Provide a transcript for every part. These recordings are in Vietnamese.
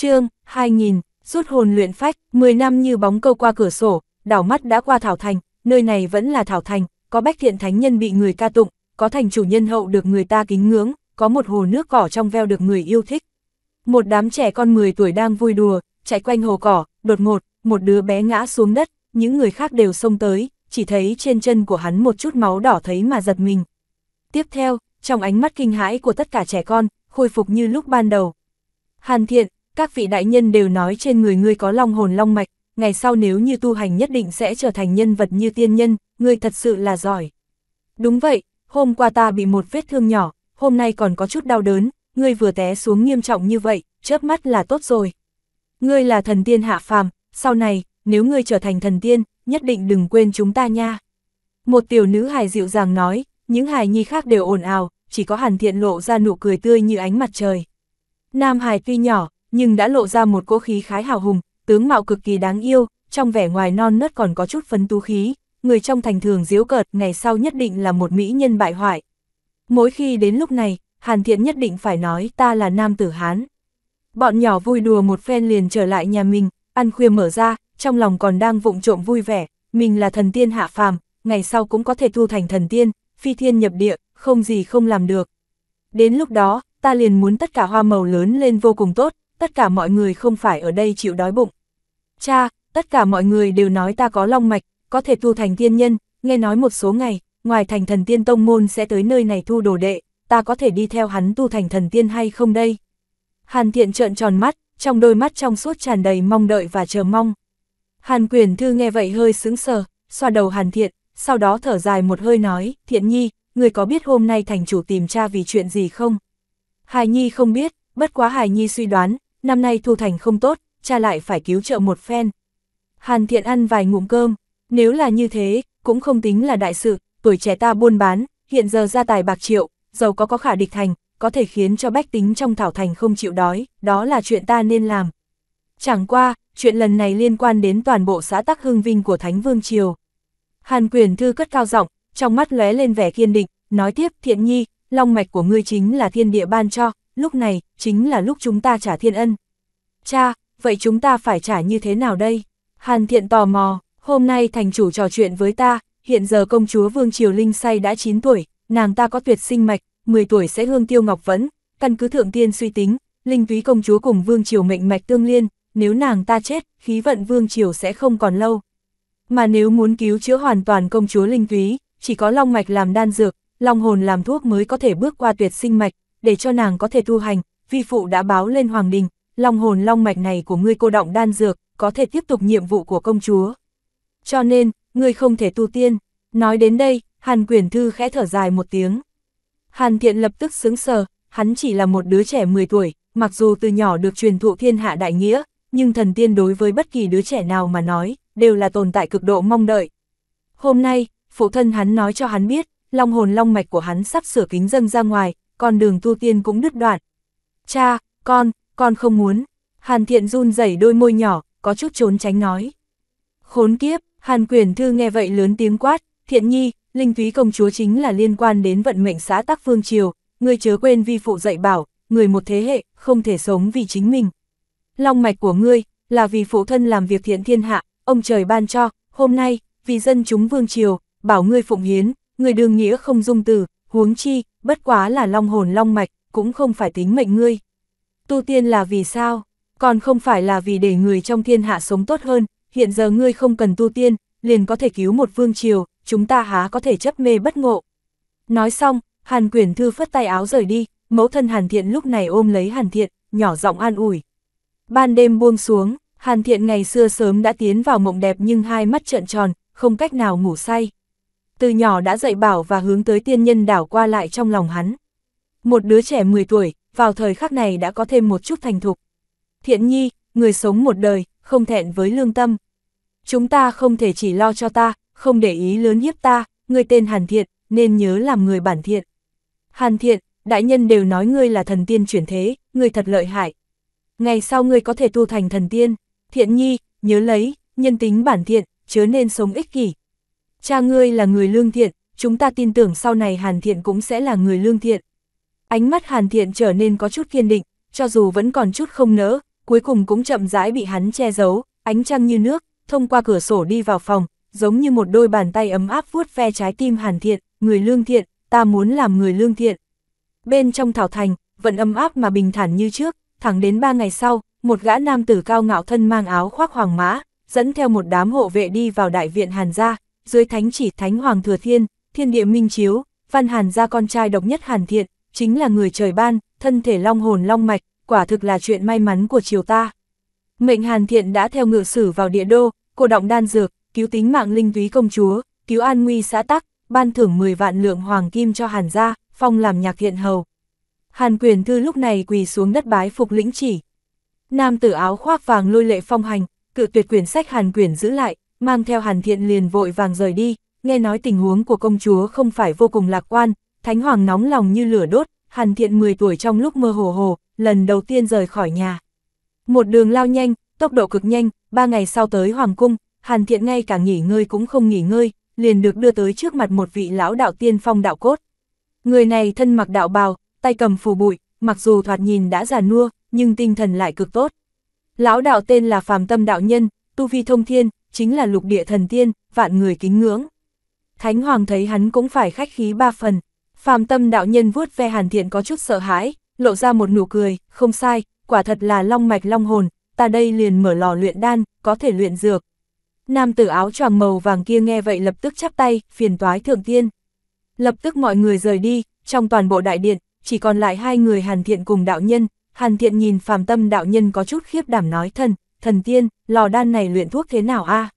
chương 2000, rút hồn luyện phách, 10 năm như bóng câu qua cửa sổ, đảo mắt đã qua Thảo Thành, nơi này vẫn là Thảo Thành, có bách thiện thánh nhân bị người ca tụng, có thành chủ nhân hậu được người ta kính ngưỡng, có một hồ nước cỏ trong veo được người yêu thích. Một đám trẻ con 10 tuổi đang vui đùa, chạy quanh hồ cỏ, đột ngột, một đứa bé ngã xuống đất, những người khác đều xông tới, chỉ thấy trên chân của hắn một chút máu đỏ thấy mà giật mình. Tiếp theo, trong ánh mắt kinh hãi của tất cả trẻ con, khôi phục như lúc ban đầu. Hàn thiện, các vị đại nhân đều nói trên người ngươi có long hồn long mạch, ngày sau nếu như tu hành nhất định sẽ trở thành nhân vật như tiên nhân, ngươi thật sự là giỏi. Đúng vậy, hôm qua ta bị một vết thương nhỏ, hôm nay còn có chút đau đớn, ngươi vừa té xuống nghiêm trọng như vậy, chớp mắt là tốt rồi. Ngươi là thần tiên hạ phàm, sau này, nếu ngươi trở thành thần tiên, nhất định đừng quên chúng ta nha. Một tiểu nữ hài dịu dàng nói, những hài nhi khác đều ồn ào, chỉ có hàn thiện lộ ra nụ cười tươi như ánh mặt trời. Nam hài tuy nhỏ, nhưng đã lộ ra một cỗ khí khái hào hùng, tướng mạo cực kỳ đáng yêu, trong vẻ ngoài non nớt còn có chút phấn tú khí, người trong thành thường diếu cợt ngày sau nhất định là một mỹ nhân bại hoại. Mỗi khi đến lúc này, Hàn Thiện nhất định phải nói ta là nam tử Hán. Bọn nhỏ vui đùa một phen liền trở lại nhà mình, ăn khuya mở ra, trong lòng còn đang vụng trộm vui vẻ, mình là thần tiên hạ phàm, ngày sau cũng có thể thu thành thần tiên, phi thiên nhập địa, không gì không làm được. Đến lúc đó, ta liền muốn tất cả hoa màu lớn lên vô cùng tốt, tất cả mọi người không phải ở đây chịu đói bụng. Cha, tất cả mọi người đều nói ta có long mạch, có thể tu thành tiên nhân, nghe nói một số ngày, ngoài thành thần tiên tông môn sẽ tới nơi này thu đồ đệ, ta có thể đi theo hắn tu thành thần tiên hay không đây? Hàn thiện trợn tròn mắt, trong đôi mắt trong suốt tràn đầy mong đợi và chờ mong. Hàn quyền thư nghe vậy hơi sững sờ, xoa đầu hàn thiện, sau đó thở dài một hơi nói, thiện nhi, người có biết hôm nay thành chủ tìm cha vì chuyện gì không? Hài nhi không biết, bất quá hài nhi suy đoán, năm nay thu thành không tốt, cha lại phải cứu trợ một phen. Hàn Thiện ăn vài ngụm cơm, nếu là như thế, cũng không tính là đại sự, tuổi trẻ ta buôn bán, hiện giờ ra tài bạc triệu, giàu có có khả địch thành, có thể khiến cho bách tính trong thảo thành không chịu đói, đó là chuyện ta nên làm. Chẳng qua, chuyện lần này liên quan đến toàn bộ xã tắc hưng vinh của Thánh Vương Triều. Hàn quyền thư cất cao giọng, trong mắt lóe lên vẻ kiên định, nói tiếp thiện nhi, long mạch của ngươi chính là thiên địa ban cho, lúc này, chính là lúc chúng ta trả thiên ân. Cha, vậy chúng ta phải trả như thế nào đây? Hàn thiện tò mò, hôm nay thành chủ trò chuyện với ta, hiện giờ công chúa Vương Triều Linh say đã 9 tuổi, nàng ta có tuyệt sinh mạch, 10 tuổi sẽ hương tiêu ngọc vẫn, căn cứ thượng tiên suy tính, linh túy công chúa cùng Vương Triều mệnh mạch tương liên, nếu nàng ta chết, khí vận Vương Triều sẽ không còn lâu. Mà nếu muốn cứu chữa hoàn toàn công chúa linh túy, chỉ có long mạch làm đan dược, long hồn làm thuốc mới có thể bước qua tuyệt sinh mạch, để cho nàng có thể tu hành, vi phụ đã báo lên hoàng đình, long hồn long mạch này của ngươi cô động đan dược, có thể tiếp tục nhiệm vụ của công chúa. Cho nên, ngươi không thể tu tiên. Nói đến đây, Hàn quyền Thư khẽ thở dài một tiếng. Hàn Thiện lập tức sướng sờ, hắn chỉ là một đứa trẻ 10 tuổi, mặc dù từ nhỏ được truyền thụ thiên hạ đại nghĩa, nhưng thần tiên đối với bất kỳ đứa trẻ nào mà nói, đều là tồn tại cực độ mong đợi. Hôm nay, phụ thân hắn nói cho hắn biết, long hồn long mạch của hắn sắp sửa kính dâng ra ngoài, con đường tu tiên cũng đứt đoạn. Cha, con, con không muốn. Hàn thiện run rẩy đôi môi nhỏ, có chút trốn tránh nói. Khốn kiếp, Hàn Quyền Thư nghe vậy lớn tiếng quát, thiện nhi, linh túy công chúa chính là liên quan đến vận mệnh xã Tắc Phương Triều, người chớ quên vi phụ dạy bảo, người một thế hệ, không thể sống vì chính mình. Long mạch của ngươi, là vì phụ thân làm việc thiện thiên hạ, ông trời ban cho, hôm nay, vì dân chúng Vương Triều, bảo ngươi phụng hiến, người đường nghĩa không dung từ, huống chi, bất quá là long hồn long mạch, cũng không phải tính mệnh ngươi. Tu tiên là vì sao? Còn không phải là vì để người trong thiên hạ sống tốt hơn, hiện giờ ngươi không cần tu tiên, liền có thể cứu một vương triều, chúng ta há có thể chấp mê bất ngộ. Nói xong, Hàn Quyển Thư phất tay áo rời đi, mẫu thân Hàn Thiện lúc này ôm lấy Hàn Thiện, nhỏ giọng an ủi. Ban đêm buông xuống, Hàn Thiện ngày xưa sớm đã tiến vào mộng đẹp nhưng hai mắt trợn tròn, không cách nào ngủ say từ nhỏ đã dạy bảo và hướng tới tiên nhân đảo qua lại trong lòng hắn. Một đứa trẻ 10 tuổi, vào thời khắc này đã có thêm một chút thành thục. Thiện nhi, người sống một đời, không thẹn với lương tâm. Chúng ta không thể chỉ lo cho ta, không để ý lớn hiếp ta, người tên Hàn Thiện, nên nhớ làm người bản thiện. Hàn Thiện, đại nhân đều nói ngươi là thần tiên chuyển thế, ngươi thật lợi hại. Ngày sau ngươi có thể tu thành thần tiên, thiện nhi, nhớ lấy, nhân tính bản thiện, chớ nên sống ích kỷ cha ngươi là người lương thiện, chúng ta tin tưởng sau này Hàn Thiện cũng sẽ là người lương thiện. Ánh mắt Hàn Thiện trở nên có chút kiên định, cho dù vẫn còn chút không nỡ, cuối cùng cũng chậm rãi bị hắn che giấu, ánh trăng như nước, thông qua cửa sổ đi vào phòng, giống như một đôi bàn tay ấm áp vuốt ve trái tim Hàn Thiện, người lương thiện, ta muốn làm người lương thiện. Bên trong thảo thành, vẫn ấm áp mà bình thản như trước, thẳng đến ba ngày sau, một gã nam tử cao ngạo thân mang áo khoác hoàng mã, dẫn theo một đám hộ vệ đi vào đại viện Hàn gia, dưới thánh chỉ thánh hoàng thừa thiên, thiên địa minh chiếu, văn hàn gia con trai độc nhất hàn thiện, chính là người trời ban, thân thể long hồn long mạch, quả thực là chuyện may mắn của triều ta. Mệnh hàn thiện đã theo ngựa sử vào địa đô, cổ động đan dược, cứu tính mạng linh túy công chúa, cứu an nguy xã tắc, ban thưởng 10 vạn lượng hoàng kim cho hàn gia, phong làm nhạc thiện hầu. Hàn quyền thư lúc này quỳ xuống đất bái phục lĩnh chỉ. Nam tử áo khoác vàng lôi lệ phong hành, cự tuyệt quyển sách hàn quyền giữ lại, mang theo Hàn Thiện liền vội vàng rời đi, nghe nói tình huống của công chúa không phải vô cùng lạc quan, Thánh Hoàng nóng lòng như lửa đốt, Hàn Thiện 10 tuổi trong lúc mơ hồ hồ, lần đầu tiên rời khỏi nhà. Một đường lao nhanh, tốc độ cực nhanh, ba ngày sau tới Hoàng Cung, Hàn Thiện ngay cả nghỉ ngơi cũng không nghỉ ngơi, liền được đưa tới trước mặt một vị lão đạo tiên phong đạo cốt. Người này thân mặc đạo bào, tay cầm phù bụi, mặc dù thoạt nhìn đã già nua, nhưng tinh thần lại cực tốt. Lão đạo tên là Phạm Tâm Đạo Nhân, tu vi thông thiên, chính là lục địa thần tiên, vạn người kính ngưỡng. Thánh Hoàng thấy hắn cũng phải khách khí ba phần. Phàm tâm đạo nhân vuốt ve hàn thiện có chút sợ hãi, lộ ra một nụ cười, không sai, quả thật là long mạch long hồn, ta đây liền mở lò luyện đan, có thể luyện dược. Nam tử áo choàng màu vàng kia nghe vậy lập tức chắp tay, phiền toái thượng tiên. Lập tức mọi người rời đi, trong toàn bộ đại điện, chỉ còn lại hai người hàn thiện cùng đạo nhân, hàn thiện nhìn phàm tâm đạo nhân có chút khiếp đảm nói thân, thần tiên, lò đan này luyện thuốc thế nào a? À?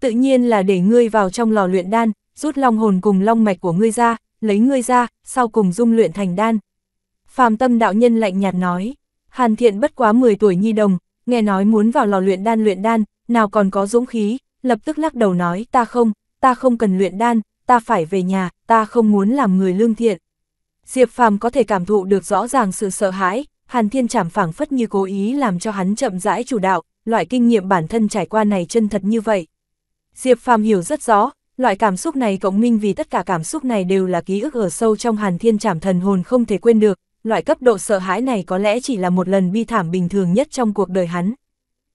Tự nhiên là để ngươi vào trong lò luyện đan, rút long hồn cùng long mạch của ngươi ra, lấy ngươi ra, sau cùng dung luyện thành đan. Phàm tâm đạo nhân lạnh nhạt nói, Hàn Thiện bất quá 10 tuổi nhi đồng, nghe nói muốn vào lò luyện đan luyện đan, nào còn có dũng khí, lập tức lắc đầu nói ta không, ta không cần luyện đan, ta phải về nhà, ta không muốn làm người lương thiện. Diệp Phàm có thể cảm thụ được rõ ràng sự sợ hãi, Hàn Thiên Trảm phảng phất như cố ý làm cho hắn chậm rãi chủ đạo, loại kinh nghiệm bản thân trải qua này chân thật như vậy. Diệp Phàm hiểu rất rõ, loại cảm xúc này cộng minh vì tất cả cảm xúc này đều là ký ức ở sâu trong hàn thiên trảm thần hồn không thể quên được, loại cấp độ sợ hãi này có lẽ chỉ là một lần bi thảm bình thường nhất trong cuộc đời hắn.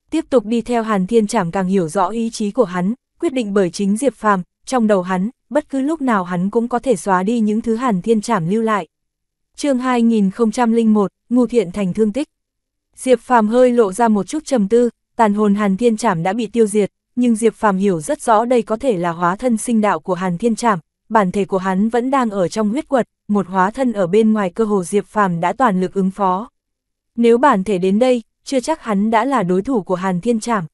Tiếp tục đi theo hàn thiên trảm càng hiểu rõ ý chí của hắn, quyết định bởi chính Diệp Phàm trong đầu hắn, bất cứ lúc nào hắn cũng có thể xóa đi những thứ hàn thiên trảm lưu lại. chương 2001, Ngu Thiện Thành thương tích Diệp Phàm hơi lộ ra một chút trầm tư, tàn hồn Hàn Thiên Trảm đã bị tiêu diệt, nhưng Diệp Phàm hiểu rất rõ đây có thể là hóa thân sinh đạo của Hàn Thiên Trảm, bản thể của hắn vẫn đang ở trong huyết quật, một hóa thân ở bên ngoài cơ hồ Diệp Phàm đã toàn lực ứng phó. Nếu bản thể đến đây, chưa chắc hắn đã là đối thủ của Hàn Thiên Trảm.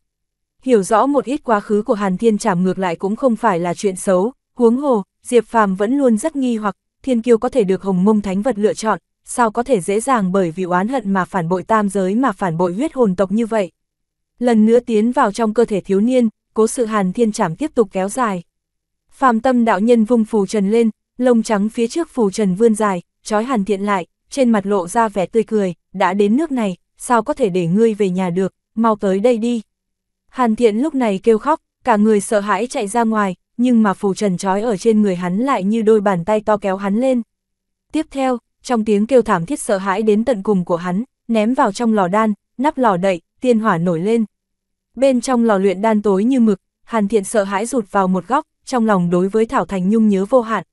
Hiểu rõ một ít quá khứ của Hàn Thiên Trảm ngược lại cũng không phải là chuyện xấu, huống hồ, Diệp Phàm vẫn luôn rất nghi hoặc, Thiên Kiêu có thể được Hồng Mông Thánh Vật lựa chọn, sao có thể dễ dàng bởi vì oán hận mà phản bội tam giới mà phản bội huyết hồn tộc như vậy. Lần nữa tiến vào trong cơ thể thiếu niên, cố sự hàn thiên trảm tiếp tục kéo dài. Phàm tâm đạo nhân vung phù trần lên, lông trắng phía trước phù trần vươn dài, trói hàn thiện lại, trên mặt lộ ra vẻ tươi cười, đã đến nước này, sao có thể để ngươi về nhà được, mau tới đây đi. Hàn thiện lúc này kêu khóc, cả người sợ hãi chạy ra ngoài, nhưng mà phù trần trói ở trên người hắn lại như đôi bàn tay to kéo hắn lên. Tiếp theo, trong tiếng kêu thảm thiết sợ hãi đến tận cùng của hắn, ném vào trong lò đan, nắp lò đậy, tiên hỏa nổi lên. Bên trong lò luyện đan tối như mực, Hàn Thiện sợ hãi rụt vào một góc, trong lòng đối với Thảo Thành Nhung nhớ vô hạn.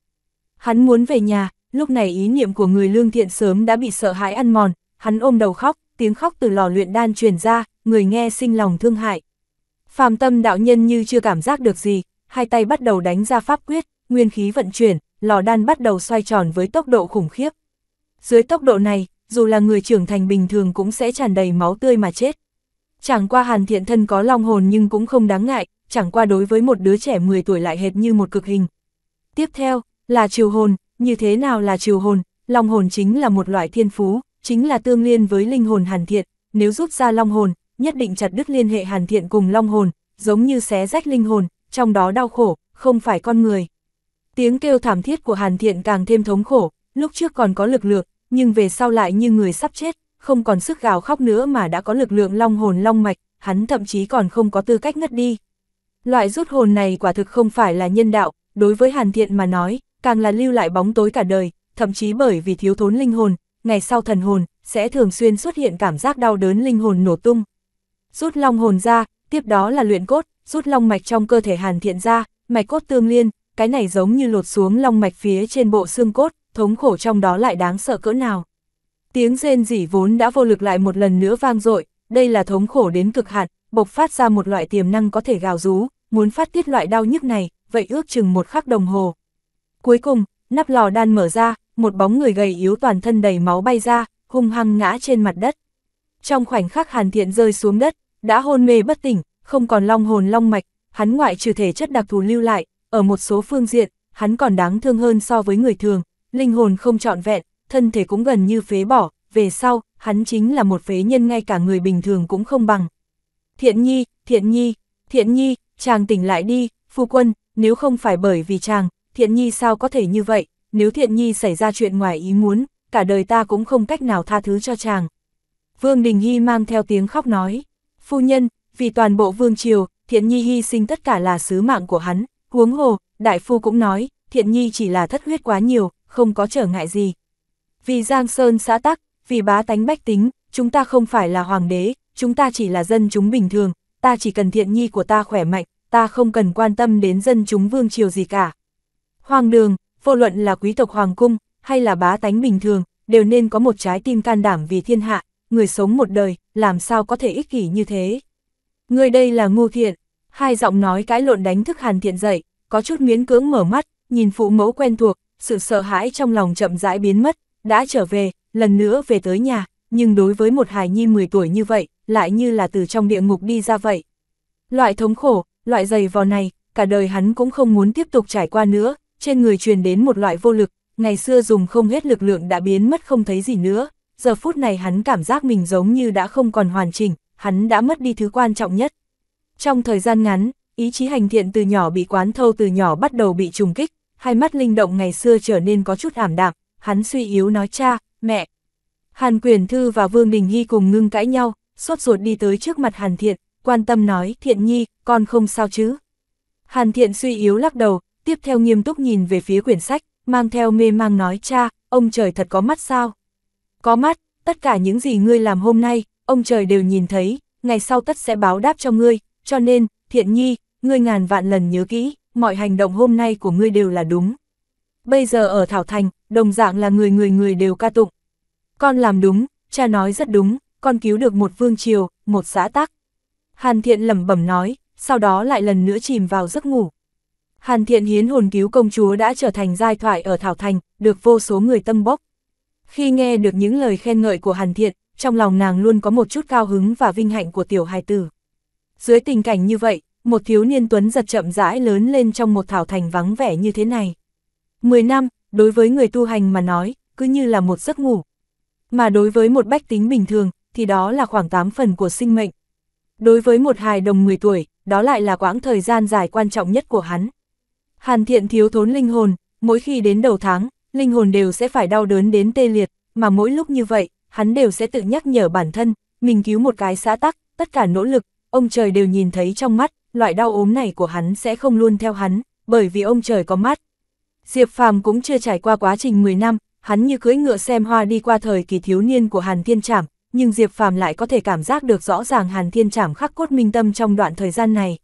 Hắn muốn về nhà, lúc này ý niệm của người lương thiện sớm đã bị sợ hãi ăn mòn, hắn ôm đầu khóc, tiếng khóc từ lò luyện đan truyền ra, người nghe sinh lòng thương hại. Phàm tâm đạo nhân như chưa cảm giác được gì, hai tay bắt đầu đánh ra pháp quyết, nguyên khí vận chuyển, lò đan bắt đầu xoay tròn với tốc độ khủng khiếp, dưới tốc độ này, dù là người trưởng thành bình thường cũng sẽ tràn đầy máu tươi mà chết. Chẳng qua Hàn Thiện Thân có long hồn nhưng cũng không đáng ngại, chẳng qua đối với một đứa trẻ 10 tuổi lại hệt như một cực hình. Tiếp theo, là triều hồn, như thế nào là triều hồn, long hồn chính là một loại thiên phú, chính là tương liên với linh hồn Hàn Thiện, nếu rút ra long hồn, nhất định chặt đứt liên hệ Hàn Thiện cùng long hồn, giống như xé rách linh hồn, trong đó đau khổ, không phải con người. Tiếng kêu thảm thiết của Hàn Thiện càng thêm thống khổ, lúc trước còn có lực lượng, nhưng về sau lại như người sắp chết, không còn sức gào khóc nữa mà đã có lực lượng long hồn long mạch, hắn thậm chí còn không có tư cách ngất đi. Loại rút hồn này quả thực không phải là nhân đạo, đối với Hàn Thiện mà nói, càng là lưu lại bóng tối cả đời, thậm chí bởi vì thiếu thốn linh hồn, ngày sau thần hồn, sẽ thường xuyên xuất hiện cảm giác đau đớn linh hồn nổ tung. Rút long hồn ra, tiếp đó là luyện cốt, rút long mạch trong cơ thể Hàn Thiện ra, mạch cốt tương liên, cái này giống như lột xuống long mạch phía trên bộ xương cốt, thống khổ trong đó lại đáng sợ cỡ nào. Tiếng rên rỉ vốn đã vô lực lại một lần nữa vang dội, đây là thống khổ đến cực hạn, bộc phát ra một loại tiềm năng có thể gào rú, muốn phát tiết loại đau nhức này, vậy ước chừng một khắc đồng hồ. Cuối cùng, nắp lò đan mở ra, một bóng người gầy yếu toàn thân đầy máu bay ra, hung hăng ngã trên mặt đất. Trong khoảnh khắc Hàn Thiện rơi xuống đất, đã hôn mê bất tỉnh, không còn long hồn long mạch, hắn ngoại trừ thể chất đặc thù lưu lại, ở một số phương diện, hắn còn đáng thương hơn so với người thường, linh hồn không trọn vẹn, thân thể cũng gần như phế bỏ, về sau, hắn chính là một phế nhân ngay cả người bình thường cũng không bằng. Thiện nhi, thiện nhi, thiện nhi, chàng tỉnh lại đi, phu quân, nếu không phải bởi vì chàng, thiện nhi sao có thể như vậy, nếu thiện nhi xảy ra chuyện ngoài ý muốn, cả đời ta cũng không cách nào tha thứ cho chàng. Vương Đình Hy mang theo tiếng khóc nói, phu nhân, vì toàn bộ vương triều, thiện nhi hy sinh tất cả là sứ mạng của hắn, huống hồ, đại phu cũng nói, thiện nhi chỉ là thất huyết quá nhiều, không có trở ngại gì. Vì Giang Sơn xã tắc, vì bá tánh bách tính, chúng ta không phải là hoàng đế, chúng ta chỉ là dân chúng bình thường, ta chỉ cần thiện nhi của ta khỏe mạnh, ta không cần quan tâm đến dân chúng vương triều gì cả. Hoàng đường, vô luận là quý tộc hoàng cung, hay là bá tánh bình thường, đều nên có một trái tim can đảm vì thiên hạ, người sống một đời, làm sao có thể ích kỷ như thế. Người đây là ngu thiện, hai giọng nói cãi lộn đánh thức hàn thiện dậy, có chút miễn cưỡng mở mắt, nhìn phụ mẫu quen thuộc, sự sợ hãi trong lòng chậm rãi biến mất, đã trở về, lần nữa về tới nhà, nhưng đối với một hài nhi 10 tuổi như vậy, lại như là từ trong địa ngục đi ra vậy. Loại thống khổ, loại dày vò này, cả đời hắn cũng không muốn tiếp tục trải qua nữa, trên người truyền đến một loại vô lực, ngày xưa dùng không hết lực lượng đã biến mất không thấy gì nữa, giờ phút này hắn cảm giác mình giống như đã không còn hoàn chỉnh, hắn đã mất đi thứ quan trọng nhất. Trong thời gian ngắn, ý chí hành thiện từ nhỏ bị quán thâu từ nhỏ bắt đầu bị trùng kích, hai mắt linh động ngày xưa trở nên có chút ảm đạm, hắn suy yếu nói cha, mẹ. Hàn Quyền Thư và Vương Đình Hy cùng ngưng cãi nhau, sốt ruột đi tới trước mặt Hàn Thiện, quan tâm nói, Thiện Nhi, con không sao chứ. Hàn Thiện suy yếu lắc đầu, tiếp theo nghiêm túc nhìn về phía quyển sách, mang theo mê mang nói cha, ông trời thật có mắt sao? Có mắt, tất cả những gì ngươi làm hôm nay, ông trời đều nhìn thấy, ngày sau tất sẽ báo đáp cho ngươi, cho nên, Thiện Nhi, ngươi ngàn vạn lần nhớ kỹ mọi hành động hôm nay của ngươi đều là đúng. Bây giờ ở Thảo Thành, đồng dạng là người người người đều ca tụng. Con làm đúng, cha nói rất đúng, con cứu được một vương triều, một xã tắc. Hàn Thiện lẩm bẩm nói, sau đó lại lần nữa chìm vào giấc ngủ. Hàn Thiện hiến hồn cứu công chúa đã trở thành giai thoại ở Thảo Thành, được vô số người tâm bốc. Khi nghe được những lời khen ngợi của Hàn Thiện, trong lòng nàng luôn có một chút cao hứng và vinh hạnh của tiểu hài tử. Dưới tình cảnh như vậy, một thiếu niên tuấn giật chậm rãi lớn lên trong một thảo thành vắng vẻ như thế này. Mười năm, đối với người tu hành mà nói, cứ như là một giấc ngủ. Mà đối với một bách tính bình thường, thì đó là khoảng 8 phần của sinh mệnh. Đối với một hài đồng 10 tuổi, đó lại là quãng thời gian dài quan trọng nhất của hắn. Hàn thiện thiếu thốn linh hồn, mỗi khi đến đầu tháng, linh hồn đều sẽ phải đau đớn đến tê liệt, mà mỗi lúc như vậy, hắn đều sẽ tự nhắc nhở bản thân, mình cứu một cái xã tắc, tất cả nỗ lực, ông trời đều nhìn thấy trong mắt, loại đau ốm này của hắn sẽ không luôn theo hắn, bởi vì ông trời có mắt. Diệp Phàm cũng chưa trải qua quá trình 10 năm, hắn như cưỡi ngựa xem hoa đi qua thời kỳ thiếu niên của Hàn Thiên Trảm, nhưng Diệp Phàm lại có thể cảm giác được rõ ràng Hàn Thiên Trảm khắc cốt minh tâm trong đoạn thời gian này.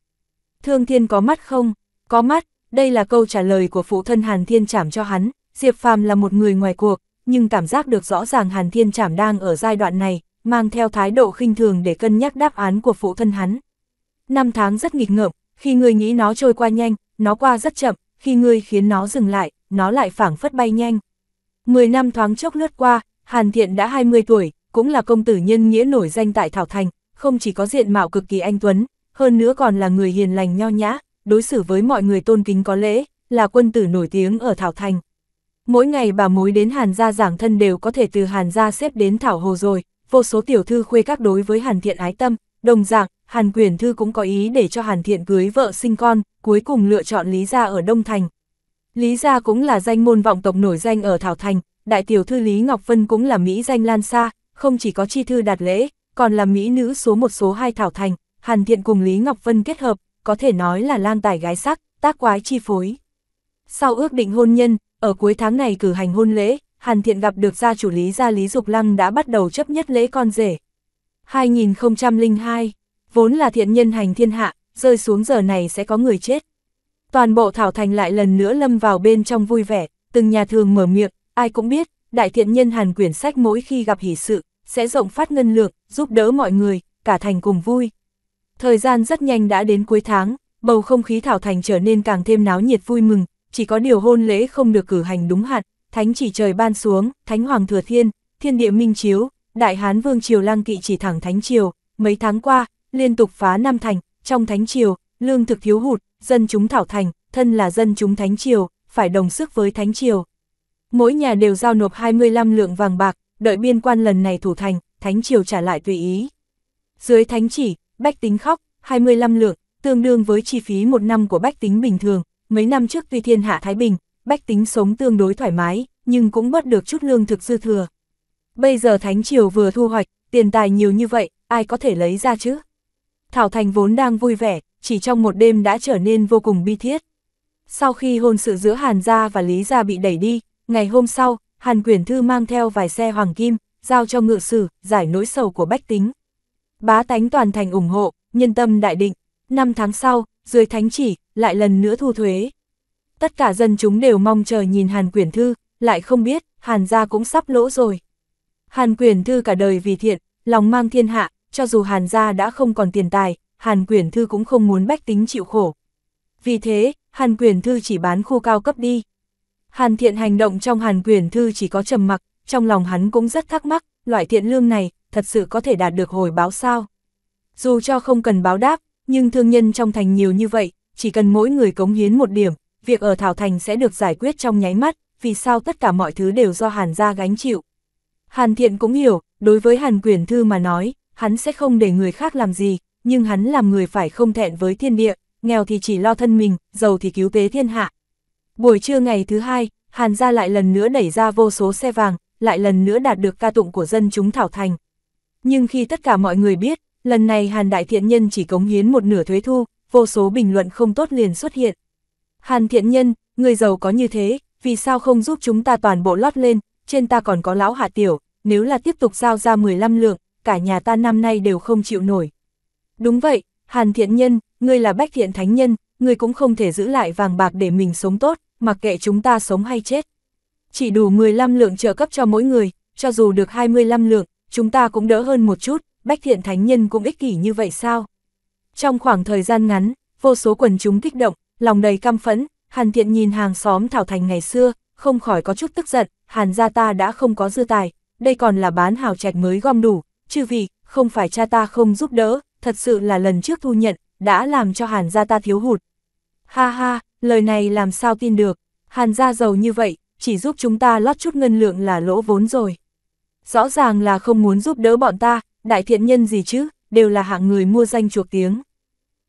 Thương Thiên có mắt không? Có mắt, đây là câu trả lời của phụ thân Hàn Thiên Trảm cho hắn, Diệp Phàm là một người ngoài cuộc, nhưng cảm giác được rõ ràng Hàn Thiên Trảm đang ở giai đoạn này, mang theo thái độ khinh thường để cân nhắc đáp án của phụ thân hắn. Năm tháng rất nghịch ngợm, khi ngươi nghĩ nó trôi qua nhanh, nó qua rất chậm, khi ngươi khiến nó dừng lại, nó lại phảng phất bay nhanh. Mười năm thoáng chốc lướt qua, Hàn Thiện đã 20 tuổi, cũng là công tử nhân nghĩa nổi danh tại Thảo Thành, không chỉ có diện mạo cực kỳ anh tuấn, hơn nữa còn là người hiền lành nho nhã, đối xử với mọi người tôn kính có lễ, là quân tử nổi tiếng ở Thảo Thành. Mỗi ngày bà mối đến Hàn gia giảng thân đều có thể từ Hàn gia xếp đến Thảo Hồ rồi, vô số tiểu thư khuê các đối với Hàn Thiện ái tâm, đồng dạng, Hàn Quyền Thư cũng có ý để cho Hàn Thiện cưới vợ sinh con, cuối cùng lựa chọn Lý Gia ở Đông Thành. Lý Gia cũng là danh môn vọng tộc nổi danh ở Thảo Thành, đại tiểu thư Lý Ngọc Vân cũng là Mỹ danh Lan Sa, không chỉ có chi thư đạt lễ, còn là Mỹ nữ số một số hai Thảo Thành, Hàn Thiện cùng Lý Ngọc Vân kết hợp, có thể nói là lang tài gái sắc, tác quái chi phối. Sau ước định hôn nhân, ở cuối tháng này cử hành hôn lễ, Hàn Thiện gặp được gia chủ Lý Gia Lý Dục Lăng đã bắt đầu chấp nhất lễ con rể. 2002 vốn là thiện nhân hành thiên hạ, rơi xuống giờ này sẽ có người chết. Toàn bộ Thảo Thành lại lần nữa lâm vào bên trong vui vẻ, từng nhà thường mở miệng, ai cũng biết, đại thiện nhân hàn quyển sách mỗi khi gặp hỷ sự, sẽ rộng phát ngân lược giúp đỡ mọi người, cả thành cùng vui. Thời gian rất nhanh đã đến cuối tháng, bầu không khí Thảo Thành trở nên càng thêm náo nhiệt vui mừng, chỉ có điều hôn lễ không được cử hành đúng hạn, thánh chỉ trời ban xuống, thánh hoàng thừa thiên, thiên địa minh chiếu, đại hán vương triều lang kỵ chỉ thẳng thánh triều, mấy tháng qua, liên tục phá Nam Thành, trong Thánh Triều, lương thực thiếu hụt, dân chúng thảo thành, thân là dân chúng Thánh Triều, phải đồng sức với Thánh Triều. Mỗi nhà đều giao nộp 25 lượng vàng bạc, đợi biên quan lần này thủ thành, Thánh Triều trả lại tùy ý. Dưới Thánh Chỉ, Bách Tính khóc, 25 lượng, tương đương với chi phí một năm của Bách Tính bình thường, mấy năm trước tuy thiên hạ Thái Bình, Bách Tính sống tương đối thoải mái, nhưng cũng bớt được chút lương thực dư thừa. Bây giờ Thánh Triều vừa thu hoạch, tiền tài nhiều như vậy, ai có thể lấy ra chứ? Thảo Thành vốn đang vui vẻ, chỉ trong một đêm đã trở nên vô cùng bi thiết. Sau khi hôn sự giữa Hàn Gia và Lý Gia bị đẩy đi, ngày hôm sau, Hàn Quyển Thư mang theo vài xe hoàng kim, giao cho ngự sử, giải nỗi sầu của bách tính. Bá tánh toàn thành ủng hộ, nhân tâm đại định. Năm tháng sau, dưới thánh chỉ, lại lần nữa thu thuế. Tất cả dân chúng đều mong chờ nhìn Hàn Quyển Thư, lại không biết, Hàn Gia cũng sắp lỗ rồi. Hàn Quyển Thư cả đời vì thiện, lòng mang thiên hạ, cho dù Hàn gia đã không còn tiền tài, Hàn Quyển Thư cũng không muốn bách tính chịu khổ. Vì thế, Hàn Quyển Thư chỉ bán khu cao cấp đi. Hàn thiện hành động trong Hàn Quyển Thư chỉ có trầm mặc, trong lòng hắn cũng rất thắc mắc, loại thiện lương này, thật sự có thể đạt được hồi báo sao? Dù cho không cần báo đáp, nhưng thương nhân trong thành nhiều như vậy, chỉ cần mỗi người cống hiến một điểm, việc ở Thảo Thành sẽ được giải quyết trong nháy mắt, vì sao tất cả mọi thứ đều do Hàn gia gánh chịu. Hàn Thiện cũng hiểu, đối với Hàn Quyền Thư mà nói, hắn sẽ không để người khác làm gì, nhưng hắn làm người phải không thẹn với thiên địa, nghèo thì chỉ lo thân mình, giàu thì cứu tế thiên hạ. Buổi trưa ngày thứ hai, Hàn gia lại lần nữa đẩy ra vô số xe vàng, lại lần nữa đạt được ca tụng của dân chúng Thảo Thành. Nhưng khi tất cả mọi người biết, lần này Hàn Đại Thiện Nhân chỉ cống hiến một nửa thuế thu, vô số bình luận không tốt liền xuất hiện. Hàn Thiện Nhân, người giàu có như thế, vì sao không giúp chúng ta toàn bộ lót lên, trên ta còn có lão hạ tiểu, nếu là tiếp tục giao ra 15 lượng, cả nhà ta năm nay đều không chịu nổi. Đúng vậy, Hàn Thiện Nhân, ngươi là Bách Thiện Thánh Nhân, ngươi cũng không thể giữ lại vàng bạc để mình sống tốt, mặc kệ chúng ta sống hay chết. Chỉ đủ 15 lượng trợ cấp cho mỗi người, cho dù được 25 lượng, chúng ta cũng đỡ hơn một chút, Bách Thiện Thánh Nhân cũng ích kỷ như vậy sao? Trong khoảng thời gian ngắn, vô số quần chúng kích động, lòng đầy căm phẫn, Hàn Thiện nhìn hàng xóm Thảo Thành ngày xưa, không khỏi có chút tức giận, Hàn gia ta đã không có dư tài, đây còn là bán hào trạch mới gom đủ, chư vị, không phải cha ta không giúp đỡ, thật sự là lần trước thu nhận, đã làm cho Hàn gia ta thiếu hụt. Ha ha, lời này làm sao tin được, Hàn gia giàu như vậy, chỉ giúp chúng ta lót chút ngân lượng là lỗ vốn rồi. Rõ ràng là không muốn giúp đỡ bọn ta, đại thiện nhân gì chứ, đều là hạng người mua danh chuộc tiếng.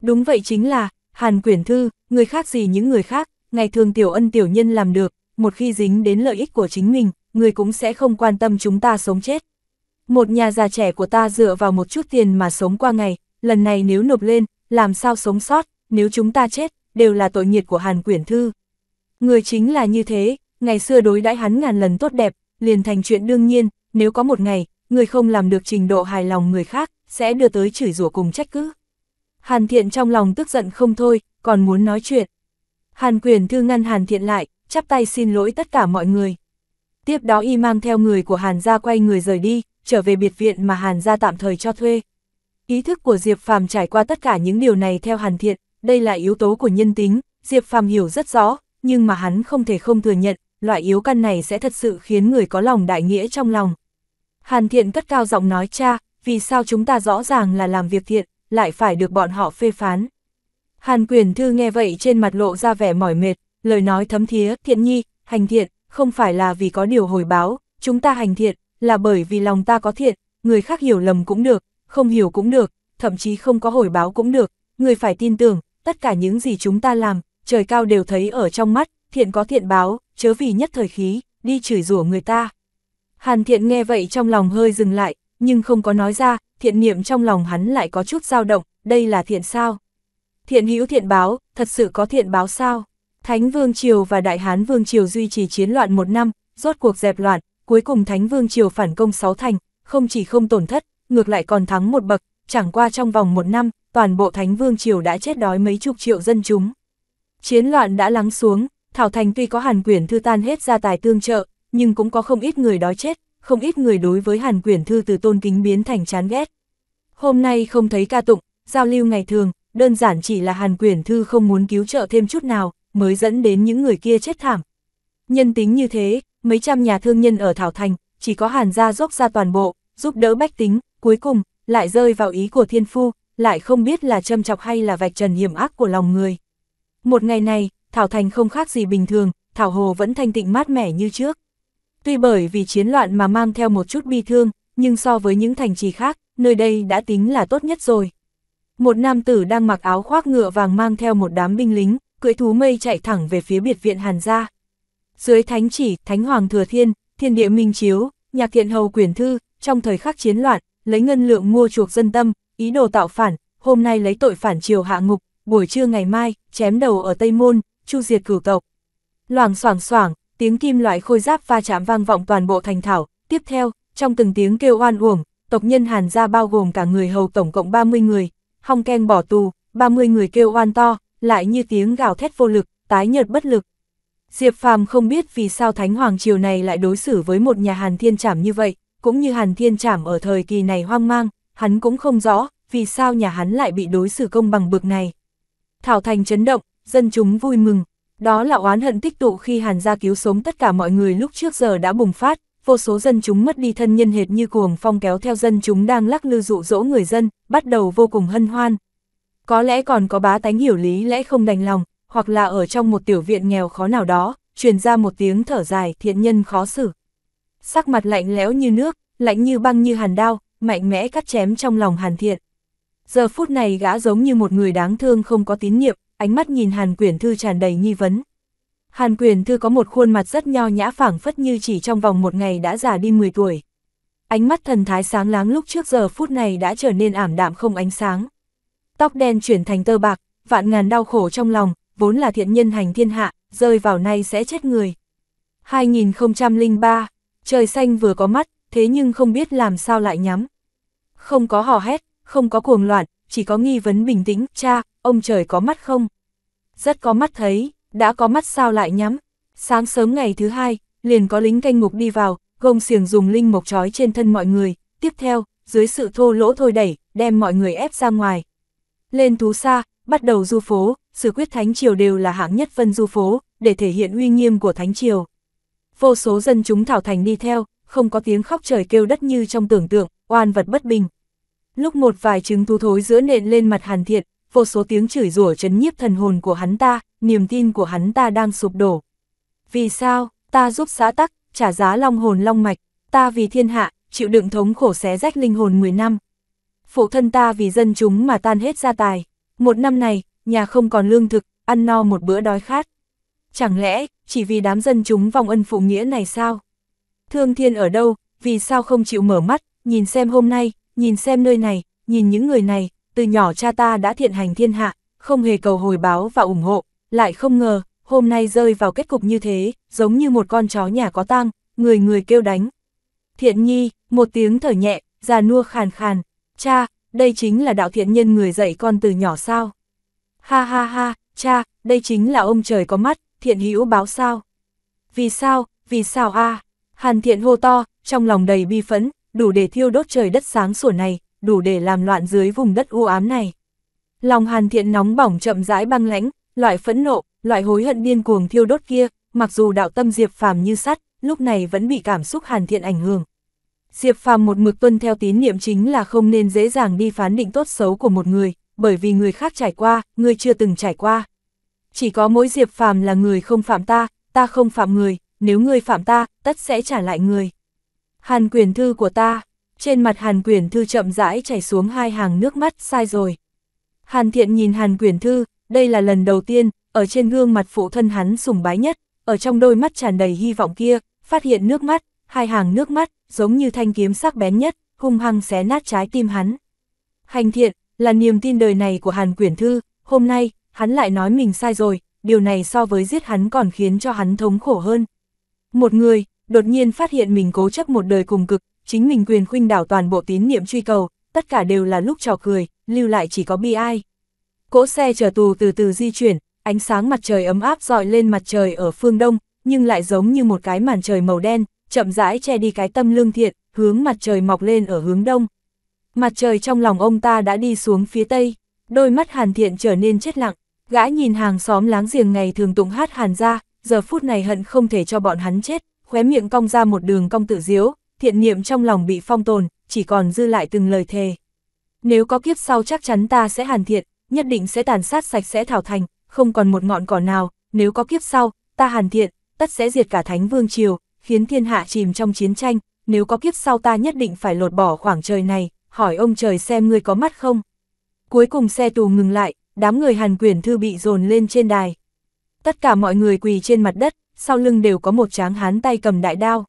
Đúng vậy chính là, Hàn Quyển Thư, người khác gì những người khác, ngày thường tiểu ân tiểu nhân làm được, một khi dính đến lợi ích của chính mình, người cũng sẽ không quan tâm chúng ta sống chết. Một nhà già trẻ của ta dựa vào một chút tiền mà sống qua ngày, lần này nếu nộp lên, làm sao sống sót, nếu chúng ta chết, đều là tội nghiệt của Hàn Quyển Thư. Người chính là như thế, ngày xưa đối đãi hắn ngàn lần tốt đẹp, liền thành chuyện đương nhiên, nếu có một ngày, người không làm được trình độ hài lòng người khác, sẽ đưa tới chửi rủa cùng trách cứ. Hàn Thiện trong lòng tức giận không thôi, còn muốn nói chuyện. Hàn Quyển Thư ngăn Hàn Thiện lại, chắp tay xin lỗi tất cả mọi người. Tiếp đó y mang theo người của Hàn gia quay người rời đi, trở về biệt viện mà Hàn gia tạm thời cho thuê. Ý thức của Diệp Phàm trải qua tất cả những điều này theo Hàn Thiện, đây là yếu tố của nhân tính, Diệp Phàm hiểu rất rõ, nhưng mà hắn không thể không thừa nhận, loại yếu căn này sẽ thật sự khiến người có lòng đại nghĩa trong lòng. Hàn Thiện cất cao giọng nói cha, vì sao chúng ta rõ ràng là làm việc thiện, lại phải được bọn họ phê phán. Hàn Quyền Thư nghe vậy trên mặt lộ ra vẻ mỏi mệt, lời nói thấm thía, thiện nhi, hành thiện, không phải là vì có điều hồi báo, chúng ta hành thiện, là bởi vì lòng ta có thiện, người khác hiểu lầm cũng được, không hiểu cũng được, thậm chí không có hồi báo cũng được, người phải tin tưởng, tất cả những gì chúng ta làm, trời cao đều thấy ở trong mắt, thiện có thiện báo, chớ vì nhất thời khí, đi chửi rủa người ta. Hàn thiện nghe vậy trong lòng hơi dừng lại, nhưng không có nói ra, thiện niệm trong lòng hắn lại có chút dao động, đây là thiện sao? Thiện hữu thiện báo, thật sự có thiện báo sao? Thánh Vương Triều và Đại Hán Vương Triều duy trì chiến loạn một năm, rốt cuộc dẹp loạn, cuối cùng Thánh Vương Triều phản công sáu thành, không chỉ không tổn thất, ngược lại còn thắng một bậc, chẳng qua trong vòng một năm, toàn bộ Thánh Vương Triều đã chết đói mấy chục triệu dân chúng. Chiến loạn đã lắng xuống, Thảo Thành tuy có hàn quyển thư tan hết gia tài tương trợ, nhưng cũng có không ít người đói chết, không ít người đối với hàn quyển thư từ tôn kính biến thành chán ghét. Hôm nay không thấy ca tụng, giao lưu ngày thường, đơn giản chỉ là hàn quyển thư không muốn cứu trợ thêm chút nào, mới dẫn đến những người kia chết thảm. Nhân tính như thế, mấy trăm nhà thương nhân ở Thảo Thành, chỉ có hàn gia dốc ra toàn bộ, giúp đỡ bách tính, cuối cùng, lại rơi vào ý của thiên phu, lại không biết là châm chọc hay là vạch trần hiểm ác của lòng người. Một ngày này, Thảo Thành không khác gì bình thường, Thảo Hồ vẫn thanh tịnh mát mẻ như trước. Tuy bởi vì chiến loạn mà mang theo một chút bi thương, nhưng so với những thành trì khác, nơi đây đã tính là tốt nhất rồi. Một nam tử đang mặc áo khoác ngựa vàng mang theo một đám binh lính, cưỡi thú mây chạy thẳng về phía biệt viện Hàn gia. Dưới thánh chỉ, thánh hoàng thừa thiên, thiên địa minh chiếu, nhạc thiện hầu quyền thư, trong thời khắc chiến loạn, lấy ngân lượng mua chuộc dân tâm, ý đồ tạo phản, hôm nay lấy tội phản triều hạ ngục, buổi trưa ngày mai, chém đầu ở Tây Môn, chu diệt cửu tộc. Loảng xoảng xoảng, tiếng kim loại khôi giáp va chạm vang vọng toàn bộ thành thảo, tiếp theo, trong từng tiếng kêu oan uổng, tộc nhân Hàn gia bao gồm cả người hầu tổng cộng 30 người, hong keng bỏ tù, 30 người kêu oan to, lại như tiếng gào thét vô lực, tái nhợt bất lực. Diệp Phàm không biết vì sao Thánh Hoàng Triều này lại đối xử với một nhà Hàn Thiên Trảm như vậy, cũng như Hàn Thiên Trảm ở thời kỳ này hoang mang, hắn cũng không rõ, vì sao nhà hắn lại bị đối xử công bằng bực này. Thảo Thành chấn động, dân chúng vui mừng, đó là oán hận tích tụ khi Hàn gia cứu sống tất cả mọi người lúc trước giờ đã bùng phát, vô số dân chúng mất đi thân nhân hệt như cuồng phong kéo theo dân chúng đang lắc lư dụ dỗ người dân, bắt đầu vô cùng hân hoan, có lẽ còn có bá tánh hiểu lý lẽ không đành lòng, hoặc là ở trong một tiểu viện nghèo khó nào đó, truyền ra một tiếng thở dài thiện nhân khó xử. Sắc mặt lạnh lẽo như nước, lạnh như băng như hàn đao, mạnh mẽ cắt chém trong lòng hàn thiện. Giờ phút này gã giống như một người đáng thương không có tín nhiệm, ánh mắt nhìn hàn quyển thư tràn đầy nghi vấn. Hàn quyển thư có một khuôn mặt rất nho nhã phảng phất như chỉ trong vòng một ngày đã già đi 10 tuổi. Ánh mắt thần thái sáng láng lúc trước giờ phút này đã trở nên ảm đạm không ánh sáng tóc đen chuyển thành tơ bạc, vạn ngàn đau khổ trong lòng, vốn là thiện nhân hành thiên hạ, rơi vào nay sẽ chết người. 2003, trời xanh vừa có mắt, thế nhưng không biết làm sao lại nhắm. Không có hò hét, không có cuồng loạn, chỉ có nghi vấn bình tĩnh, cha, ông trời có mắt không? Rất có mắt thấy, đã có mắt sao lại nhắm. Sáng sớm ngày thứ hai, liền có lính canh ngục đi vào, gông xiềng dùng linh mộc trói trên thân mọi người, tiếp theo, dưới sự thô lỗ thôi đẩy, đem mọi người ép ra ngoài, lên thú xa, bắt đầu du phố, sự quyết thánh triều đều là hạng nhất phân du phố, để thể hiện uy nghiêm của thánh triều. Vô số dân chúng thảo thành đi theo, không có tiếng khóc trời kêu đất như trong tưởng tượng, oan vật bất bình. Lúc một vài trứng thú thối giữa nện lên mặt hàn thiện, vô số tiếng chửi rủa chấn nhiếp thần hồn của hắn ta, niềm tin của hắn ta đang sụp đổ. Vì sao, ta giúp xã tắc, trả giá long hồn long mạch, ta vì thiên hạ, chịu đựng thống khổ xé rách linh hồn 10 năm phụ thân ta vì dân chúng mà tan hết gia tài. Một năm này, nhà không còn lương thực, ăn no một bữa đói khát. Chẳng lẽ, chỉ vì đám dân chúng vòng ân phụ nghĩa này sao? Thương thiên ở đâu, vì sao không chịu mở mắt, nhìn xem hôm nay, nhìn xem nơi này, nhìn những người này, từ nhỏ cha ta đã thiện hành thiên hạ, không hề cầu hồi báo và ủng hộ, lại không ngờ, hôm nay rơi vào kết cục như thế, giống như một con chó nhà có tang, người người kêu đánh. Thiện nhi, một tiếng thở nhẹ, già nua khàn khàn, cha, đây chính là đạo thiện nhân người dạy con từ nhỏ sao. Ha ha ha, cha, đây chính là ông trời có mắt, thiện hữu báo sao. Vì sao, vì sao a Hàn thiện hô to, trong lòng đầy bi phẫn, đủ để thiêu đốt trời đất sáng sủa này, đủ để làm loạn dưới vùng đất u ám này. Lòng hàn thiện nóng bỏng chậm rãi băng lãnh, loại phẫn nộ, loại hối hận điên cuồng thiêu đốt kia, mặc dù đạo tâm diệp phàm như sắt, lúc này vẫn bị cảm xúc hàn thiện ảnh hưởng, Diệp Phàm một mực tuân theo tín niệm chính là không nên dễ dàng đi phán định tốt xấu của một người, bởi vì người khác trải qua, người chưa từng trải qua. Chỉ có mỗi Diệp Phàm là người không phạm ta, ta không phạm người, nếu người phạm ta, tất sẽ trả lại người. Hàn quyền thư của ta, trên mặt Hàn quyền thư chậm rãi chảy xuống hai hàng nước mắt, sai rồi. Hàn thiện nhìn Hàn quyền thư, đây là lần đầu tiên, ở trên gương mặt phụ thân hắn sùng bái nhất, ở trong đôi mắt tràn đầy hy vọng kia, phát hiện nước mắt, hai hàng nước mắt, giống như thanh kiếm sắc bén nhất, hung hăng xé nát trái tim hắn. Hành thiện, là niềm tin đời này của Hàn Quyển Thư, hôm nay, hắn lại nói mình sai rồi, điều này so với giết hắn còn khiến cho hắn thống khổ hơn. Một người, đột nhiên phát hiện mình cố chấp một đời cùng cực, chính mình quyền khuynh đảo toàn bộ tín niệm truy cầu, tất cả đều là lúc trò cười, lưu lại chỉ có bi ai. Cỗ xe chở tù từ từ di chuyển, ánh sáng mặt trời ấm áp dọi lên mặt trời ở phương đông, nhưng lại giống như một cái màn trời màu đen, chậm rãi che đi cái tâm lương thiện, hướng mặt trời mọc lên ở hướng đông. Mặt trời trong lòng ông ta đã đi xuống phía tây, đôi mắt hàn thiện trở nên chết lặng, gã nhìn hàng xóm láng giềng ngày thường tụng hát hàn ra, giờ phút này hận không thể cho bọn hắn chết, khóe miệng cong ra một đường cong tự diếu, thiện niệm trong lòng bị phong tồn, chỉ còn dư lại từng lời thề. Nếu có kiếp sau chắc chắn ta sẽ hàn thiện, nhất định sẽ tàn sát sạch sẽ thảo thành, không còn một ngọn cỏ nào, nếu có kiếp sau, ta hàn thiện, tất sẽ diệt cả thánh vương triều, khiến thiên hạ chìm trong chiến tranh, nếu có kiếp sau ta nhất định phải lột bỏ khoảng trời này, hỏi ông trời xem ngươi có mắt không. Cuối cùng xe tù ngừng lại, đám người hàn quyển thư bị dồn lên trên đài. Tất cả mọi người quỳ trên mặt đất, sau lưng đều có một tráng hán tay cầm đại đao.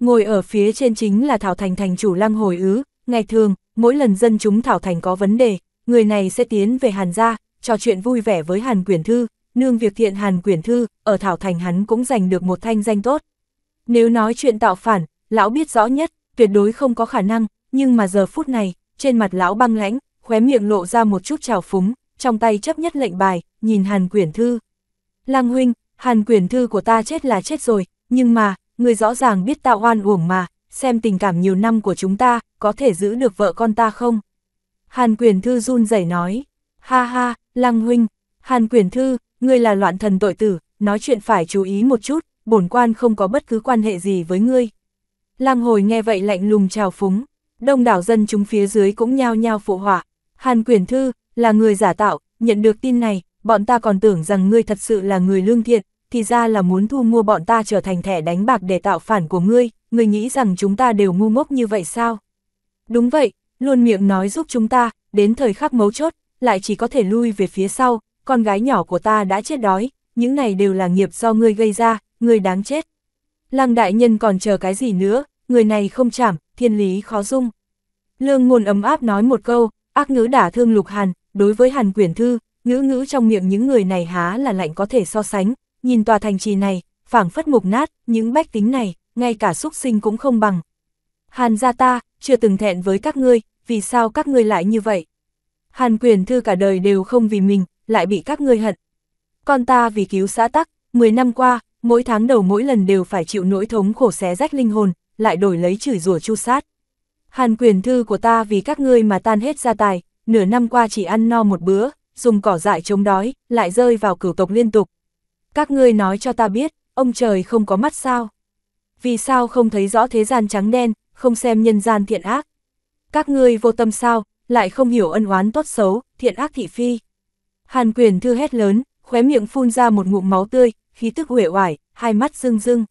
Ngồi ở phía trên chính là Thảo Thành thành chủ lăng hồi ứ, ngày thường, mỗi lần dân chúng Thảo Thành có vấn đề, người này sẽ tiến về Hàn gia, trò chuyện vui vẻ với Hàn Quyển Thư, nương việc thiện Hàn Quyển Thư, ở Thảo Thành hắn cũng giành được một thanh danh tốt. Nếu nói chuyện tạo phản, lão biết rõ nhất, tuyệt đối không có khả năng, nhưng mà giờ phút này, trên mặt lão băng lãnh, khóe miệng lộ ra một chút trào phúng, trong tay chấp nhất lệnh bài, nhìn Hàn Quyển Thư. Lang huynh, Hàn Quyển Thư của ta chết là chết rồi, nhưng mà, người rõ ràng biết tạo oan uổng mà, xem tình cảm nhiều năm của chúng ta, có thể giữ được vợ con ta không? Hàn Quyển Thư run rẩy nói, ha ha, Lăng Huynh, Hàn Quyển Thư, người là loạn thần tội tử, nói chuyện phải chú ý một chút, bổn quan không có bất cứ quan hệ gì với ngươi. Lang hồi nghe vậy lạnh lùng trào phúng, đông đảo dân chúng phía dưới cũng nhao nhao phụ họa. Hàn Quyển Thư, là người giả tạo, nhận được tin này, bọn ta còn tưởng rằng ngươi thật sự là người lương thiện, thì ra là muốn thu mua bọn ta trở thành thẻ đánh bạc để tạo phản của ngươi, ngươi nghĩ rằng chúng ta đều ngu ngốc như vậy sao? Đúng vậy, luôn miệng nói giúp chúng ta, đến thời khắc mấu chốt, lại chỉ có thể lui về phía sau, con gái nhỏ của ta đã chết đói, những này đều là nghiệp do ngươi gây ra, người đáng chết. Lăng đại nhân còn chờ cái gì nữa, người này không chảm, thiên lý khó dung. Lương ngôn ấm áp nói một câu, ác ngữ đả thương lục hàn, đối với hàn quyển thư, ngữ ngữ trong miệng những người này há là lạnh có thể so sánh, nhìn tòa thành trì này, phảng phất mục nát, những bách tính này, ngay cả xúc sinh cũng không bằng. Hàn gia ta, chưa từng thẹn với các ngươi, vì sao các ngươi lại như vậy? Hàn quyền thư cả đời đều không vì mình, lại bị các ngươi hận. Con ta vì cứu xã tắc, 10 năm qua, mỗi tháng đầu mỗi lần đều phải chịu nỗi thống khổ xé rách linh hồn, lại đổi lấy chửi rủa chu sát. Hàn quyền thư của ta vì các ngươi mà tan hết gia tài, nửa năm qua chỉ ăn no một bữa, dùng cỏ dại chống đói, lại rơi vào cửu tộc liên tục. Các ngươi nói cho ta biết, ông trời không có mắt sao? Vì sao không thấy rõ thế gian trắng đen, không xem nhân gian thiện ác? Các ngươi vô tâm sao, lại không hiểu ân oán tốt xấu, thiện ác thị phi. Hàn quyền thư hét lớn, khóe miệng phun ra một ngụm máu tươi, khí tức uể oải, hai mắt rưng rưng.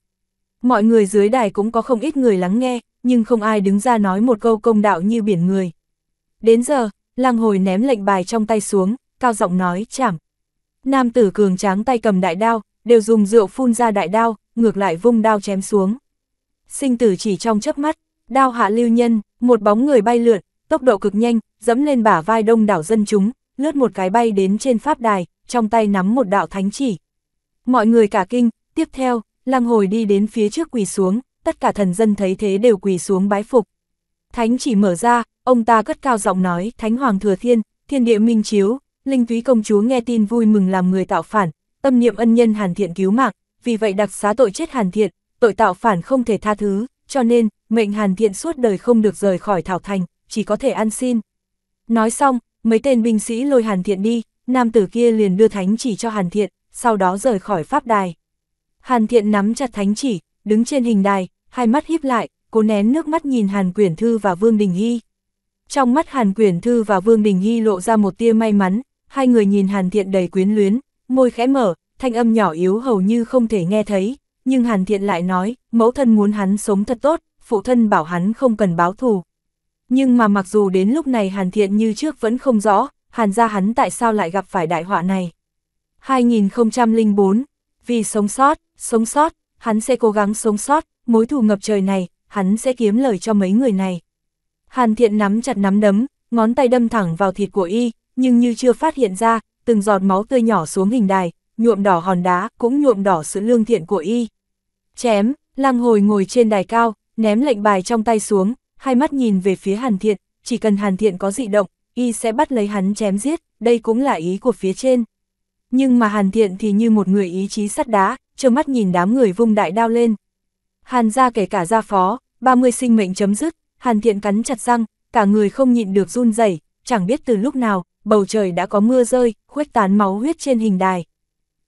Mọi người dưới đài cũng có không ít người lắng nghe, nhưng không ai đứng ra nói một câu công đạo như biển người. Đến giờ, lang hồi ném lệnh bài trong tay xuống, cao giọng nói chảm. Nam tử cường tráng tay cầm đại đao, đều dùng rượu phun ra đại đao, ngược lại vung đao chém xuống. Sinh tử chỉ trong chớp mắt, đao hạ lưu nhân, một bóng người bay lượn, tốc độ cực nhanh, dẫm lên bả vai đông đảo dân chúng, lướt một cái bay đến trên pháp đài, trong tay nắm một đạo thánh chỉ, Mọi người cả kinh, tiếp theo, lăng hồi đi đến phía trước quỳ xuống, tất cả thần dân thấy thế đều quỳ xuống bái phục. Thánh chỉ mở ra, ông ta cất cao giọng nói, Thánh Hoàng Thừa Thiên, Thiên Địa Minh Chiếu, Linh Thúy Công Chúa nghe tin vui mừng làm người tạo phản, tâm niệm ân nhân Hàn Thiện cứu mạng, vì vậy đặc xá tội chết Hàn Thiện, tội tạo phản không thể tha thứ, cho nên, mệnh Hàn Thiện suốt đời không được rời khỏi Thảo Thành, chỉ có thể ăn xin. Nói xong, mấy tên binh sĩ lôi Hàn Thiện đi, nam tử kia liền đưa thánh chỉ cho Hàn Thiện, sau đó rời khỏi pháp đài. Hàn Thiện nắm chặt thánh chỉ, đứng trên hình đài, hai mắt híp lại, cố nén nước mắt nhìn Hàn Quyển Thư và Vương Đình Hy. Trong mắt Hàn Quyển Thư và Vương Đình Hy lộ ra một tia may mắn, hai người nhìn Hàn Thiện đầy quyến luyến, môi khẽ mở, thanh âm nhỏ yếu hầu như không thể nghe thấy, nhưng Hàn Thiện lại nói, mẫu thân muốn hắn sống thật tốt, phụ thân bảo hắn không cần báo thù. Nhưng mà mặc dù đến lúc này Hàn Thiện như trước vẫn không rõ, Hàn ra hắn tại sao lại gặp phải đại họa này. 2004, vì sống sót, sống sót, hắn sẽ cố gắng sống sót, mối thù ngập trời này, hắn sẽ kiếm lời cho mấy người này. Hàn thiện nắm chặt nắm đấm, ngón tay đâm thẳng vào thịt của y, nhưng như chưa phát hiện ra, từng giọt máu tươi nhỏ xuống hình đài, nhuộm đỏ hòn đá, cũng nhuộm đỏ sự lương thiện của y. Chém, Lang hồi ngồi trên đài cao, ném lệnh bài trong tay xuống, hai mắt nhìn về phía hàn thiện, chỉ cần hàn thiện có dị động, y sẽ bắt lấy hắn chém giết, đây cũng là ý của phía trên nhưng mà Hàn Thiện thì như một người ý chí sắt đá, trơ mắt nhìn đám người vung đại đao lên. Hàn gia kể cả gia phó, 30 sinh mệnh chấm dứt, Hàn Thiện cắn chặt răng, cả người không nhịn được run rẩy, chẳng biết từ lúc nào, bầu trời đã có mưa rơi, khuếch tán máu huyết trên hình đài.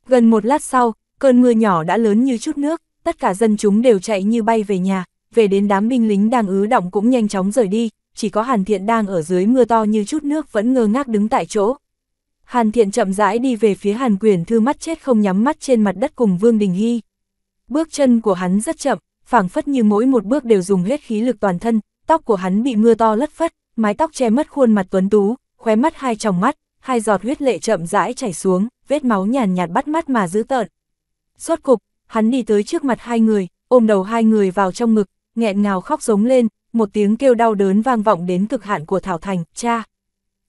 Gần một lát sau, cơn mưa nhỏ đã lớn như chút nước, tất cả dân chúng đều chạy như bay về nhà, về đến đám binh lính đang ứ động cũng nhanh chóng rời đi, chỉ có Hàn Thiện đang ở dưới mưa to như chút nước vẫn ngơ ngác đứng tại chỗ. Hàn Thiện chậm rãi đi về phía Hàn Quyền Thư mắt chết không nhắm mắt trên mặt đất cùng Vương Đình Hy. Bước chân của hắn rất chậm, phảng phất như mỗi một bước đều dùng hết khí lực toàn thân, tóc của hắn bị mưa to lất phất, mái tóc che mất khuôn mặt tuấn tú, khóe mắt hai tròng mắt, hai giọt huyết lệ chậm rãi chảy xuống, vết máu nhàn nhạt bắt mắt mà dữ tợn. Rốt cục, hắn đi tới trước mặt hai người, ôm đầu hai người vào trong ngực, nghẹn ngào khóc giống lên, một tiếng kêu đau đớn vang vọng đến cực hạn của Thảo Thành, cha.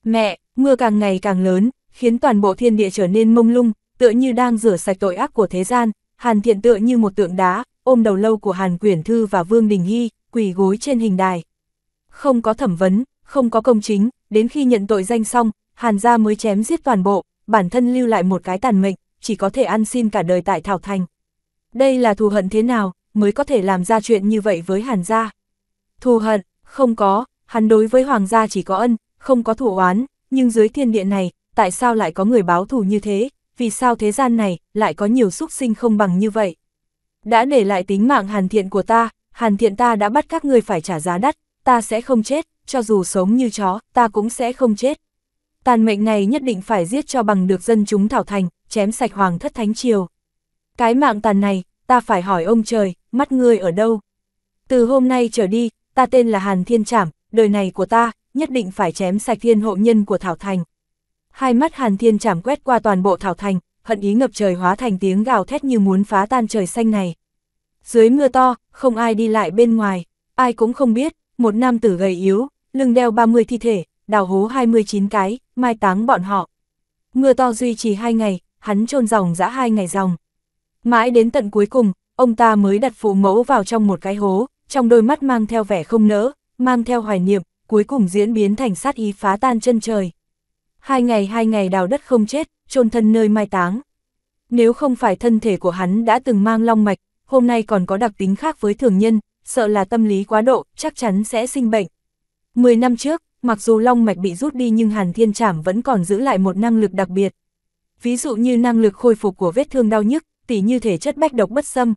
Mẹ, mưa càng ngày càng lớn, khiến toàn bộ thiên địa trở nên mông lung, tựa như đang rửa sạch tội ác của thế gian, Hàn Thiện tựa như một tượng đá, ôm đầu lâu của Hàn Quyển Thư và Vương Đình Hy, quỳ gối trên hình đài. Không có thẩm vấn, không có công chính, đến khi nhận tội danh xong, Hàn gia mới chém giết toàn bộ, bản thân lưu lại một cái tàn mệnh, chỉ có thể ăn xin cả đời tại Thảo Thành. Đây là thù hận thế nào, mới có thể làm ra chuyện như vậy với Hàn gia. Thù hận, không có, hắn đối với Hoàng gia chỉ có ân, không có thủ oán, nhưng dưới thiên địa này, tại sao lại có người báo thù như thế, vì sao thế gian này lại có nhiều súc sinh không bằng như vậy. Đã để lại tính mạng hàn thiện của ta, hàn thiện ta đã bắt các người phải trả giá đắt, ta sẽ không chết, cho dù sống như chó, ta cũng sẽ không chết. Tàn mệnh này nhất định phải giết cho bằng được dân chúng thảo thành, chém sạch hoàng thất thánh triều. Cái mạng tàn này, ta phải hỏi ông trời, mắt ngươi ở đâu? Từ hôm nay trở đi, ta tên là Hàn Thiên Trảm, đời này của ta, nhất định phải chém sạch thiên hộ nhân của Thảo Thành hai mắt Hàn Thiên chảm quét qua toàn bộ thảo thành, hận ý ngập trời hóa thành tiếng gào thét như muốn phá tan trời xanh này. Dưới mưa to, không ai đi lại bên ngoài, ai cũng không biết, một nam tử gầy yếu, lưng đeo 30 thi thể, đào hố 29 cái, mai táng bọn họ. Mưa to duy trì hai ngày, hắn trôn dòng dã hai ngày dòng. Mãi đến tận cuối cùng, ông ta mới đặt phụ mẫu vào trong một cái hố, trong đôi mắt mang theo vẻ không nỡ, mang theo hoài niệm, cuối cùng diễn biến thành sát ý phá tan chân trời hai ngày hai ngày đào đất không chết, chôn thân nơi mai táng. Nếu không phải thân thể của hắn đã từng mang long mạch, hôm nay còn có đặc tính khác với thường nhân, sợ là tâm lý quá độ, chắc chắn sẽ sinh bệnh. Mười năm trước, mặc dù long mạch bị rút đi nhưng Hàn Thiên Trảm vẫn còn giữ lại một năng lực đặc biệt. Ví dụ như năng lực khôi phục của vết thương đau nhức, tỉ như thể chất bách độc bất xâm.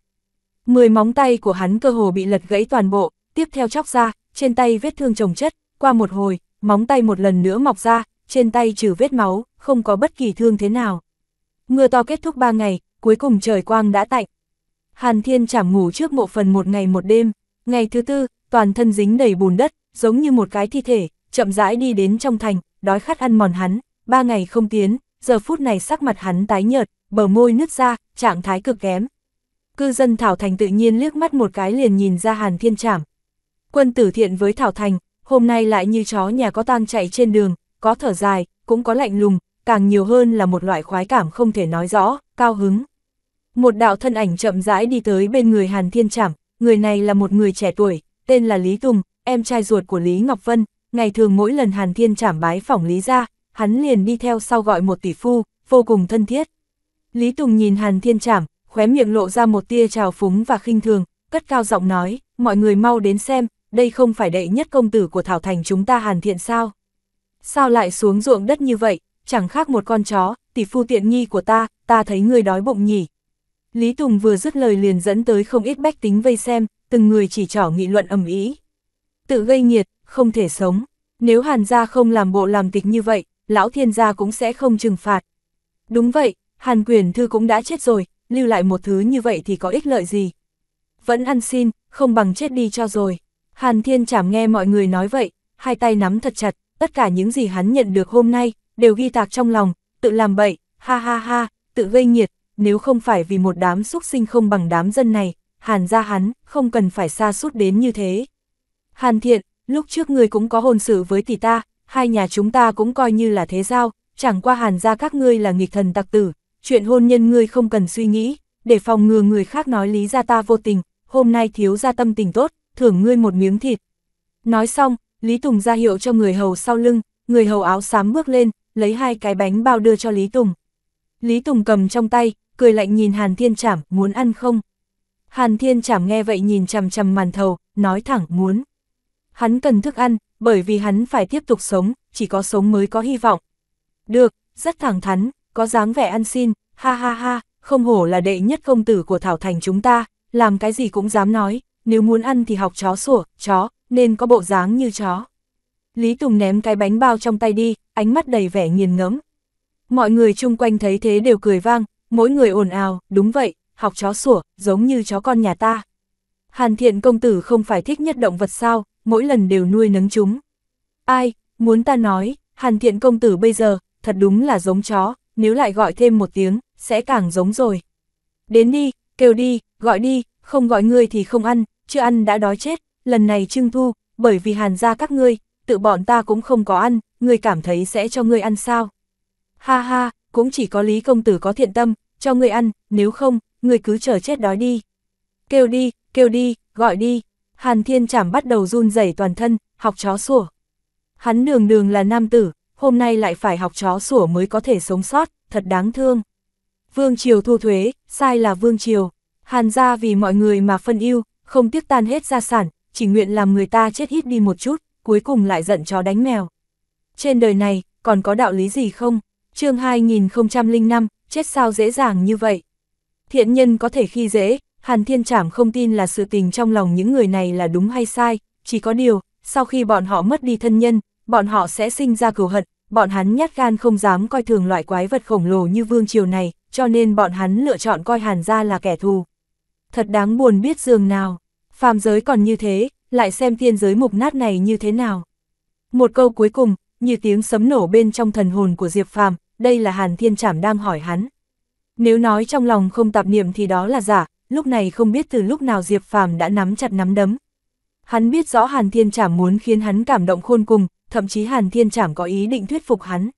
Mười móng tay của hắn cơ hồ bị lật gãy toàn bộ, tiếp theo chóc ra, trên tay vết thương chồng chất, qua một hồi, móng tay một lần nữa mọc ra, trên tay trừ vết máu, không có bất kỳ thương thế nào. Mưa to kết thúc ba ngày, cuối cùng trời quang đã tạnh. Hàn Thiên chảm ngủ trước mộ phần một ngày một đêm. Ngày thứ tư, toàn thân dính đầy bùn đất, giống như một cái thi thể, chậm rãi đi đến trong thành, đói khát ăn mòn hắn, ba ngày không tiến, giờ phút này sắc mặt hắn tái nhợt, bờ môi nứt ra, trạng thái cực kém. Cư dân Thảo Thành tự nhiên liếc mắt một cái liền nhìn ra Hàn Thiên Trảm. Quân tử thiện với Thảo Thành, hôm nay lại như chó nhà có tang chạy trên đường, có thở dài, cũng có lạnh lùng, càng nhiều hơn là một loại khoái cảm không thể nói rõ, cao hứng. Một đạo thân ảnh chậm rãi đi tới bên người Hàn Thiên Trảm, người này là một người trẻ tuổi, tên là Lý Tùng, em trai ruột của Lý Ngọc Vân, ngày thường mỗi lần Hàn Thiên Trảm bái phỏng Lý ra, hắn liền đi theo sau gọi một tỷ phu, vô cùng thân thiết. Lý Tùng nhìn Hàn Thiên Trảm, khóe miệng lộ ra một tia trào phúng và khinh thường, cất cao giọng nói, mọi người mau đến xem, đây không phải đệ nhất công tử của Thảo Thành chúng ta Hàn Thiện sao. Sao lại xuống ruộng đất như vậy, chẳng khác một con chó, tỷ phu tiện nghi của ta, ta thấy người đói bụng nhỉ. Lý Tùng vừa dứt lời liền dẫn tới không ít bách tính vây xem, từng người chỉ trỏ nghị luận ầm ý. Tự gây nghiệt, không thể sống. Nếu Hàn gia không làm bộ làm tịch như vậy, lão thiên gia cũng sẽ không trừng phạt. Đúng vậy, Hàn quyền thư cũng đã chết rồi, lưu lại một thứ như vậy thì có ích lợi gì. Vẫn ăn xin, không bằng chết đi cho rồi. Hàn thiên chảm nghe mọi người nói vậy, hai tay nắm thật chặt, tất cả những gì hắn nhận được hôm nay, đều ghi tạc trong lòng, tự làm bậy, ha ha ha, tự gây nhiệt. nếu không phải vì một đám xúc sinh không bằng đám dân này, hàn ra hắn, không cần phải xa suốt đến như thế. Hàn thiện, lúc trước ngươi cũng có hôn sự với tỷ ta, hai nhà chúng ta cũng coi như là thế giao, chẳng qua hàn ra các ngươi là nghịch thần tặc tử, chuyện hôn nhân ngươi không cần suy nghĩ, để phòng ngừa người khác nói lý ra ta vô tình, hôm nay thiếu ra tâm tình tốt, thưởng ngươi một miếng thịt. Nói xong, Lý Tùng ra hiệu cho người hầu sau lưng, người hầu áo xám bước lên, lấy hai cái bánh bao đưa cho Lý Tùng. Lý Tùng cầm trong tay, cười lạnh nhìn Hàn Thiên Trảm, muốn ăn không? Hàn Thiên Trảm nghe vậy nhìn chằm chằm màn thầu, nói thẳng muốn. Hắn cần thức ăn, bởi vì hắn phải tiếp tục sống, chỉ có sống mới có hy vọng. Được, rất thẳng thắn, có dáng vẻ ăn xin, ha ha ha, không hổ là đệ nhất công tử của Thảo Thành chúng ta, làm cái gì cũng dám nói, nếu muốn ăn thì học chó sủa, chó, nên có bộ dáng như chó. Lý Tùng ném cái bánh bao trong tay đi, ánh mắt đầy vẻ nghiền ngẫm. Mọi người chung quanh thấy thế đều cười vang, mỗi người ồn ào, đúng vậy, học chó sủa, giống như chó con nhà ta. Hàn thiện công tử không phải thích nhất động vật sao, mỗi lần đều nuôi nấng chúng. Ai, muốn ta nói, hàn thiện công tử bây giờ, thật đúng là giống chó, nếu lại gọi thêm một tiếng, sẽ càng giống rồi. Đến đi, kêu đi, gọi đi, không gọi người thì không ăn, chưa ăn đã đói chết lần này trưng thu, bởi vì hàn ra các ngươi, tự bọn ta cũng không có ăn, ngươi cảm thấy sẽ cho ngươi ăn sao? Ha ha, cũng chỉ có Lý Công Tử có thiện tâm, cho ngươi ăn, nếu không, ngươi cứ chờ chết đói đi. Kêu đi, kêu đi, gọi đi. Hàn Thiên Trảm bắt đầu run rẩy toàn thân, học chó sủa. Hắn đường đường là nam tử, hôm nay lại phải học chó sủa mới có thể sống sót, thật đáng thương. Vương Triều thu thuế, sai là Vương Triều. Hàn gia vì mọi người mà phân ưu, không tiếc tan hết gia sản, chỉ nguyện làm người ta chết hít đi một chút, cuối cùng lại giận chó đánh mèo. Trên đời này, còn có đạo lý gì không? chương 2005, chết sao dễ dàng như vậy? Thiện nhân có thể khi dễ, Hàn Thiên Trảm không tin là sự tình trong lòng những người này là đúng hay sai, chỉ có điều, sau khi bọn họ mất đi thân nhân, bọn họ sẽ sinh ra cửu hận, bọn hắn nhát gan không dám coi thường loại quái vật khổng lồ như vương triều này, cho nên bọn hắn lựa chọn coi Hàn ra là kẻ thù. Thật đáng buồn biết dường nào phàm giới còn như thế, lại xem thiên giới mục nát này như thế nào. Một câu cuối cùng, như tiếng sấm nổ bên trong thần hồn của Diệp Phàm, đây là Hàn Thiên Trảm đang hỏi hắn. Nếu nói trong lòng không tạp niệm thì đó là giả, lúc này không biết từ lúc nào Diệp Phàm đã nắm chặt nắm đấm. Hắn biết rõ Hàn Thiên Trảm muốn khiến hắn cảm động khôn cùng, thậm chí Hàn Thiên Trảm có ý định thuyết phục hắn.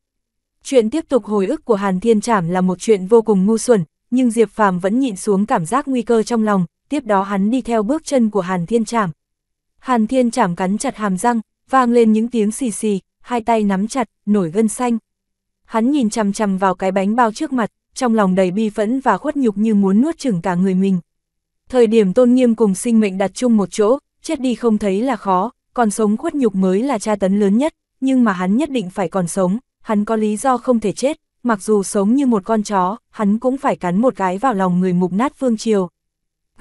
Chuyện tiếp tục hồi ức của Hàn Thiên Trảm là một chuyện vô cùng ngu xuẩn, nhưng Diệp Phàm vẫn nhịn xuống cảm giác nguy cơ trong lòng, tiếp đó hắn đi theo bước chân của Hàn Thiên Trảm. Hàn Thiên Trảm cắn chặt hàm răng, vang lên những tiếng xì xì, hai tay nắm chặt, nổi gân xanh. Hắn nhìn chằm chằm vào cái bánh bao trước mặt, trong lòng đầy bi phẫn và khuất nhục như muốn nuốt chửng cả người mình. Thời điểm tôn nghiêm cùng sinh mệnh đặt chung một chỗ, chết đi không thấy là khó, còn sống khuất nhục mới là tra tấn lớn nhất, nhưng mà hắn nhất định phải còn sống, hắn có lý do không thể chết, mặc dù sống như một con chó, hắn cũng phải cắn một cái vào lòng người mục nát phương Triều.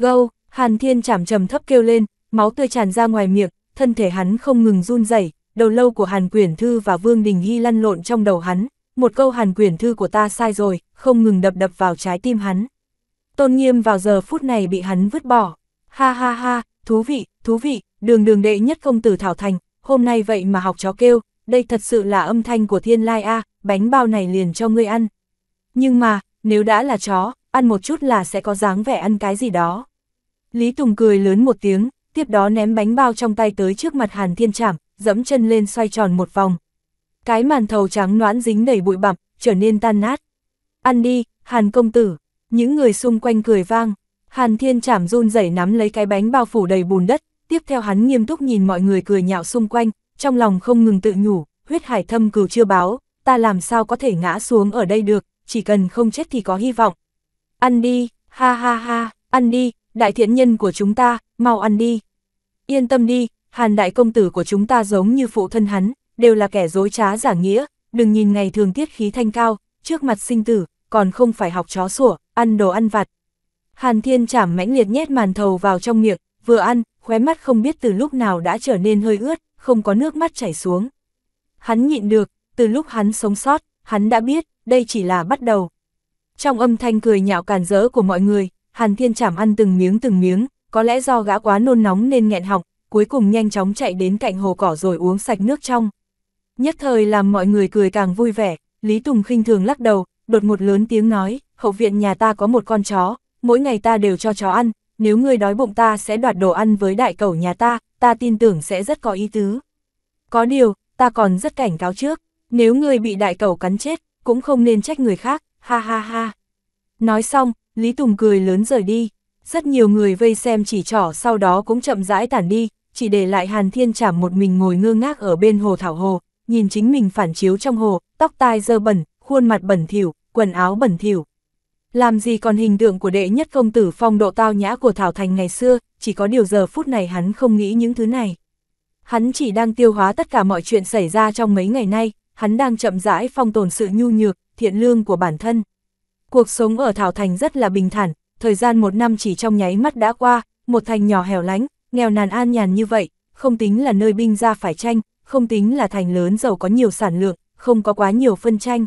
Gâu, Hàn Thiên chảm trầm thấp kêu lên, máu tươi tràn ra ngoài miệng, thân thể hắn không ngừng run rẩy, đầu lâu của Hàn Quyển Thư và Vương Đình Hy lăn lộn trong đầu hắn, một câu Hàn Quyển Thư của ta sai rồi, không ngừng đập đập vào trái tim hắn. Tôn nghiêm vào giờ phút này bị hắn vứt bỏ. Ha ha ha, thú vị, thú vị, đường đường đệ nhất công tử Thảo Thành, hôm nay vậy mà học chó kêu, đây thật sự là âm thanh của thiên lai a, bánh bao này liền cho ngươi ăn. Nhưng mà, nếu đã là chó, ăn một chút là sẽ có dáng vẻ ăn cái gì đó. Lý Tùng cười lớn một tiếng, tiếp đó ném bánh bao trong tay tới trước mặt Hàn Thiên Trạm, dẫm chân lên xoay tròn một vòng. Cái màn thầu trắng noãn dính đầy bụi bặm, trở nên tan nát. Ăn đi, Hàn công tử. Những người xung quanh cười vang. Hàn Thiên Trạm run rẩy nắm lấy cái bánh bao phủ đầy bùn đất, tiếp theo hắn nghiêm túc nhìn mọi người cười nhạo xung quanh, trong lòng không ngừng tự nhủ, huyết hải thâm cừu chưa báo, ta làm sao có thể ngã xuống ở đây được, chỉ cần không chết thì có hy vọng. Ăn đi, ha ha ha, ăn đi, đại thiện nhân của chúng ta, mau ăn đi. Yên tâm đi, hàn đại công tử của chúng ta giống như phụ thân hắn, đều là kẻ dối trá giả nghĩa, đừng nhìn ngày thường tiết khí thanh cao, trước mặt sinh tử, còn không phải học chó sủa, ăn đồ ăn vặt. Hàn thiên chảm mãnh liệt nhét màn thầu vào trong miệng, vừa ăn, khóe mắt không biết từ lúc nào đã trở nên hơi ướt, không có nước mắt chảy xuống. Hắn nhịn được, từ lúc hắn sống sót, hắn đã biết, đây chỉ là bắt đầu. Trong âm thanh cười nhạo càn rỡ của mọi người, Hàn Thiên Trảm ăn từng miếng từng miếng, có lẽ do gã quá nôn nóng nên nghẹn họng, cuối cùng nhanh chóng chạy đến cạnh hồ cỏ rồi uống sạch nước trong. Nhất thời làm mọi người cười càng vui vẻ, Lý Tùng khinh thường lắc đầu, đột ngột lớn tiếng nói, hậu viện nhà ta có một con chó, mỗi ngày ta đều cho chó ăn, nếu ngươi đói bụng ta sẽ đoạt đồ ăn với đại cầu nhà ta, ta tin tưởng sẽ rất có ý tứ. Có điều, ta còn rất cảnh cáo trước, nếu ngươi bị đại cầu cắn chết, cũng không nên trách người khác, ha ha ha. Nói xong, Lý Tùng cười lớn rời đi, rất nhiều người vây xem chỉ trỏ sau đó cũng chậm rãi tản đi, chỉ để lại Hàn Thiên Trảm một mình ngồi ngơ ngác ở bên hồ thảo hồ, nhìn chính mình phản chiếu trong hồ, tóc tai dơ bẩn, khuôn mặt bẩn thỉu, quần áo bẩn thỉu. Làm gì còn hình tượng của đệ nhất công tử phong độ tao nhã của Thảo Thành ngày xưa, chỉ có điều giờ phút này hắn không nghĩ những thứ này. Hắn chỉ đang tiêu hóa tất cả mọi chuyện xảy ra trong mấy ngày nay, hắn đang chậm rãi phong tồn sự nhu nhược, thiện lương của bản thân. Cuộc sống ở Thảo Thành rất là bình thản, thời gian một năm chỉ trong nháy mắt đã qua, một thành nhỏ hẻo lánh, nghèo nàn an nhàn như vậy, không tính là nơi binh ra phải tranh, không tính là thành lớn giàu có nhiều sản lượng, không có quá nhiều phân tranh.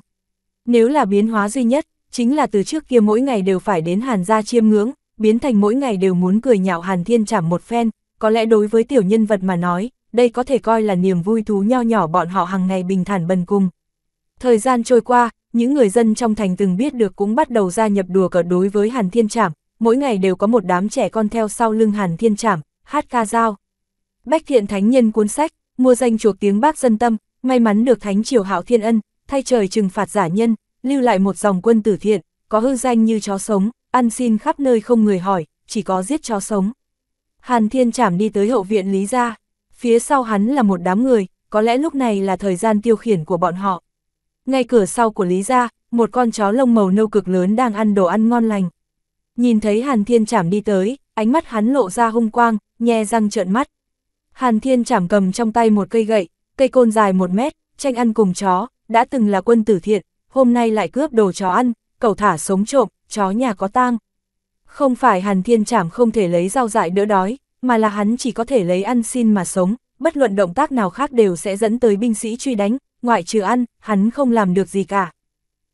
Nếu là biến hóa duy nhất, chính là từ trước kia mỗi ngày đều phải đến Hàn gia chiêm ngưỡng, biến thành mỗi ngày đều muốn cười nhạo Hàn Thiên Trảm một phen, có lẽ đối với tiểu nhân vật mà nói, đây có thể coi là niềm vui thú nho nhỏ bọn họ hàng ngày bình thản bần cùng, Thời gian trôi qua, những người dân trong thành từng biết được cũng bắt đầu gia nhập đùa cợt đối với Hàn Thiên Trảm, mỗi ngày đều có một đám trẻ con theo sau lưng Hàn Thiên Trảm, hát ca dao. Bách thiện thánh nhân cuốn sách, mua danh chuộc tiếng bác dân tâm, may mắn được thánh triều hạo thiên ân, thay trời trừng phạt giả nhân, lưu lại một dòng quân tử thiện, có hư danh như chó sống, ăn xin khắp nơi không người hỏi, chỉ có giết chó sống. Hàn Thiên Trảm đi tới hậu viện Lý Gia, phía sau hắn là một đám người, có lẽ lúc này là thời gian tiêu khiển của bọn họ. Ngay cửa sau của Lý Gia, một con chó lông màu nâu cực lớn đang ăn đồ ăn ngon lành. Nhìn thấy Hàn Thiên Trảm đi tới, ánh mắt hắn lộ ra hung quang, nhe răng trợn mắt. Hàn Thiên Trảm cầm trong tay một cây gậy, cây côn dài một mét, tranh ăn cùng chó, đã từng là quân tử thiện, hôm nay lại cướp đồ chó ăn, cầu thả sống trộm, chó nhà có tang. Không phải Hàn Thiên Trảm không thể lấy rau dại đỡ đói, mà là hắn chỉ có thể lấy ăn xin mà sống, bất luận động tác nào khác đều sẽ dẫn tới binh sĩ truy đánh, ngoại trừ ăn, hắn không làm được gì cả.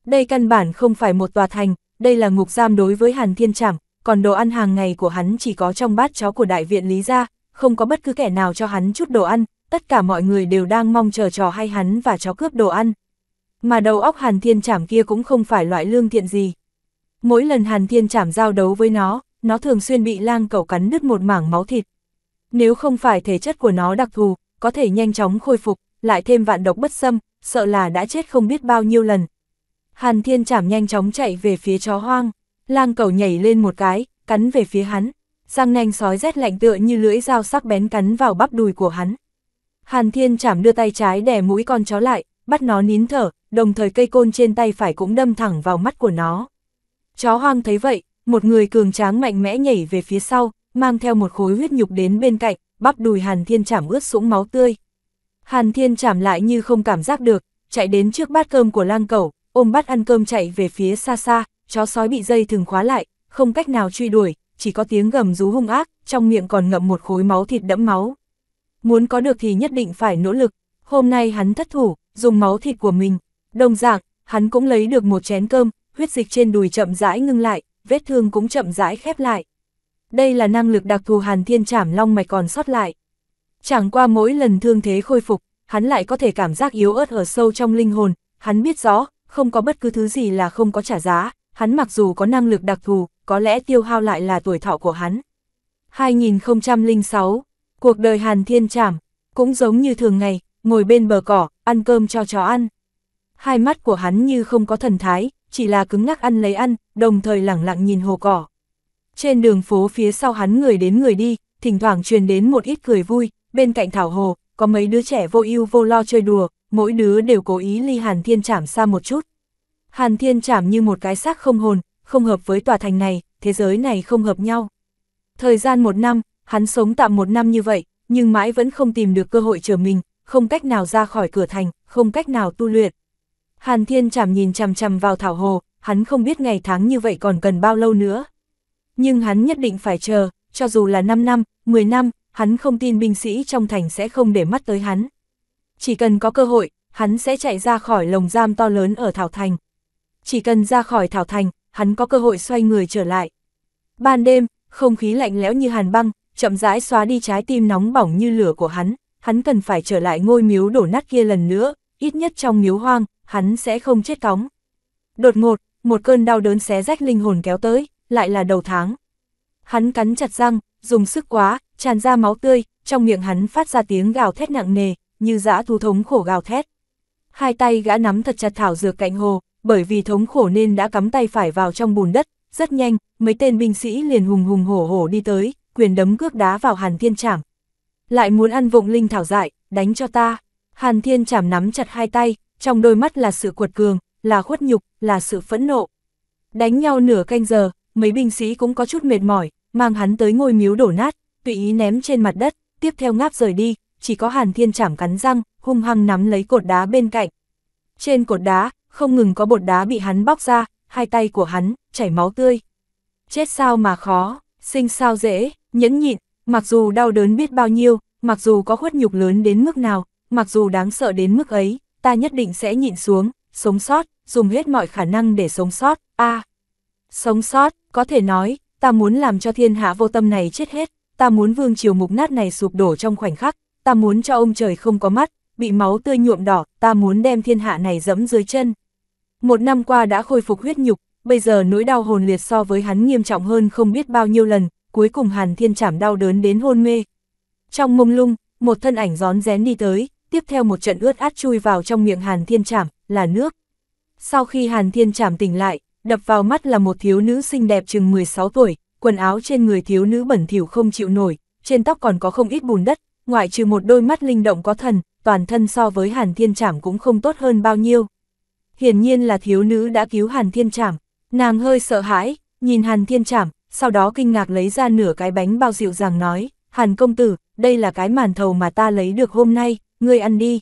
Đây căn bản không phải một tòa thành, đây là ngục giam đối với Hàn Thiên Trảm, còn đồ ăn hàng ngày của hắn chỉ có trong bát chó của đại viện Lý Gia, không có bất cứ kẻ nào cho hắn chút đồ ăn, tất cả mọi người đều đang mong chờ trò hay hắn và chó cướp đồ ăn. Mà đầu óc Hàn Thiên Trảm kia cũng không phải loại lương thiện gì. Mỗi lần Hàn Thiên Trảm giao đấu với nó, nó thường xuyên bị lang cẩu cắn đứt một mảng máu thịt. Nếu không phải thể chất của nó đặc thù, có thể nhanh chóng khôi phục, lại thêm vạn độc bất xâm, sợ là đã chết không biết bao nhiêu lần. Hàn Thiên Trảm nhanh chóng chạy về phía chó hoang, lang cầu nhảy lên một cái, cắn về phía hắn, răng nanh sói rét lạnh tựa như lưỡi dao sắc bén cắn vào bắp đùi của hắn. Hàn Thiên Trảm đưa tay trái đè mũi con chó lại, bắt nó nín thở, đồng thời cây côn trên tay phải cũng đâm thẳng vào mắt của nó. Chó hoang thấy vậy, một người cường tráng mạnh mẽ nhảy về phía sau, mang theo một khối huyết nhục đến bên cạnh, bắp đùi Hàn Thiên Trảm ướt sũng máu tươi. Hàn Thiên chạm lại như không cảm giác được, chạy đến trước bát cơm của lang cẩu, ôm bát ăn cơm chạy về phía xa xa, chó sói bị dây thừng khóa lại, không cách nào truy đuổi, chỉ có tiếng gầm rú hung ác, trong miệng còn ngậm một khối máu thịt đẫm máu. Muốn có được thì nhất định phải nỗ lực, hôm nay hắn thất thủ, dùng máu thịt của mình, đồng dạng, hắn cũng lấy được một chén cơm, huyết dịch trên đùi chậm rãi ngưng lại, vết thương cũng chậm rãi khép lại. Đây là năng lực đặc thù Hàn Thiên Chạm Long mạch còn sót lại. Chẳng qua mỗi lần thương thế khôi phục, hắn lại có thể cảm giác yếu ớt ở sâu trong linh hồn, hắn biết rõ, không có bất cứ thứ gì là không có trả giá, hắn mặc dù có năng lực đặc thù, có lẽ tiêu hao lại là tuổi thọ của hắn. 2006, cuộc đời Hàn Thiên Trảm, cũng giống như thường ngày, ngồi bên bờ cỏ, ăn cơm cho chó ăn. Hai mắt của hắn như không có thần thái, chỉ là cứng ngắc ăn lấy ăn, đồng thời lặng lặng nhìn hồ cỏ. Trên đường phố phía sau hắn người đến người đi, thỉnh thoảng truyền đến một ít cười vui, bên cạnh Thảo Hồ, có mấy đứa trẻ vô ưu vô lo chơi đùa, mỗi đứa đều cố ý ly Hàn Thiên Trảm xa một chút. Hàn Thiên Trảm như một cái xác không hồn, không hợp với tòa thành này, thế giới này không hợp nhau. Thời gian một năm, hắn sống tạm một năm như vậy, nhưng mãi vẫn không tìm được cơ hội trở mình, không cách nào ra khỏi cửa thành, không cách nào tu luyện. Hàn Thiên Trảm nhìn chằm chằm vào Thảo Hồ, hắn không biết ngày tháng như vậy còn cần bao lâu nữa. Nhưng hắn nhất định phải chờ, cho dù là 5 năm, 10 năm, hắn không tin binh sĩ trong thành sẽ không để mắt tới hắn. Chỉ cần có cơ hội, hắn sẽ chạy ra khỏi lồng giam to lớn ở Thảo Thành. Chỉ cần ra khỏi Thảo Thành, hắn có cơ hội xoay người trở lại. Ban đêm, không khí lạnh lẽo như hàn băng, chậm rãi xóa đi trái tim nóng bỏng như lửa của hắn, hắn cần phải trở lại ngôi miếu đổ nát kia lần nữa, ít nhất trong miếu hoang, hắn sẽ không chết cóng. Đột ngột, một cơn đau đớn xé rách linh hồn kéo tới, lại là đầu tháng. Hắn cắn chặt răng, dùng sức quá, tràn ra máu tươi, trong miệng hắn phát ra tiếng gào thét nặng nề, như dã thú thống khổ gào thét. Hai tay gã nắm thật chặt thảo dược cạnh hồ, bởi vì thống khổ nên đã cắm tay phải vào trong bùn đất, rất nhanh, mấy tên binh sĩ liền hùng hùng hổ hổ đi tới, quyền đấm cước đá vào Hàn Thiên Trảm. Lại muốn ăn vụng linh thảo dại, đánh cho ta. Hàn Thiên Trảm nắm chặt hai tay, trong đôi mắt là sự cuột cường, là khuất nhục, là sự phẫn nộ. Đánh nhau nửa canh giờ, mấy binh sĩ cũng có chút mệt mỏi, mang hắn tới ngôi miếu đổ nát, tùy ý ném trên mặt đất, tiếp theo ngáp rời đi, chỉ có Hàn Thiên chảm cắn răng, hung hăng nắm lấy cột đá bên cạnh. Trên cột đá, không ngừng có bột đá bị hắn bóc ra, hai tay của hắn, chảy máu tươi. Chết sao mà khó, sinh sao dễ, nhẫn nhịn, mặc dù đau đớn biết bao nhiêu, mặc dù có khuất nhục lớn đến mức nào, mặc dù đáng sợ đến mức ấy, ta nhất định sẽ nhịn xuống, sống sót, dùng hết mọi khả năng để sống sót, a Sống sót, có thể nói, ta muốn làm cho thiên hạ vô tâm này chết hết, ta muốn vương triều mục nát này sụp đổ trong khoảnh khắc, ta muốn cho ông trời không có mắt, bị máu tươi nhuộm đỏ, ta muốn đem thiên hạ này dẫm dưới chân. Một năm qua đã khôi phục huyết nhục, bây giờ nỗi đau hồn liệt so với hắn nghiêm trọng hơn không biết bao nhiêu lần, cuối cùng Hàn Thiên chảm đau đớn đến hôn mê. Trong mông lung, một thân ảnh gión rén đi tới, tiếp theo một trận ướt át chui vào trong miệng Hàn Thiên chảm, là nước. Sau khi Hàn Thiên chảm tỉnh lại, đập vào mắt là một thiếu nữ xinh đẹp chừng 16 tuổi, quần áo trên người thiếu nữ bẩn thỉu không chịu nổi, trên tóc còn có không ít bùn đất, ngoại trừ một đôi mắt linh động có thần, toàn thân so với Hàn Thiên Trảm cũng không tốt hơn bao nhiêu. Hiển nhiên là thiếu nữ đã cứu Hàn Thiên Trảm, nàng hơi sợ hãi, nhìn Hàn Thiên Trảm, sau đó kinh ngạc lấy ra nửa cái bánh bao dịu dàng nói, Hàn công tử, đây là cái màn thầu mà ta lấy được hôm nay, ngươi ăn đi.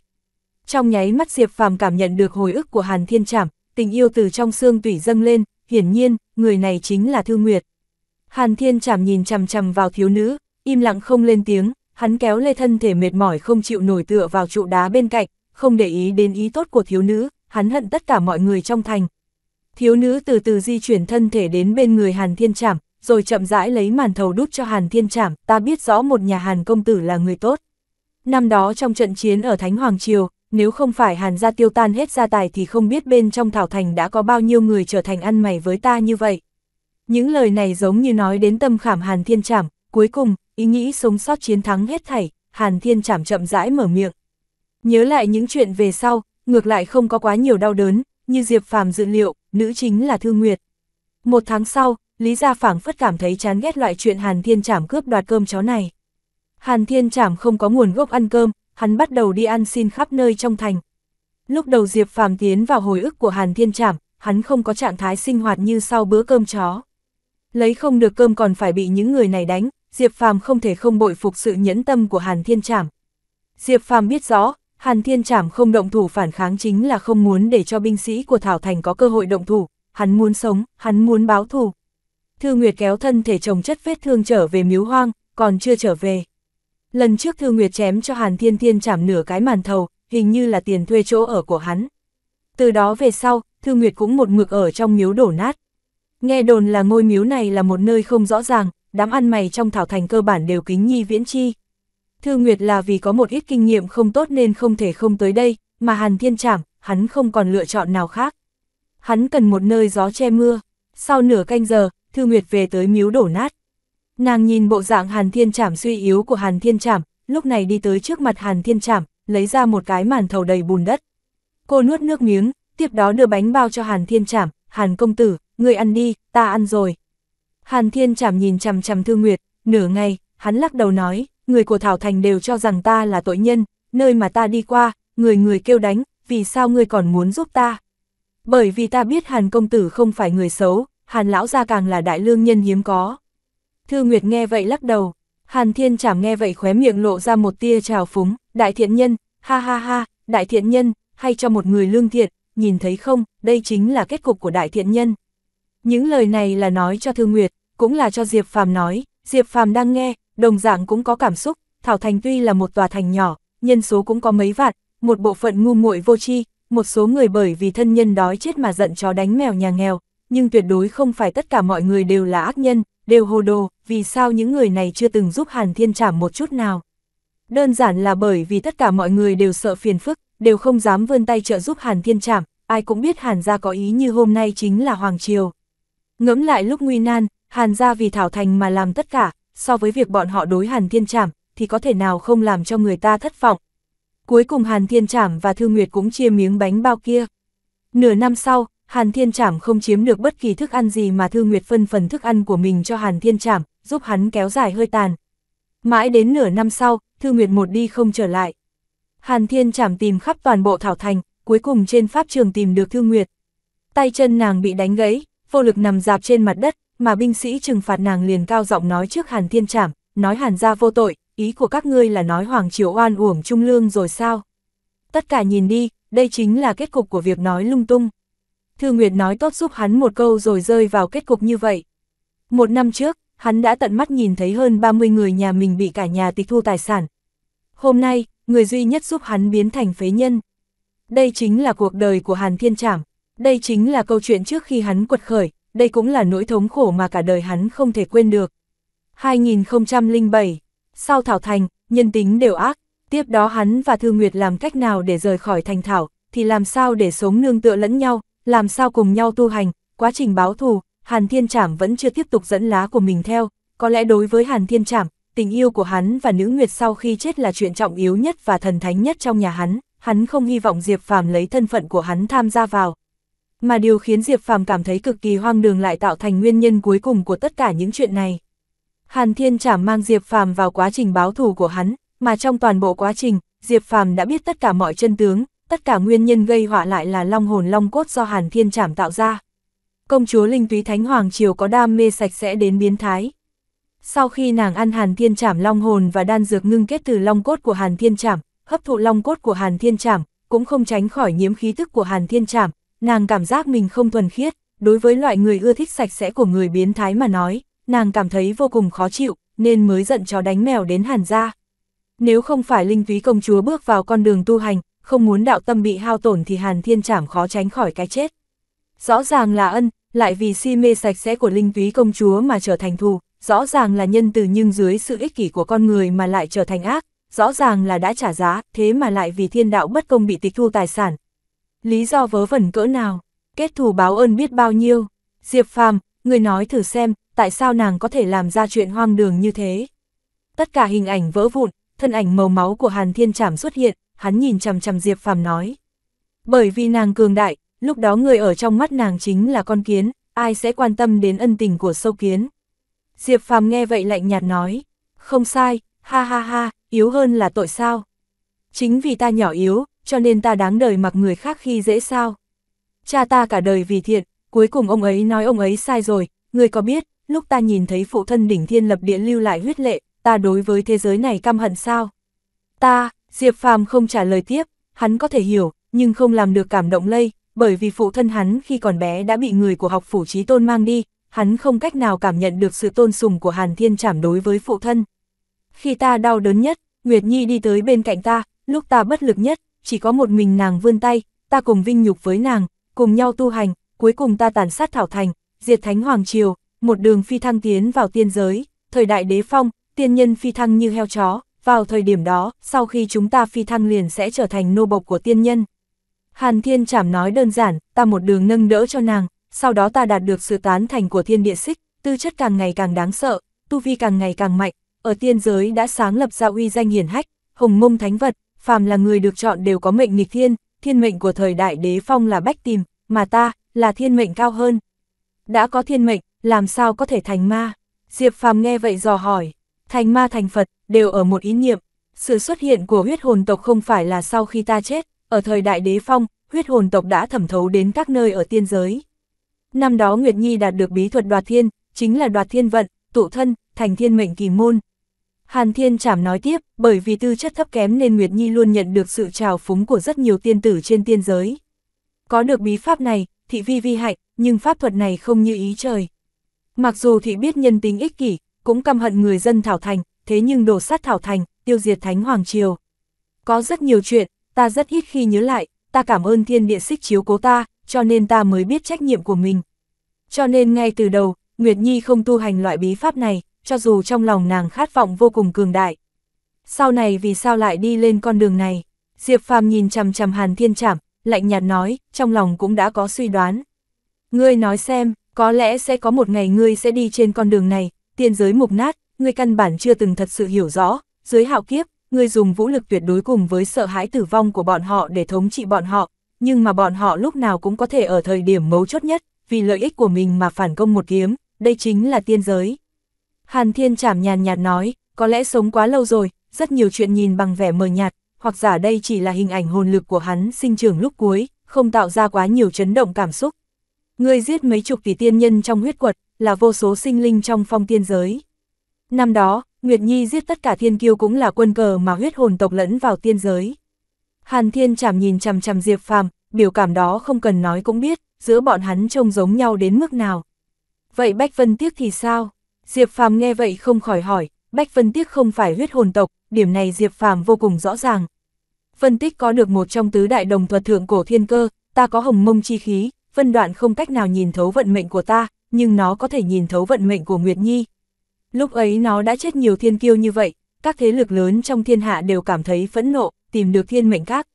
Trong nháy mắt Diệp Phàm cảm nhận được hồi ức của Hàn Thiên Trảm, tình yêu từ trong xương tủy dâng lên, hiển nhiên, người này chính là Thư Nguyệt. Hàn Thiên Trảm nhìn chằm chằm vào thiếu nữ, im lặng không lên tiếng, hắn kéo lê thân thể mệt mỏi không chịu nổi tựa vào trụ đá bên cạnh, không để ý đến ý tốt của thiếu nữ, hắn hận tất cả mọi người trong thành. Thiếu nữ từ từ di chuyển thân thể đến bên người Hàn Thiên Trảm, rồi chậm rãi lấy màn thầu đút cho Hàn Thiên Trảm, ta biết rõ một nhà Hàn công tử là người tốt. Năm đó trong trận chiến ở Thánh Hoàng Triều, nếu không phải hàn gia tiêu tan hết gia tài thì không biết bên trong Thảo Thành đã có bao nhiêu người trở thành ăn mày với ta như vậy. Những lời này giống như nói đến tâm khảm hàn thiên trảm, cuối cùng, ý nghĩ sống sót chiến thắng hết thảy, hàn thiên trảm chậm rãi mở miệng. Nhớ lại những chuyện về sau, ngược lại không có quá nhiều đau đớn, như Diệp Phàm dự liệu, nữ chính là Thư Nguyệt. Một tháng sau, Lý Gia phảng phất cảm thấy chán ghét loại chuyện Hàn Thiên Trảm cướp đoạt cơm chó này. Hàn Thiên Trảm không có nguồn gốc ăn cơm, hắn bắt đầu đi ăn xin khắp nơi trong thành. Lúc đầu Diệp Phàm tiến vào hồi ức của Hàn Thiên Trảm, hắn không có trạng thái sinh hoạt như sau bữa cơm chó. Lấy không được cơm còn phải bị những người này đánh, Diệp Phàm không thể không bội phục sự nhẫn tâm của Hàn Thiên Trảm. Diệp Phàm biết rõ, Hàn Thiên Trảm không động thủ phản kháng chính là không muốn để cho binh sĩ của Thảo Thành có cơ hội động thủ, hắn muốn sống, hắn muốn báo thù. Thư Nguyệt kéo thân thể chồng chất vết thương trở về miếu hoang, còn chưa trở về. Lần trước Thư Nguyệt chém cho Hàn Thiên Thiên chảm nửa cái màn thầu, hình như là tiền thuê chỗ ở của hắn. Từ đó về sau, Thư Nguyệt cũng một mực ở trong miếu đổ nát. Nghe đồn là ngôi miếu này là một nơi không rõ ràng, đám ăn mày trong thảo thành cơ bản đều kính nhi viễn chi. Thư Nguyệt là vì có một ít kinh nghiệm không tốt nên không thể không tới đây, mà Hàn Thiên Trảm, hắn không còn lựa chọn nào khác. Hắn cần một nơi gió che mưa. Sau nửa canh giờ, Thư Nguyệt về tới miếu đổ nát. Nàng nhìn bộ dạng Hàn Thiên Trảm suy yếu của Hàn Thiên Trảm, lúc này đi tới trước mặt Hàn Thiên Trảm, lấy ra một cái màn thầu đầy bùn đất. Cô nuốt nước miếng, tiếp đó đưa bánh bao cho Hàn Thiên Trảm, Hàn công tử, người ăn đi, ta ăn rồi. Hàn Thiên Trảm nhìn chằm chằm Thư Nguyệt, nửa ngày, hắn lắc đầu nói, người của Thảo Thành đều cho rằng ta là tội nhân, nơi mà ta đi qua, người người kêu đánh, vì sao ngươi còn muốn giúp ta? Bởi vì ta biết Hàn công tử không phải người xấu, Hàn lão gia càng là đại lương nhân hiếm có. Thư Nguyệt nghe vậy lắc đầu, Hàn Thiên Trảm nghe vậy khóe miệng lộ ra một tia trào phúng, đại thiện nhân, ha ha ha, đại thiện nhân, hay cho một người lương thiện, nhìn thấy không, đây chính là kết cục của đại thiện nhân. Những lời này là nói cho Thư Nguyệt, cũng là cho Diệp Phàm nói, Diệp Phàm đang nghe, đồng dạng cũng có cảm xúc, Thảo Thành tuy là một tòa thành nhỏ, nhân số cũng có mấy vạn, một bộ phận ngu muội vô tri, một số người bởi vì thân nhân đói chết mà giận chó đánh mèo nhà nghèo, nhưng tuyệt đối không phải tất cả mọi người đều là ác nhân, đều hồ đồ, vì sao những người này chưa từng giúp Hàn Thiên Trảm một chút nào. Đơn giản là bởi vì tất cả mọi người đều sợ phiền phức, đều không dám vươn tay trợ giúp Hàn Thiên Trảm, ai cũng biết Hàn gia có ý như hôm nay chính là Hoàng Triều. Ngẫm lại lúc nguy nan, Hàn gia vì Thảo Thành mà làm tất cả, so với việc bọn họ đối Hàn Thiên Trảm, thì có thể nào không làm cho người ta thất vọng. Cuối cùng Hàn Thiên Trảm và Thư Nguyệt cũng chia miếng bánh bao kia. Nửa năm sau, Hàn Thiên Trảm không chiếm được bất kỳ thức ăn gì mà Thư Nguyệt phân phần thức ăn của mình cho Hàn Thiên Trảm, giúp hắn kéo dài hơi tàn. Mãi đến nửa năm sau, Thư Nguyệt một đi không trở lại. Hàn Thiên chảm tìm khắp toàn bộ Thảo Thành, cuối cùng trên pháp trường tìm được Thư Nguyệt. Tay chân nàng bị đánh gãy, vô lực nằm dạp trên mặt đất, mà binh sĩ trừng phạt nàng liền cao giọng nói trước Hàn Thiên chảm, nói Hàn gia vô tội, ý của các ngươi là nói Hoàng Triều oan uổng trung lương rồi sao? Tất cả nhìn đi, đây chính là kết cục của việc nói lung tung. Thư Nguyệt nói tốt giúp hắn một câu rồi rơi vào kết cục như vậy. Một năm trước, hắn đã tận mắt nhìn thấy hơn 30 người nhà mình bị cả nhà tịch thu tài sản. Hôm nay, người duy nhất giúp hắn biến thành phế nhân. Đây chính là cuộc đời của Hàn Thiên Trảm, đây chính là câu chuyện trước khi hắn quật khởi, đây cũng là nỗi thống khổ mà cả đời hắn không thể quên được. 2007, sau Thảo Thành, nhân tính đều ác, tiếp đó hắn và Thư Nguyệt làm cách nào để rời khỏi thành Thảo, thì làm sao để sống nương tựa lẫn nhau, làm sao cùng nhau tu hành, quá trình báo thù, Hàn Thiên Trảm vẫn chưa tiếp tục dẫn lá của mình theo, có lẽ đối với Hàn Thiên Trảm, tình yêu của hắn và nữ nguyệt sau khi chết là chuyện trọng yếu nhất và thần thánh nhất trong nhà hắn, hắn không hy vọng Diệp Phàm lấy thân phận của hắn tham gia vào. Mà điều khiến Diệp Phàm cảm thấy cực kỳ hoang đường lại tạo thành nguyên nhân cuối cùng của tất cả những chuyện này. Hàn Thiên Trảm mang Diệp Phàm vào quá trình báo thù của hắn, mà trong toàn bộ quá trình, Diệp Phàm đã biết tất cả mọi chân tướng, tất cả nguyên nhân gây họa lại là long hồn long cốt do Hàn Thiên Trảm tạo ra công chúa Linh Túy Thánh Hoàng Triều có đam mê sạch sẽ đến biến thái. Sau khi nàng ăn hàn thiên trảm long hồn và đan dược ngưng kết từ long cốt của hàn thiên trảm, hấp thụ long cốt của hàn thiên trảm, cũng không tránh khỏi nhiễm khí tức của hàn thiên trảm, nàng cảm giác mình không thuần khiết, đối với loại người ưa thích sạch sẽ của người biến thái mà nói, nàng cảm thấy vô cùng khó chịu, nên mới giận chó đánh mèo đến hàn ra. Nếu không phải linh túy công chúa bước vào con đường tu hành, không muốn đạo tâm bị hao tổn thì hàn thiên trảm khó tránh khỏi cái chết. Rõ ràng là ân, lại vì si mê sạch sẽ của linh túy công chúa mà trở thành thù, rõ ràng là nhân từ nhưng dưới sự ích kỷ của con người mà lại trở thành ác, rõ ràng là đã trả giá, thế mà lại vì thiên đạo bất công bị tịch thu tài sản. Lý do vớ vẩn cỡ nào, kết thù báo ơn biết bao nhiêu. Diệp Phàm, người nói thử xem, tại sao nàng có thể làm ra chuyện hoang đường như thế? Tất cả hình ảnh vỡ vụn, thân ảnh màu máu của Hàn Thiên Trảm xuất hiện, hắn nhìn chằm chằm Diệp Phàm nói. Bởi vì nàng cường đại, lúc đó người ở trong mắt nàng chính là con kiến, ai sẽ quan tâm đến ân tình của sâu kiến. Diệp Phàm nghe vậy lạnh nhạt nói, không sai, ha ha ha, yếu hơn là tội sao. Chính vì ta nhỏ yếu, cho nên ta đáng đời mặc người khác khi dễ sao. Cha ta cả đời vì thiện, cuối cùng ông ấy nói ông ấy sai rồi, người có biết, lúc ta nhìn thấy phụ thân đỉnh thiên lập địa lưu lại huyết lệ, ta đối với thế giới này căm hận sao. Ta, Diệp Phàm không trả lời tiếp, hắn có thể hiểu, nhưng không làm được cảm động lây, bởi vì phụ thân hắn khi còn bé đã bị người của học phủ trí tôn mang đi, hắn không cách nào cảm nhận được sự tôn sùng của Hàn Thiên Trảm đối với phụ thân. Khi ta đau đớn nhất, Nguyệt Nhi đi tới bên cạnh ta, lúc ta bất lực nhất, chỉ có một mình nàng vươn tay, ta cùng vinh nhục với nàng, cùng nhau tu hành, cuối cùng ta tàn sát Thảo Thành, diệt Thánh Hoàng Triều, một đường phi thăng tiến vào tiên giới, thời đại đế phong, tiên nhân phi thăng như heo chó, vào thời điểm đó, sau khi chúng ta phi thăng liền sẽ trở thành nô bộc của tiên nhân. Hàn Thiên Trảm nói đơn giản, ta một đường nâng đỡ cho nàng, sau đó ta đạt được sự tán thành của thiên địa xích, tư chất càng ngày càng đáng sợ, tu vi càng ngày càng mạnh, ở tiên giới đã sáng lập ra uy danh hiển hách, hồng mông thánh vật, phàm là người được chọn đều có mệnh nghịch thiên, thiên mệnh của thời đại đế phong là bách tìm, mà ta, là thiên mệnh cao hơn. Đã có thiên mệnh, làm sao có thể thành ma? Diệp phàm nghe vậy dò hỏi, thành ma thành Phật, đều ở một ý niệm, sự xuất hiện của huyết hồn tộc không phải là sau khi ta chết, ở thời đại đế phong, huyết hồn tộc đã thẩm thấu đến các nơi ở tiên giới. Năm đó Nguyệt Nhi đạt được bí thuật đoạt thiên, chính là đoạt thiên vận, tụ thân, thành thiên mệnh kỳ môn. Hàn Thiên Trảm nói tiếp, bởi vì tư chất thấp kém nên Nguyệt Nhi luôn nhận được sự trào phúng của rất nhiều tiên tử trên tiên giới. Có được bí pháp này, thị vi vi hạnh, nhưng pháp thuật này không như ý trời. Mặc dù thị biết nhân tính ích kỷ, cũng căm hận người dân Thảo Thành, thế nhưng đổ sát Thảo Thành, tiêu diệt Thánh Hoàng Triều. Có rất nhiều chuyện, ta rất ít khi nhớ lại, ta cảm ơn thiên địa xích chiếu cố ta, cho nên ta mới biết trách nhiệm của mình. Cho nên ngay từ đầu, Nguyệt Nhi không tu hành loại bí pháp này, cho dù trong lòng nàng khát vọng vô cùng cường đại. Sau này vì sao lại đi lên con đường này? Diệp Phàm nhìn chằm chằm Hàn Thiên Trảm, lạnh nhạt nói, trong lòng cũng đã có suy đoán. Ngươi nói xem, có lẽ sẽ có một ngày ngươi sẽ đi trên con đường này, tiên giới mục nát, ngươi căn bản chưa từng thật sự hiểu rõ, dưới hạo kiếp, ngươi dùng vũ lực tuyệt đối cùng với sợ hãi tử vong của bọn họ để thống trị bọn họ, nhưng mà bọn họ lúc nào cũng có thể ở thời điểm mấu chốt nhất, vì lợi ích của mình mà phản công một kiếm, đây chính là tiên giới. Hàn Thiên Trảm nhàn nhạt nói, có lẽ sống quá lâu rồi, rất nhiều chuyện nhìn bằng vẻ mờ nhạt, hoặc giả đây chỉ là hình ảnh hồn lực của hắn sinh trưởng lúc cuối, không tạo ra quá nhiều chấn động cảm xúc. Ngươi giết mấy chục tỷ tiên nhân trong huyết quật, là vô số sinh linh trong phong tiên giới. Năm đó, Nguyệt Nhi giết tất cả thiên kiêu cũng là quân cờ mà huyết hồn tộc lẫn vào tiên giới. Hàn Thiên Trảm nhìn chằm chằm Diệp Phàm, biểu cảm đó không cần nói cũng biết, giữa bọn hắn trông giống nhau đến mức nào. Vậy Bách Vân Tiếc thì sao? Diệp Phàm nghe vậy không khỏi hỏi, Bách Vân Tiếc không phải huyết hồn tộc, điểm này Diệp Phàm vô cùng rõ ràng. Phân tích có được một trong tứ đại đồng thuật thượng cổ thiên cơ, ta có hồng mông chi khí, phân đoạn không cách nào nhìn thấu vận mệnh của ta, nhưng nó có thể nhìn thấu vận mệnh của Nguyệt Nhi, Lúc ấy nó đã chết nhiều thiên kiêu như vậy, các thế lực lớn trong thiên hạ đều cảm thấy phẫn nộ, tìm được thiên mệnh các.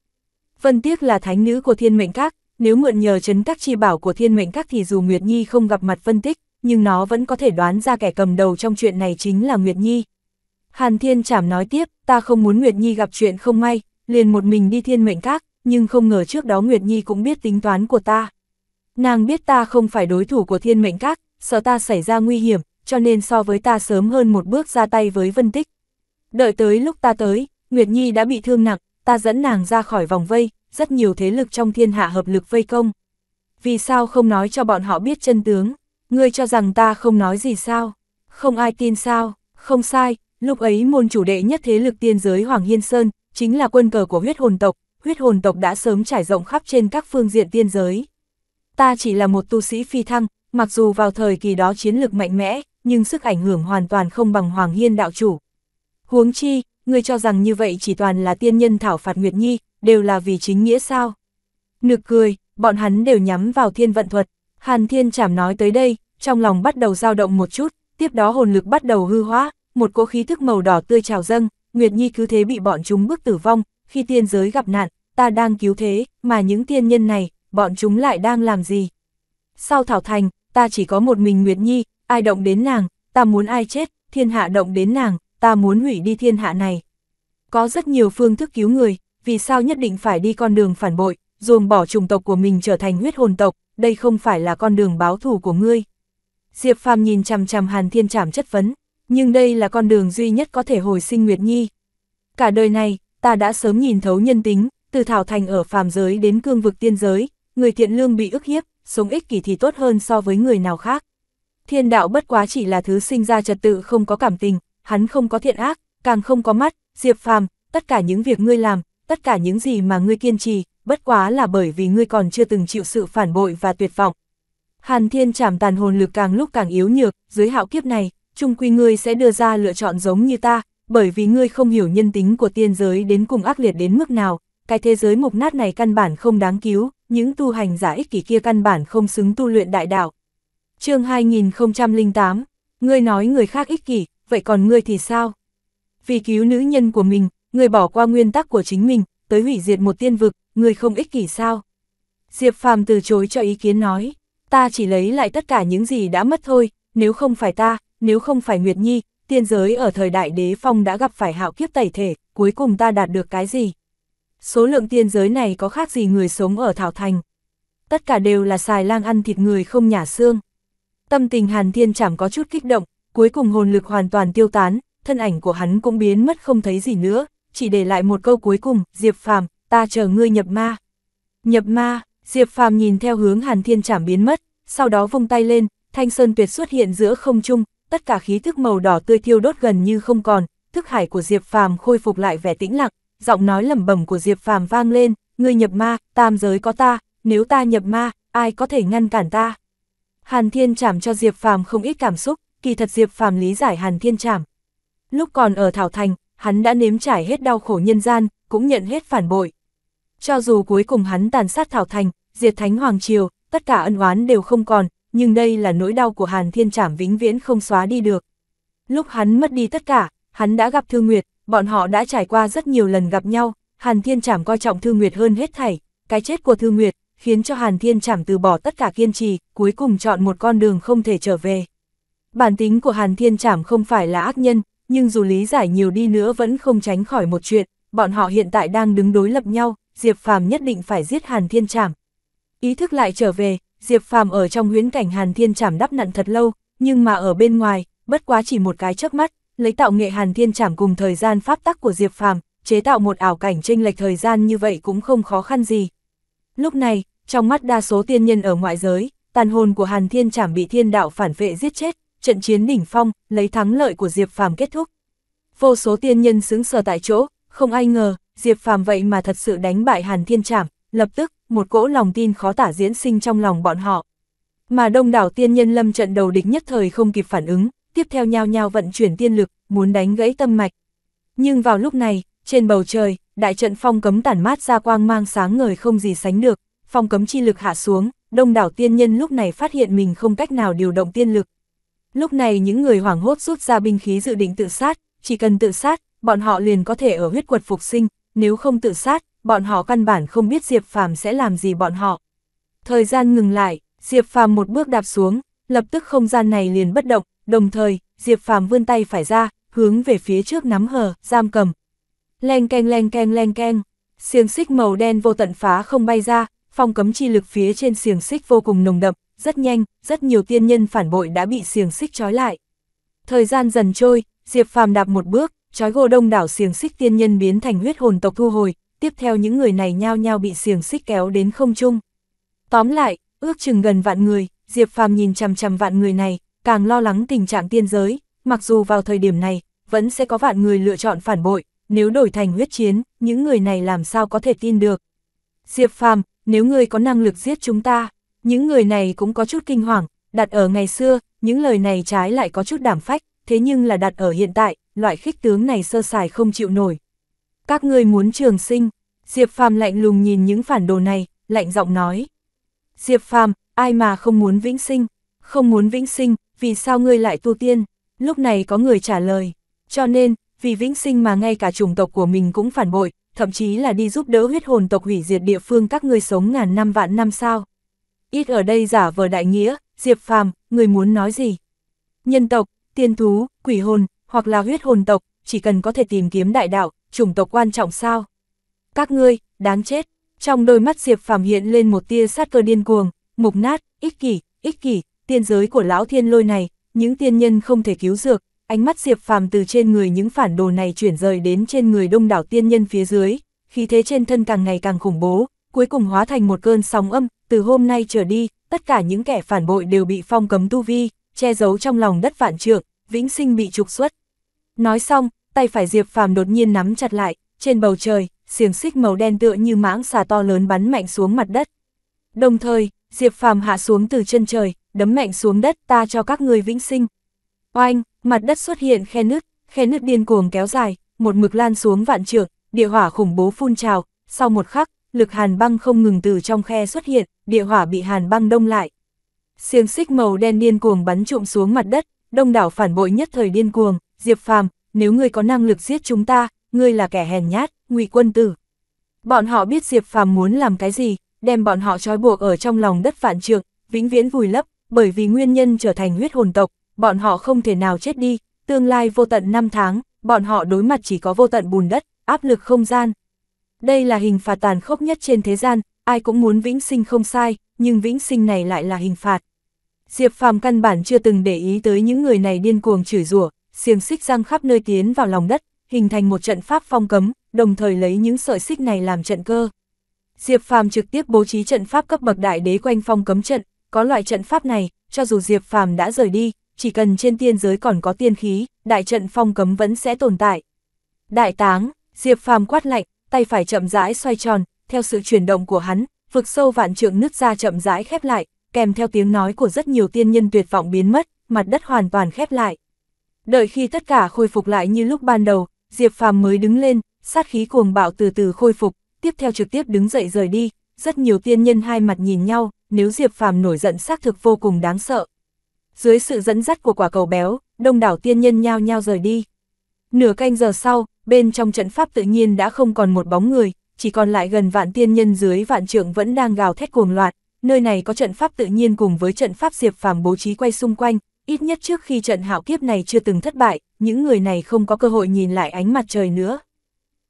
Vân tiếc là thánh nữ của thiên mệnh các, nếu mượn nhờ chấn các chi bảo của thiên mệnh các thì dù Nguyệt Nhi không gặp mặt phân tích, nhưng nó vẫn có thể đoán ra kẻ cầm đầu trong chuyện này chính là Nguyệt Nhi. Hàn Thiên Trảm nói tiếp, ta không muốn Nguyệt Nhi gặp chuyện không may, liền một mình đi thiên mệnh các, nhưng không ngờ trước đó Nguyệt Nhi cũng biết tính toán của ta. Nàng biết ta không phải đối thủ của thiên mệnh các, sợ ta xảy ra nguy hiểm, cho nên so với ta sớm hơn một bước ra tay với Vân Tích. Đợi tới lúc ta tới, Nguyệt Nhi đã bị thương nặng, ta dẫn nàng ra khỏi vòng vây, rất nhiều thế lực trong thiên hạ hợp lực vây công. Vì sao không nói cho bọn họ biết chân tướng? Ngươi cho rằng ta không nói gì sao? Không ai tin sao? Không sai, lúc ấy môn chủ đệ nhất thế lực tiên giới Hoàng Hiên Sơn, chính là quân cờ của huyết hồn tộc, huyết hồn tộc đã sớm trải rộng khắp trên các phương diện tiên giới. Ta chỉ là một tu sĩ phi thăng, mặc dù vào thời kỳ đó chiến lược mạnh mẽ, nhưng sức ảnh hưởng hoàn toàn không bằng Hoàng Hiên đạo chủ. Huống chi, ngươi cho rằng như vậy chỉ toàn là tiên nhân thảo phạt Nguyệt Nhi, đều là vì chính nghĩa sao? Nực cười, bọn hắn đều nhắm vào thiên vận thuật. Hàn Thiên Chảm nói tới đây, trong lòng bắt đầu dao động một chút, tiếp đó hồn lực bắt đầu hư hóa, một cỗ khí thức màu đỏ tươi trào dâng, Nguyệt Nhi cứ thế bị bọn chúng bước tử vong, khi tiên giới gặp nạn, ta đang cứu thế, mà những tiên nhân này, bọn chúng lại đang làm gì? Sau Thảo Thành, ta chỉ có một mình Nguyệt Nhi, ai động đến nàng, ta muốn ai chết, thiên hạ động đến nàng, ta muốn hủy đi thiên hạ này. Có rất nhiều phương thức cứu người, vì sao nhất định phải đi con đường phản bội, ruồng bỏ chủng tộc của mình trở thành huyết hồn tộc, đây không phải là con đường báo thù của ngươi. Diệp Phàm nhìn chằm chằm Hàn Thiên Trảm chất vấn, nhưng đây là con đường duy nhất có thể hồi sinh Nguyệt Nhi. Cả đời này, ta đã sớm nhìn thấu nhân tính, từ thảo thành ở phàm giới đến cương vực tiên giới, người thiện lương bị ức hiếp, sống ích kỷ thì tốt hơn so với người nào khác. Thiên đạo bất quá chỉ là thứ sinh ra trật tự không có cảm tình, hắn không có thiện ác, càng không có mắt, Diệp Phàm, tất cả những việc ngươi làm, tất cả những gì mà ngươi kiên trì, bất quá là bởi vì ngươi còn chưa từng chịu sự phản bội và tuyệt vọng. Hàn Thiên chảm tàn hồn lực càng lúc càng yếu nhược, dưới hạo kiếp này, chung quy ngươi sẽ đưa ra lựa chọn giống như ta, bởi vì ngươi không hiểu nhân tính của tiên giới đến cùng ác liệt đến mức nào, cái thế giới mục nát này căn bản không đáng cứu, những tu hành giả ích kỷ kia căn bản không xứng tu luyện đại đạo, chương 2008, ngươi nói người khác ích kỷ, vậy còn ngươi thì sao? Vì cứu nữ nhân của mình, ngươi bỏ qua nguyên tắc của chính mình, tới hủy diệt một tiên vực, ngươi không ích kỷ sao? Diệp Phàm từ chối cho ý kiến nói, ta chỉ lấy lại tất cả những gì đã mất thôi, nếu không phải ta, nếu không phải Nguyệt Nhi, tiên giới ở thời đại đế phong đã gặp phải hạo kiếp tẩy thể, cuối cùng ta đạt được cái gì? Số lượng tiên giới này có khác gì người sống ở Thảo Thành? Tất cả đều là xài lang ăn thịt người không nhả xương. Tâm tình Hàn Thiên Trảm có chút kích động, cuối cùng hồn lực hoàn toàn tiêu tán, thân ảnh của hắn cũng biến mất không thấy gì nữa, chỉ để lại một câu cuối cùng, Diệp Phàm, ta chờ ngươi nhập ma. Nhập ma, Diệp Phàm nhìn theo hướng Hàn Thiên Trảm biến mất, sau đó vung tay lên, Thanh Sơn Tuyệt xuất hiện giữa không trung, tất cả khí thức màu đỏ tươi thiêu đốt gần như không còn, thức hải của Diệp Phàm khôi phục lại vẻ tĩnh lặng, giọng nói lẩm bẩm của Diệp Phàm vang lên, ngươi nhập ma, tam giới có ta, nếu ta nhập ma, ai có thể ngăn cản ta? Hàn Thiên Trảm cho Diệp Phàm không ít cảm xúc, kỳ thật Diệp Phàm lý giải Hàn Thiên Trảm. Lúc còn ở Thảo Thành, hắn đã nếm trải hết đau khổ nhân gian, cũng nhận hết phản bội. Cho dù cuối cùng hắn tàn sát Thảo Thành, diệt Thánh Hoàng Triều, tất cả ân oán đều không còn, nhưng đây là nỗi đau của Hàn Thiên Trảm vĩnh viễn không xóa đi được. Lúc hắn mất đi tất cả, hắn đã gặp Thương Nguyệt, bọn họ đã trải qua rất nhiều lần gặp nhau, Hàn Thiên Trảm coi trọng Thương Nguyệt hơn hết thảy, cái chết của Thương Nguyệt, khiến cho Hàn Thiên Trảm từ bỏ tất cả kiên trì, cuối cùng chọn một con đường không thể trở về. Bản tính của Hàn Thiên Trảm không phải là ác nhân, nhưng dù lý giải nhiều đi nữa vẫn không tránh khỏi một chuyện, bọn họ hiện tại đang đứng đối lập nhau, Diệp Phàm nhất định phải giết Hàn Thiên Trảm. Ý thức lại trở về, Diệp Phàm ở trong huyễn cảnh Hàn Thiên Trảm đắp nặn thật lâu, nhưng mà ở bên ngoài, bất quá chỉ một cái chớp mắt, lấy tạo nghệ Hàn Thiên Trảm cùng thời gian pháp tắc của Diệp Phàm, chế tạo một ảo cảnh chênh lệch thời gian như vậy cũng không khó khăn gì. Lúc này, trong mắt đa số tiên nhân ở ngoại giới, tàn hồn của Hàn Thiên Trảm bị thiên đạo phản vệ giết chết, trận chiến đỉnh phong, lấy thắng lợi của Diệp Phàm kết thúc. Vô số tiên nhân xứng sờ tại chỗ, không ai ngờ, Diệp Phàm vậy mà thật sự đánh bại Hàn Thiên Trảm, lập tức, một cỗ lòng tin khó tả diễn sinh trong lòng bọn họ. Mà đông đảo tiên nhân lâm trận đầu địch nhất thời không kịp phản ứng, tiếp theo nhao nhao vận chuyển tiên lực, muốn đánh gãy tâm mạch. Nhưng vào lúc này, trên bầu trời, đại trận phong cấm tản mát ra quang mang sáng ngời không gì sánh được, phong cấm chi lực hạ xuống, đông đảo tiên nhân lúc này phát hiện mình không cách nào điều động tiên lực. Lúc này những người hoảng hốt rút ra binh khí dự định tự sát, chỉ cần tự sát, bọn họ liền có thể ở huyết quật phục sinh, nếu không tự sát, bọn họ căn bản không biết Diệp Phàm sẽ làm gì bọn họ. Thời gian ngừng lại, Diệp Phàm một bước đạp xuống, lập tức không gian này liền bất động, đồng thời, Diệp Phàm vươn tay phải ra, hướng về phía trước nắm hờ, giam cầm. Leng keng leng keng leng keng, xiềng xích màu đen vô tận phá không bay ra, Phong cấm chi lực phía trên xiềng xích vô cùng nồng đậm, rất nhanh, rất nhiều tiên nhân phản bội đã bị xiềng xích trói lại. Thời gian dần trôi, Diệp Phàm đạp một bước, trói gô đông đảo xiềng xích tiên nhân biến thành huyết hồn tộc thu hồi, tiếp theo những người này nhao nhao bị xiềng xích kéo đến không trung. Tóm lại, ước chừng gần vạn người, Diệp Phàm nhìn chằm chằm vạn người này, càng lo lắng tình trạng tiên giới, mặc dù vào thời điểm này, vẫn sẽ có vạn người lựa chọn phản bội, nếu đổi thành huyết chiến, những người này làm sao có thể tin được. Diệp Phàm, nếu người có năng lực giết chúng ta, những người này cũng có chút kinh hoàng, đặt ở ngày xưa, những lời này trái lại có chút đảm phách, thế nhưng là đặt ở hiện tại, loại khích tướng này sơ sài không chịu nổi. Các ngươi muốn trường sinh, Diệp Phàm lạnh lùng nhìn những phản đồ này, lạnh giọng nói. Diệp Phàm, ai mà không muốn vĩnh sinh, không muốn vĩnh sinh, vì sao ngươi lại tu tiên? Lúc này có người trả lời, cho nên, vì vĩnh sinh mà ngay cả chủng tộc của mình cũng phản bội, thậm chí là đi giúp đỡ huyết hồn tộc hủy diệt địa phương các ngươi sống ngàn năm vạn năm sao. Ít ở đây giả vờ đại nghĩa, Diệp Phàm, người muốn nói gì? Nhân tộc, tiên thú, quỷ hồn, hoặc là huyết hồn tộc, chỉ cần có thể tìm kiếm đại đạo, chủng tộc quan trọng sao? Các ngươi, đáng chết. Trong đôi mắt Diệp Phàm hiện lên một tia sát cơ điên cuồng, mục nát, ích kỷ, ích kỷ, tiên giới của lão thiên lôi này, những tiên nhân không thể cứu dược, Ánh mắt Diệp Phàm từ trên người những phản đồ này chuyển rời đến trên người đông đảo tiên nhân phía dưới, khí thế trên thân càng ngày càng khủng bố, cuối cùng hóa thành một cơn sóng âm, từ hôm nay trở đi, tất cả những kẻ phản bội đều bị phong cấm tu vi, che giấu trong lòng đất vạn trượng, vĩnh sinh bị trục xuất. Nói xong, tay phải Diệp Phàm đột nhiên nắm chặt lại, trên bầu trời, xiềng xích màu đen tựa như mãng xà to lớn bắn mạnh xuống mặt đất. Đồng thời, Diệp Phàm hạ xuống từ chân trời, đấm mạnh xuống đất, ta cho các ngươi vĩnh sinh, Oanh, mặt đất xuất hiện khe nứt, khe nứt điên cuồng kéo dài, một mực lan xuống vạn trượng, địa hỏa khủng bố phun trào, sau một khắc, lực hàn băng không ngừng từ trong khe xuất hiện, địa hỏa bị hàn băng đông lại. Xiềng xích màu đen điên cuồng bắn trụm xuống mặt đất, đông đảo phản bội nhất thời điên cuồng, Diệp Phàm, nếu ngươi có năng lực giết chúng ta, ngươi là kẻ hèn nhát, ngụy quân tử. Bọn họ biết Diệp Phàm muốn làm cái gì, đem bọn họ trói buộc ở trong lòng đất vạn trượng, vĩnh viễn vùi lấp, bởi vì nguyên nhân trở thành huyết hồn tộc, bọn họ không thể nào chết đi, tương lai vô tận năm tháng, bọn họ đối mặt chỉ có vô tận bùn đất, áp lực không gian. Đây là hình phạt tàn khốc nhất trên thế gian, ai cũng muốn vĩnh sinh không sai, nhưng vĩnh sinh này lại là hình phạt. Diệp Phàm căn bản chưa từng để ý tới những người này điên cuồng chửi rủa, xiềng xích răng khắp nơi tiến vào lòng đất, hình thành một trận pháp phong cấm, đồng thời lấy những sợi xích này làm trận cơ. Diệp Phàm trực tiếp bố trí trận pháp cấp bậc đại đế quanh phong cấm trận, có loại trận pháp này, cho dù Diệp Phàm đã rời đi, chỉ cần trên tiên giới còn có tiên khí, đại trận phong cấm vẫn sẽ tồn tại. Đại táng, Diệp Phàm quát lạnh, tay phải chậm rãi xoay tròn, theo sự chuyển động của hắn, vực sâu vạn trượng nứt ra chậm rãi khép lại, kèm theo tiếng nói của rất nhiều tiên nhân tuyệt vọng biến mất, mặt đất hoàn toàn khép lại. Đợi khi tất cả khôi phục lại như lúc ban đầu, Diệp Phàm mới đứng lên, sát khí cuồng bạo từ từ khôi phục, tiếp theo trực tiếp đứng dậy rời đi, rất nhiều tiên nhân hai mặt nhìn nhau, nếu Diệp Phàm nổi giận xác thực vô cùng đáng sợ dưới sự dẫn dắt của quả cầu béo, đông đảo tiên nhân nhao nhao rời đi. Nửa canh giờ sau, bên trong trận pháp tự nhiên đã không còn một bóng người, chỉ còn lại gần vạn tiên nhân dưới vạn trượng vẫn đang gào thét cuồng loạn, nơi này có trận pháp tự nhiên cùng với trận pháp diệp phàm bố trí quay xung quanh, ít nhất trước khi trận hạo kiếp này chưa từng thất bại, những người này không có cơ hội nhìn lại ánh mặt trời nữa.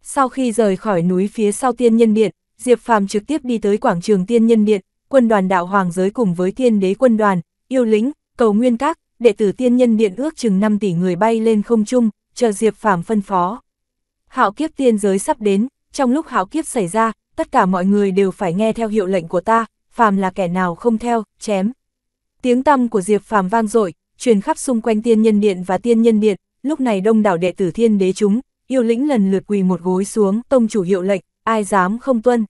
Sau khi rời khỏi núi phía sau tiên nhân điện, Diệp Phàm trực tiếp đi tới quảng trường tiên nhân điện, quân đoàn đạo hoàng giới cùng với tiên đế quân đoàn, yêu lính, cầu nguyên các, đệ tử tiên nhân điện ước chừng 5 tỷ người bay lên không trung, chờ Diệp Phàm phân phó. Hạo kiếp tiên giới sắp đến, trong lúc hạo kiếp xảy ra, tất cả mọi người đều phải nghe theo hiệu lệnh của ta, phàm là kẻ nào không theo, chém. Tiếng tăm của Diệp Phàm vang dội, truyền khắp xung quanh tiên nhân điện và tiên nhân điện, lúc này đông đảo đệ tử thiên đế chúng, yêu lĩnh lần lượt quỳ một gối xuống, tông chủ hiệu lệnh, ai dám không tuân.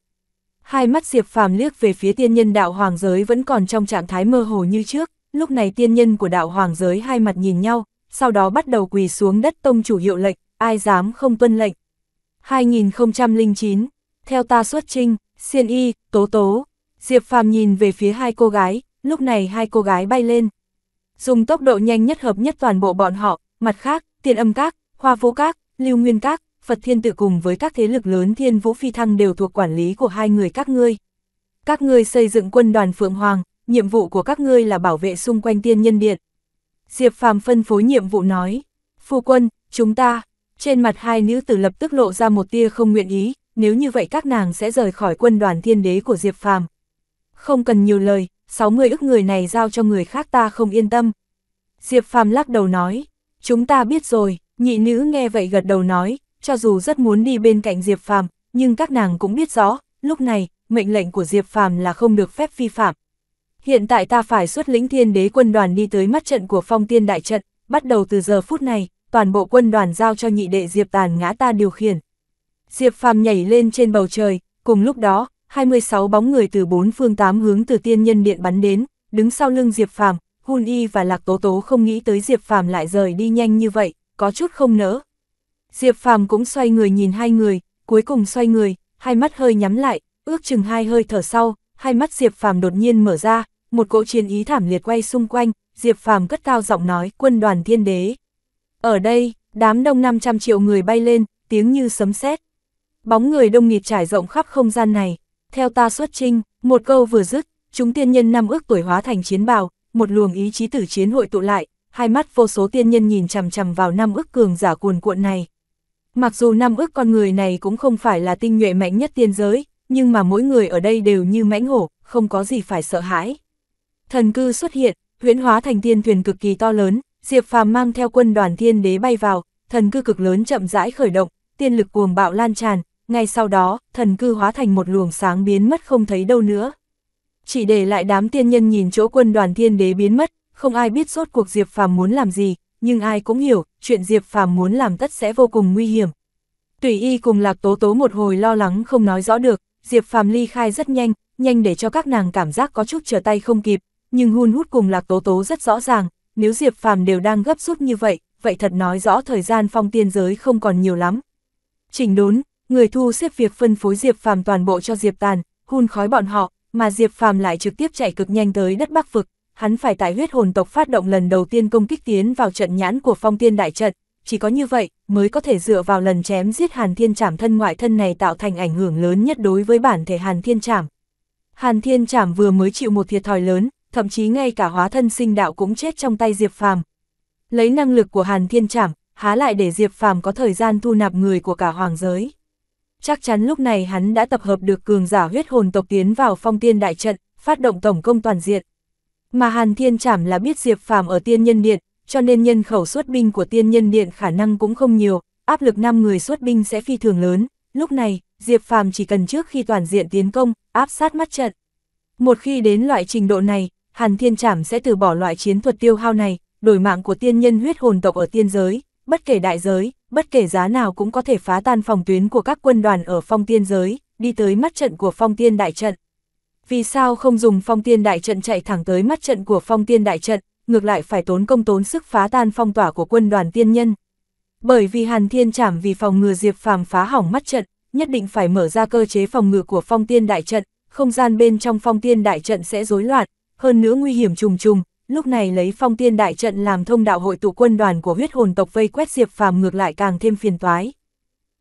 Hai mắt Diệp Phàm liếc về phía tiên nhân đạo hoàng giới vẫn còn trong trạng thái mơ hồ như trước, lúc này tiên nhân của đạo hoàng giới hai mặt nhìn nhau, sau đó bắt đầu quỳ xuống đất tông chủ hiệu lệnh, ai dám không tuân lệnh. 2009, theo ta xuất trinh, siên y, tố tố, Diệp Phàm nhìn về phía hai cô gái, lúc này hai cô gái bay lên. Dùng tốc độ nhanh nhất hợp nhất toàn bộ bọn họ, mặt khác, tiền âm các, hoa vũ các, lưu nguyên các, Phật thiên tự cùng với các thế lực lớn thiên vũ phi thăng đều thuộc quản lý của hai người các ngươi. Các ngươi xây dựng quân đoàn Phượng Hoàng, nhiệm vụ của các ngươi là bảo vệ xung quanh tiên nhân điện. Diệp Phàm phân phối nhiệm vụ nói, phu quân, chúng ta, trên mặt hai nữ tử lập tức lộ ra một tia không nguyện ý, nếu như vậy các nàng sẽ rời khỏi quân đoàn thiên đế của Diệp Phàm. Không cần nhiều lời, 60 ức người này giao cho người khác ta không yên tâm. Diệp Phàm lắc đầu nói, chúng ta biết rồi, nhị nữ nghe vậy gật đầu nói, cho dù rất muốn đi bên cạnh Diệp Phàm, nhưng các nàng cũng biết rõ, lúc này, mệnh lệnh của Diệp Phàm là không được phép vi phạm, hiện tại ta phải xuất lĩnh thiên đế quân đoàn đi tới mắt trận của phong tiên đại trận, bắt đầu từ giờ phút này, toàn bộ quân đoàn giao cho nhị đệ Diệp Tàn ngã ta điều khiển. Diệp Phàm nhảy lên trên bầu trời, cùng lúc đó, 26 bóng người từ bốn phương tám hướng từ tiên nhân điện bắn đến, đứng sau lưng Diệp Phàm, Hun Y và Lạc Tố Tố không nghĩ tới Diệp Phàm lại rời đi nhanh như vậy, có chút không nỡ. Diệp Phàm cũng xoay người nhìn hai người, cuối cùng xoay người, hai mắt hơi nhắm lại, ước chừng hai hơi thở sau, hai mắt Diệp Phàm đột nhiên mở ra, một cỗ chiến ý thảm liệt quay xung quanh, Diệp Phàm cất cao giọng nói, quân đoàn thiên đế. Ở đây, đám đông 500 triệu người bay lên, tiếng như sấm sét. Bóng người đông nghịt trải rộng khắp không gian này, theo ta xuất trinh, một câu vừa dứt, chúng tiên nhân năm ước tuổi hóa thành chiến bào, một luồng ý chí tử chiến hội tụ lại, hai mắt vô số tiên nhân nhìn chằm chằm vào năm ước cường giả cuồn cuộn này. Mặc dù năm ước con người này cũng không phải là tinh nhuệ mạnh nhất tiên giới, nhưng mà mỗi người ở đây đều như mãnh hổ, không có gì phải sợ hãi. Thần cư xuất hiện, huyễn hóa thành tiên thuyền cực kỳ to lớn, Diệp Phàm mang theo quân đoàn thiên đế bay vào, thần cư cực lớn chậm rãi khởi động, tiên lực cuồng bạo lan tràn, ngay sau đó, thần cư hóa thành một luồng sáng biến mất không thấy đâu nữa. Chỉ để lại đám tiên nhân nhìn chỗ quân đoàn thiên đế biến mất, không ai biết rốt cuộc Diệp Phàm muốn làm gì, nhưng ai cũng hiểu, chuyện Diệp Phàm muốn làm tất sẽ vô cùng nguy hiểm. Tùy y cùng Lạc Tố Tố một hồi lo lắng không nói rõ được, Diệp Phàm ly khai rất nhanh, nhanh để cho các nàng cảm giác có chút trở tay không kịp, nhưng hun hút cùng lạc tố tố rất rõ ràng, nếu Diệp Phàm đều đang gấp rút như vậy, vậy thật nói rõ thời gian phong tiên giới không còn nhiều lắm. Chỉnh đốn, người thu xếp việc phân phối Diệp Phàm toàn bộ cho Diệp Tàn, hun khói bọn họ, mà Diệp Phàm lại trực tiếp chạy cực nhanh tới đất Bắc Vực, hắn phải tại huyết hồn tộc phát động lần đầu tiên công kích tiến vào trận nhãn của phong tiên đại trận, chỉ có như vậy mới có thể dựa vào lần chém giết Hàn Thiên Trảm thân ngoại thân này tạo thành ảnh hưởng lớn nhất đối với bản thể Hàn Thiên Trảm. Hàn Thiên Trảm vừa mới chịu một thiệt thòi lớn, thậm chí ngay cả hóa thân sinh đạo cũng chết trong tay Diệp Phàm. Lấy năng lực của Hàn Thiên Trảm, há lại để Diệp Phàm có thời gian thu nạp người của cả hoàng giới. Chắc chắn lúc này hắn đã tập hợp được cường giả huyết hồn tộc tiến vào phong tiên đại trận, phát động tổng công toàn diện. Mà Hàn Thiên Trảm là biết Diệp Phàm ở tiên nhân điện, cho nên nhân khẩu xuất binh của tiên nhân điện khả năng cũng không nhiều, áp lực 5 người xuất binh sẽ phi thường lớn, lúc này, Diệp Phàm chỉ cần trước khi toàn diện tiến công, áp sát mắt trận. Một khi đến loại trình độ này, Hàn Thiên Trảm sẽ từ bỏ loại chiến thuật tiêu hao này, đổi mạng của tiên nhân huyết hồn tộc ở tiên giới, bất kể đại giới, bất kể giá nào cũng có thể phá tan phòng tuyến của các quân đoàn ở phong tiên giới, đi tới mắt trận của phong tiên đại trận. Vì sao không dùng phong tiên đại trận chạy thẳng tới mắt trận của phong tiên đại trận, ngược lại phải tốn công tốn sức phá tan phong tỏa của quân đoàn tiên nhân? Bởi vì Hàn Thiên Trảm vì phòng ngừa Diệp Phàm phá hỏng mắt trận, nhất định phải mở ra cơ chế phòng ngừa của phong tiên đại trận, không gian bên trong phong tiên đại trận sẽ rối loạn, hơn nữa nguy hiểm trùng trùng, lúc này lấy phong tiên đại trận làm thông đạo hội tụ quân đoàn của huyết hồn tộc vây quét diệp phàm ngược lại càng thêm phiền toái.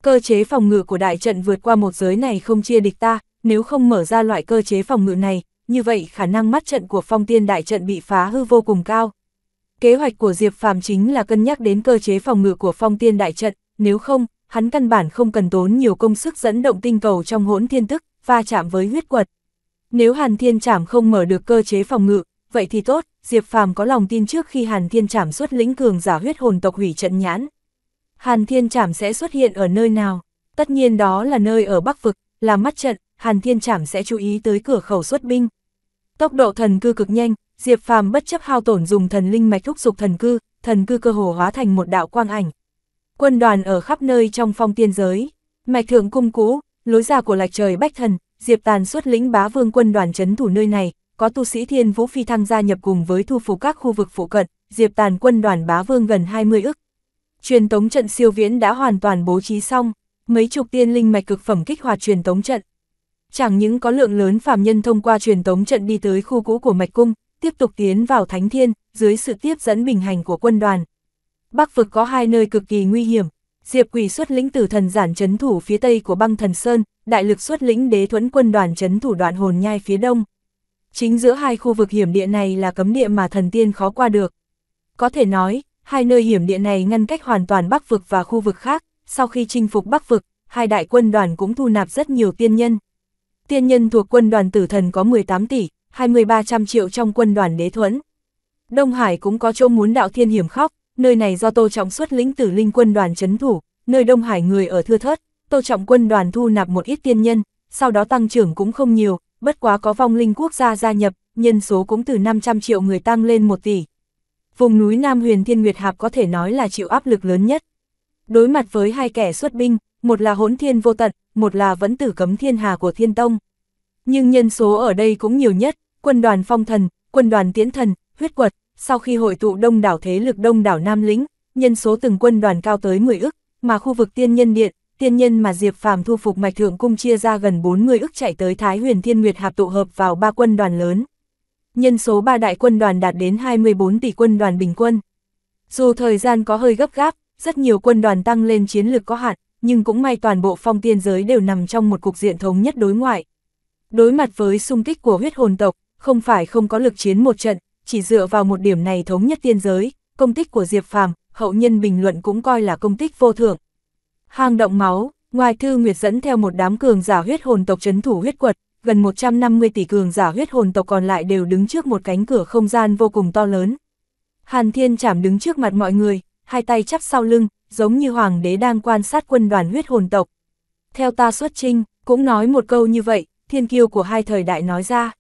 Cơ chế phòng ngự của đại trận vượt qua một giới này không chia địch ta, nếu không mở ra loại cơ chế phòng ngự này, như vậy khả năng mắt trận của phong tiên đại trận bị phá hư vô cùng cao. Kế hoạch của Diệp Phàm chính là cân nhắc đến cơ chế phòng ngự của phong tiên đại trận, nếu không, hắn căn bản không cần tốn nhiều công sức dẫn động tinh cầu trong hỗn thiên tức, va chạm với huyết quật. Nếu Hàn Thiên Trảm không mở được cơ chế phòng ngự, vậy thì tốt, Diệp Phàm có lòng tin trước khi Hàn Thiên Trảm xuất lĩnh cường giả huyết hồn tộc hủy trận nhãn. Hàn Thiên Trảm sẽ xuất hiện ở nơi nào? Tất nhiên đó là nơi ở Bắc Vực, là mắt trận, Hàn Thiên Trảm sẽ chú ý tới cửa khẩu xuất binh. Tốc độ thần cư cực nhanh, Diệp Phàm bất chấp hao tổn dùng thần linh mạch thúc dục thần cư, thần cư cơ hồ hóa thành một đạo quang ảnh. Quân đoàn ở khắp nơi trong phong tiên giới, mạch thượng cung cũ, lối ra của Lạch Trời Bách Thần, Diệp Tàn xuất lĩnh bá vương quân đoàn chấn thủ nơi này, có tu sĩ thiên vũ phi thăng gia nhập cùng với thu phục các khu vực phụ cận, Diệp Tàn quân đoàn bá vương gần 20 ức. Truyền tống trận siêu viễn đã hoàn toàn bố trí xong, mấy chục tiên linh mạch cực phẩm kích hoạt truyền tống trận. Chẳng những có lượng lớn phàm nhân thông qua truyền tống trận đi tới khu cũ của mạch cung, tiếp tục tiến vào thánh thiên, dưới sự tiếp dẫn bình hành của quân đoàn. Bắc vực có hai nơi cực kỳ nguy hiểm, Diệp Quỳ xuất lĩnh tử thần giản chấn thủ phía tây của băng thần Sơn, đại lực xuất lĩnh đế thuẫn quân đoàn chấn thủ đoạn hồn nhai phía đông. Chính giữa hai khu vực hiểm địa này là cấm địa mà thần tiên khó qua được. Có thể nói, hai nơi hiểm địa này ngăn cách hoàn toàn Bắc Vực và khu vực khác, sau khi chinh phục Bắc Vực, hai đại quân đoàn cũng thu nạp rất nhiều tiên nhân. Tiên nhân thuộc quân đoàn tử thần có 18 tỷ, 2300 triệu trong quân đoàn đế thuẫn. Đông Hải cũng có chỗ muốn đạo thiên hiểm khóc, nơi này do Tô Trọng xuất lĩnh tử linh quân đoàn chấn thủ, nơi Đông Hải người ở thưa thớt, Tô Trọng quân đoàn thu nạp một ít tiên nhân, sau đó tăng trưởng cũng không nhiều, bất quá có vong linh quốc gia gia nhập, nhân số cũng từ 500 triệu người tăng lên 1 tỷ. Vùng núi Nam Huyền Thiên Nguyệt Hạp có thể nói là chịu áp lực lớn nhất. Đối mặt với hai kẻ xuất binh, một là hỗn thiên vô tận, một là vẫn tử cấm thiên hà của thiên tông. Nhưng nhân số ở đây cũng nhiều nhất, quân đoàn phong thần, quân đoàn tiễn thần, huyết quật, sau khi hội tụ đông đảo thế lực đông đảo Nam lĩnh, nhân số từng quân đoàn cao tới 10 ức, mà khu vực tiên nhân điện, tiên nhân mà Diệp Phàm thu phục mạch thượng cung chia ra gần 40 ức chạy tới Thái Huyền Thiên Nguyệt Hạp tụ hợp vào ba quân đoàn lớn. Nhân số ba đại quân đoàn đạt đến 24 tỷ quân đoàn bình quân. Dù thời gian có hơi gấp gáp, rất nhiều quân đoàn tăng lên chiến lược có hạn, nhưng cũng may toàn bộ phong tiên giới đều nằm trong một cục diện thống nhất đối ngoại. Đối mặt với xung kích của huyết hồn tộc, không phải không có lực chiến một trận, chỉ dựa vào một điểm này thống nhất tiên giới, công tích của Diệp Phàm, hậu nhân bình luận cũng coi là công tích vô thượng. Hang động máu, ngoài Thư Nguyệt dẫn theo một đám cường giả huyết hồn tộc chấn thủ huyết quật, gần 150 tỷ cường giả huyết hồn tộc còn lại đều đứng trước một cánh cửa không gian vô cùng to lớn. Hàn Thiên Trảm đứng trước mặt mọi người, hai tay chắp sau lưng, giống như hoàng đế đang quan sát quân đoàn huyết hồn tộc. Theo ta xuất trinh, cũng nói một câu như vậy, thiên kiêu của hai thời đại nói ra.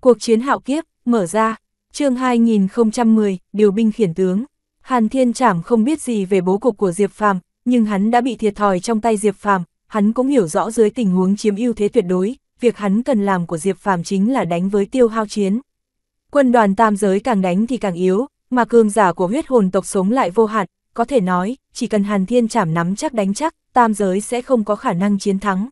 Cuộc chiến hạo kiếp, mở ra chương 2010, điều binh khiển tướng. Hàn Thiên Trảm không biết gì về bố cục của Diệp Phàm, nhưng hắn đã bị thiệt thòi trong tay Diệp Phàm, hắn cũng hiểu rõ dưới tình huống chiếm ưu thế tuyệt đối, việc hắn cần làm của Diệp Phàm chính là đánh với tiêu hao chiến. Quân đoàn tam giới càng đánh thì càng yếu, mà cường giả của huyết hồn tộc sống lại vô hạn, có thể nói, chỉ cần Hàn Thiên Trảm nắm chắc đánh chắc, tam giới sẽ không có khả năng chiến thắng.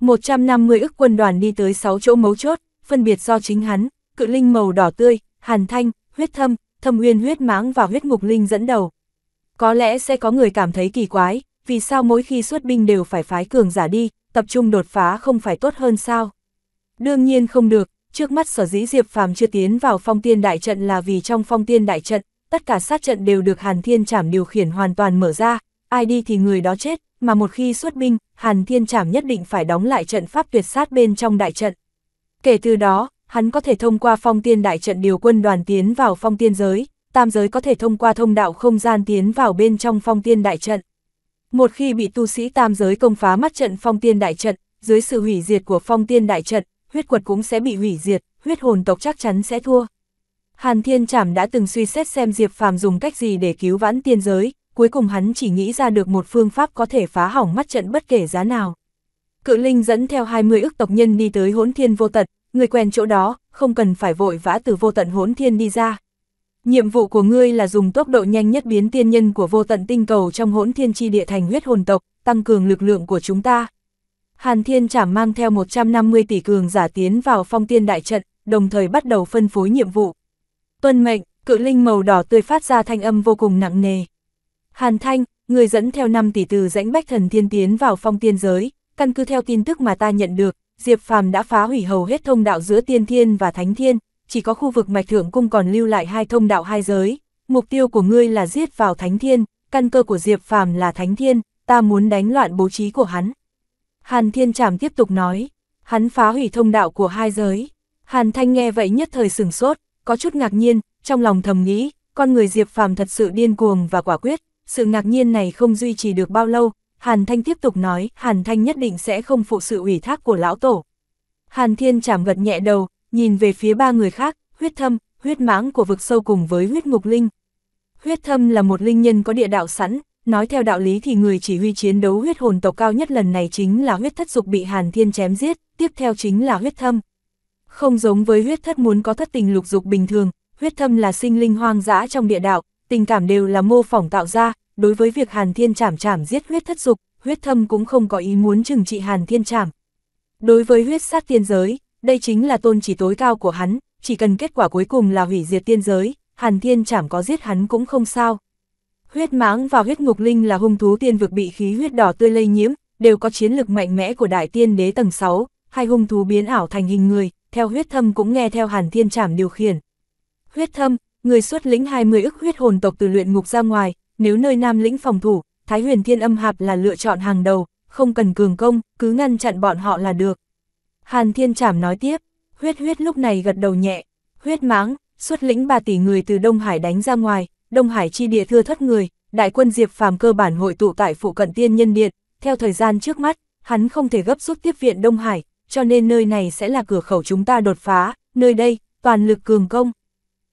150 ức quân đoàn đi tới 6 chỗ mấu chốt, phân biệt do chính hắn, cự linh màu đỏ tươi, hàn thanh, huyết thâm, thâm nguyên huyết mãng và huyết ngục linh dẫn đầu. Có lẽ sẽ có người cảm thấy kỳ quái, vì sao mỗi khi xuất binh đều phải phái cường giả đi, tập trung đột phá không phải tốt hơn sao? Đương nhiên không được, trước mắt sở dĩ Diệp Phàm chưa tiến vào phong tiên đại trận là vì trong phong tiên đại trận, tất cả sát trận đều được Hàn Thiên Trảm điều khiển hoàn toàn mở ra, ai đi thì người đó chết, mà một khi xuất binh, Hàn Thiên Trảm nhất định phải đóng lại trận pháp tuyệt sát bên trong đại trận. Kể từ đó, hắn có thể thông qua phong tiên đại trận điều quân đoàn tiến vào phong tiên giới, tam giới có thể thông qua thông đạo không gian tiến vào bên trong phong tiên đại trận. Một khi bị tu sĩ tam giới công phá mắt trận phong tiên đại trận, dưới sự hủy diệt của phong tiên đại trận, huyết quật cũng sẽ bị hủy diệt, huyết hồn tộc chắc chắn sẽ thua. Hàn Thiên Trảm đã từng suy xét xem Diệp Phàm dùng cách gì để cứu vãn tiên giới, cuối cùng hắn chỉ nghĩ ra được một phương pháp có thể phá hỏng mắt trận bất kể giá nào. Cự Linh dẫn theo 20 ức tộc nhân đi tới hỗn thiên vô tật, người quen chỗ đó, không cần phải vội vã từ vô tận hỗn thiên đi ra. Nhiệm vụ của ngươi là dùng tốc độ nhanh nhất biến tiên nhân của vô tận tinh cầu trong hỗn thiên chi địa thành huyết hồn tộc, tăng cường lực lượng của chúng ta. Hàn Thiên Trảm mang theo 150 tỷ cường giả tiến vào phong tiên đại trận, đồng thời bắt đầu phân phối nhiệm vụ. Tuân mệnh, cự linh màu đỏ tươi phát ra thanh âm vô cùng nặng nề. Hàn Thanh, người dẫn theo 5 tỷ từ rãnh bách thần thiên tiến vào phong tiên giới, căn cứ theo tin tức mà ta nhận được, Diệp Phàm đã phá hủy hầu hết thông đạo giữa tiên thiên và thánh thiên, chỉ có khu vực mạch thượng cung còn lưu lại hai thông đạo hai giới. Mục tiêu của ngươi là giết vào thánh thiên, căn cơ của Diệp Phàm là thánh thiên, ta muốn đánh loạn bố trí của hắn. Hàn Thiên Trảm tiếp tục nói, hắn phá hủy thông đạo của hai giới. Hàn Thanh nghe vậy nhất thời sửng sốt, có chút ngạc nhiên, trong lòng thầm nghĩ, con người Diệp Phàm thật sự điên cuồng và quả quyết, sự ngạc nhiên này không duy trì được bao lâu, Hàn Thanh tiếp tục nói, Hàn Thanh nhất định sẽ không phụ sự ủy thác của lão tổ. Hàn Thiên chảm gật nhẹ đầu, nhìn về phía ba người khác, huyết thâm, huyết mãng của vực sâu cùng với huyết ngục linh. Huyết thâm là một linh nhân có địa đạo sẵn, nói theo đạo lý thì người chỉ huy chiến đấu huyết hồn tộc cao nhất lần này chính là huyết thất dục bị Hàn Thiên chém giết, tiếp theo chính là huyết thâm. Không giống với huyết thất muốn có thất tình lục dục bình thường, huyết thâm là sinh linh hoang dã trong địa đạo, tình cảm đều là mô phỏng tạo ra, đối với việc Hàn Thiên Trảm Trảm giết huyết thất dục, huyết thâm cũng không có ý muốn trừng trị Hàn Thiên Trảm. Đối với huyết sát tiên giới, đây chính là tôn chỉ tối cao của hắn, chỉ cần kết quả cuối cùng là hủy diệt tiên giới, Hàn Thiên Trảm có giết hắn cũng không sao. Huyết mãng và huyết ngục linh là hung thú tiên vực bị khí huyết đỏ tươi lây nhiễm, đều có chiến lực mạnh mẽ của đại tiên đế tầng 6, hai hung thú biến ảo thành hình người, theo huyết thâm cũng nghe theo Hàn Thiên Trảm điều khiển. Huyết thâm, người xuất lĩnh 20 ức huyết hồn tộc từ luyện ngục ra ngoài, nếu nơi Nam lĩnh phòng thủ, Thái huyền thiên âm hạp là lựa chọn hàng đầu, không cần cường công, cứ ngăn chặn bọn họ là được. Hàn thiên trảm nói tiếp, huyết huyết lúc này gật đầu nhẹ, huyết máng, xuất lĩnh 3 tỷ người từ Đông Hải đánh ra ngoài, Đông Hải chi địa thưa thất người, đại quân Diệp Phàm cơ bản hội tụ tại phụ cận tiên nhân điện, theo thời gian trước mắt, hắn không thể gấp rút tiếp viện Đông Hải, cho nên nơi này sẽ là cửa khẩu chúng ta đột phá, nơi đây, toàn lực cường công.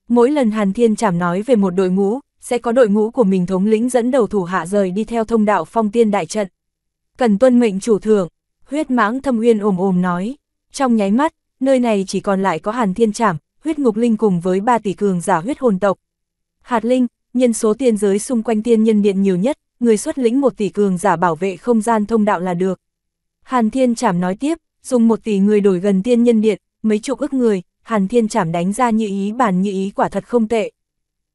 Mỗi lần Hàn Thiên Trảm nói về một đội ngũ, sẽ có đội ngũ của mình thống lĩnh dẫn đầu thủ hạ rời đi theo thông đạo phong tiên đại trận. Cần tuân mệnh chủ thượng huyết mãng thâm uyên ồm ồm nói. Trong nháy mắt, nơi này chỉ còn lại có hàn thiên trảm, huyết ngục linh cùng với ba tỷ cường giả huyết hồn tộc. Hạt linh, nhân số tiên giới xung quanh tiên nhân điện nhiều nhất, người xuất lĩnh một tỷ cường giả bảo vệ không gian thông đạo là được. Hàn thiên trảm nói tiếp, dùng một tỷ người đổi gần tiên nhân điện, mấy chục ức người, hàn thiên trảm đánh ra như ý bản như ý quả thật không tệ.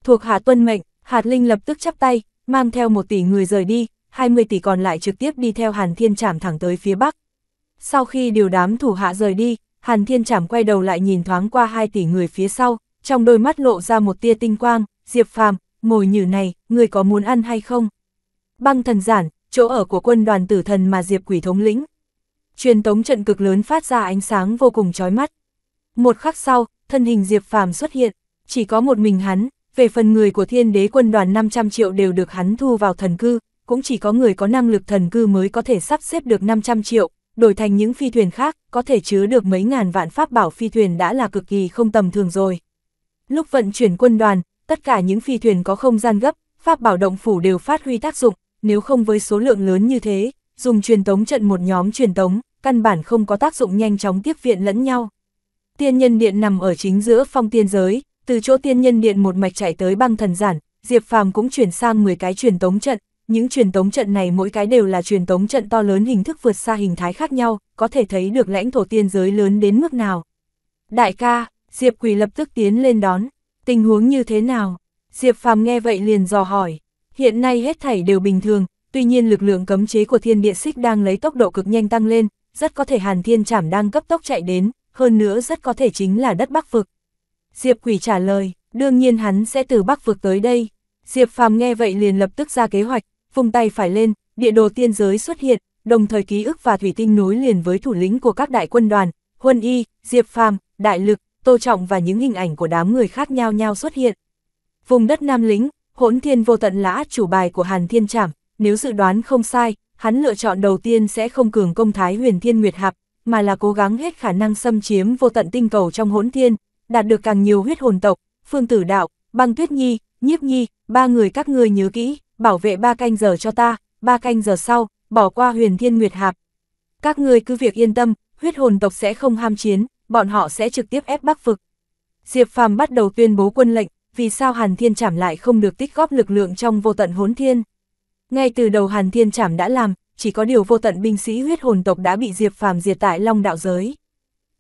Thuộc hạ tuân mệnh, Hạt Linh lập tức chắp tay, mang theo một tỷ người rời đi, 20 tỷ còn lại trực tiếp đi theo Hàn Thiên Trảm thẳng tới phía Bắc. Sau khi điều đám thủ hạ rời đi, Hàn Thiên Trảm quay đầu lại nhìn thoáng qua hai tỷ người phía sau, trong đôi mắt lộ ra một tia tinh quang, Diệp Phàm, mồi nhử này, người có muốn ăn hay không? Băng thần giản, chỗ ở của quân đoàn tử thần mà Diệp quỷ thống lĩnh. Truyền tống trận cực lớn phát ra ánh sáng vô cùng chói mắt. Một khắc sau, thân hình Diệp Phàm xuất hiện, chỉ có một mình hắn, về phần người của thiên đế quân đoàn 500 triệu đều được hắn thu vào thần cư, cũng chỉ có người có năng lực thần cư mới có thể sắp xếp được 500 triệu, đổi thành những phi thuyền khác, có thể chứa được mấy ngàn vạn pháp bảo phi thuyền đã là cực kỳ không tầm thường rồi. Lúc vận chuyển quân đoàn, tất cả những phi thuyền có không gian gấp, pháp bảo động phủ đều phát huy tác dụng, nếu không với số lượng lớn như thế, dùng truyền tống trận một nhóm truyền tống, căn bản không có tác dụng nhanh chóng tiếp viện lẫn nhau. Tiên nhân điện nằm ở chính giữa phong tiên giới, từ chỗ tiên nhân điện một mạch chạy tới băng thần giản, Diệp Phàm cũng chuyển sang 10 cái truyền tống trận, những truyền tống trận này mỗi cái đều là truyền tống trận to lớn hình thức vượt xa hình thái khác nhau, có thể thấy được lãnh thổ tiên giới lớn đến mức nào. Đại ca, Diệp Quỳ lập tức tiến lên đón, tình huống như thế nào? Diệp Phàm nghe vậy liền dò hỏi, hiện nay hết thảy đều bình thường, tuy nhiên lực lượng cấm chế của thiên địa xích đang lấy tốc độ cực nhanh tăng lên, rất có thể hàn thiên chảm đang cấp tốc chạy đến, hơn nữa rất có thể chính là đất bắc vực. Diệp Quỷ trả lời, đương nhiên hắn sẽ từ Bắc vượt tới đây. Diệp Phàm nghe vậy liền lập tức ra kế hoạch, vùng tay phải lên, địa đồ tiên giới xuất hiện, đồng thời ký ức và thủy tinh nối liền với thủ lĩnh của các đại quân đoàn, Huân Y, Diệp Phàm, Đại Lực, Tô Trọng và những hình ảnh của đám người khác nhau nhau xuất hiện. Vùng đất Nam Lính, hỗn thiên vô tận lã chủ bài của Hàn Thiên Trảm, nếu dự đoán không sai, hắn lựa chọn đầu tiên sẽ không cường công thái huyền thiên nguyệt hạp, mà là cố gắng hết khả năng xâm chiếm vô tận tinh cầu trong hỗn thiên, đạt được càng nhiều huyết hồn tộc, phương tử đạo, băng tuyết nhi, nhiếp nhi, ba người các ngươi nhớ kỹ, bảo vệ ba canh giờ cho ta, ba canh giờ sau, bỏ qua huyền thiên nguyệt hạp. Các ngươi cứ việc yên tâm, huyết hồn tộc sẽ không ham chiến, bọn họ sẽ trực tiếp ép bắc vực. Diệp Phàm bắt đầu tuyên bố quân lệnh, vì sao Hàn Thiên Trảm lại không được tích góp lực lượng trong vô tận hốn thiên. Ngay từ đầu Hàn Thiên Trảm đã làm, chỉ có điều vô tận binh sĩ huyết hồn tộc đã bị Diệp Phàm diệt tại Long Đạo Giới.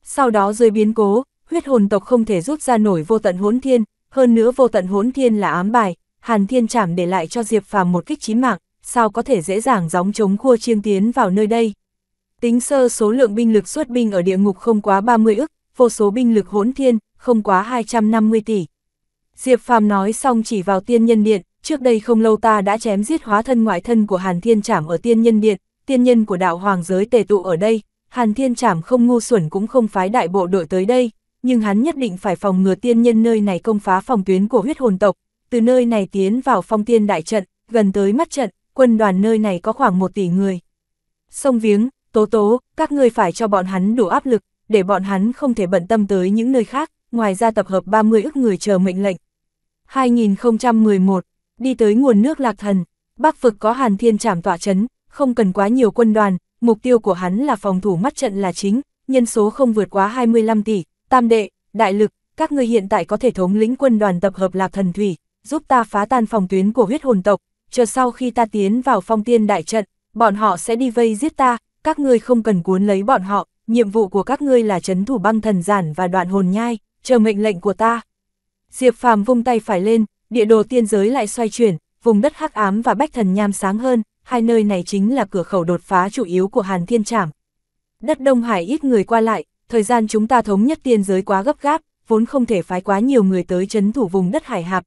Sau đó rơi biến cố, huyết hồn tộc không thể rút ra nổi vô tận hốn thiên, hơn nữa vô tận hốn thiên là ám bài, hàn thiên trảm để lại cho Diệp phàm một kích chí mạng, sao có thể dễ dàng gióng chống khua chiêng tiến vào nơi đây. Tính sơ số lượng binh lực xuất binh ở địa ngục không quá 30 ức, vô số binh lực hốn thiên, không quá 250 tỷ. Diệp phàm nói xong chỉ vào tiên nhân điện, trước đây không lâu ta đã chém giết hóa thân ngoại thân của hàn thiên trảm ở tiên nhân điện, tiên nhân của đạo hoàng giới tề tụ ở đây, hàn thiên trảm không ngu xuẩn cũng không phái đại bộ đội tới đây, nhưng hắn nhất định phải phòng ngừa tiên nhân nơi này công phá phòng tuyến của huyết hồn tộc, từ nơi này tiến vào phong tiên đại trận, gần tới mắt trận, quân đoàn nơi này có khoảng một tỷ người. Sông Viếng, Tố Tố, các ngươi phải cho bọn hắn đủ áp lực, để bọn hắn không thể bận tâm tới những nơi khác, ngoài ra tập hợp 30 ức người chờ mệnh lệnh. 2011, đi tới nguồn nước lạc thần, bắc phực có hàn thiên trảm tọa chấn, không cần quá nhiều quân đoàn, mục tiêu của hắn là phòng thủ mắt trận là chính, nhân số không vượt quá 25 tỷ, tam đệ, đại lực, các ngươi hiện tại có thể thống lĩnh quân đoàn tập hợp lạc thần thủy, giúp ta phá tan phòng tuyến của huyết hồn tộc, chờ sau khi ta tiến vào phong tiên đại trận, bọn họ sẽ đi vây giết ta, các ngươi không cần cuốn lấy bọn họ, nhiệm vụ của các ngươi là chấn thủ băng thần giản và đoạn hồn nhai, chờ mệnh lệnh của ta. Diệp Phàm vung tay phải lên, địa đồ tiên giới lại xoay chuyển, vùng đất hắc ám và bách thần nham sáng hơn, hai nơi này chính là cửa khẩu đột phá chủ yếu của Hàn Thiên Trảm. Đất Đông Hải ít người qua lại, thời gian chúng ta thống nhất tiên giới quá gấp gáp, vốn không thể phái quá nhiều người tới chấn thủ vùng đất hải hạp.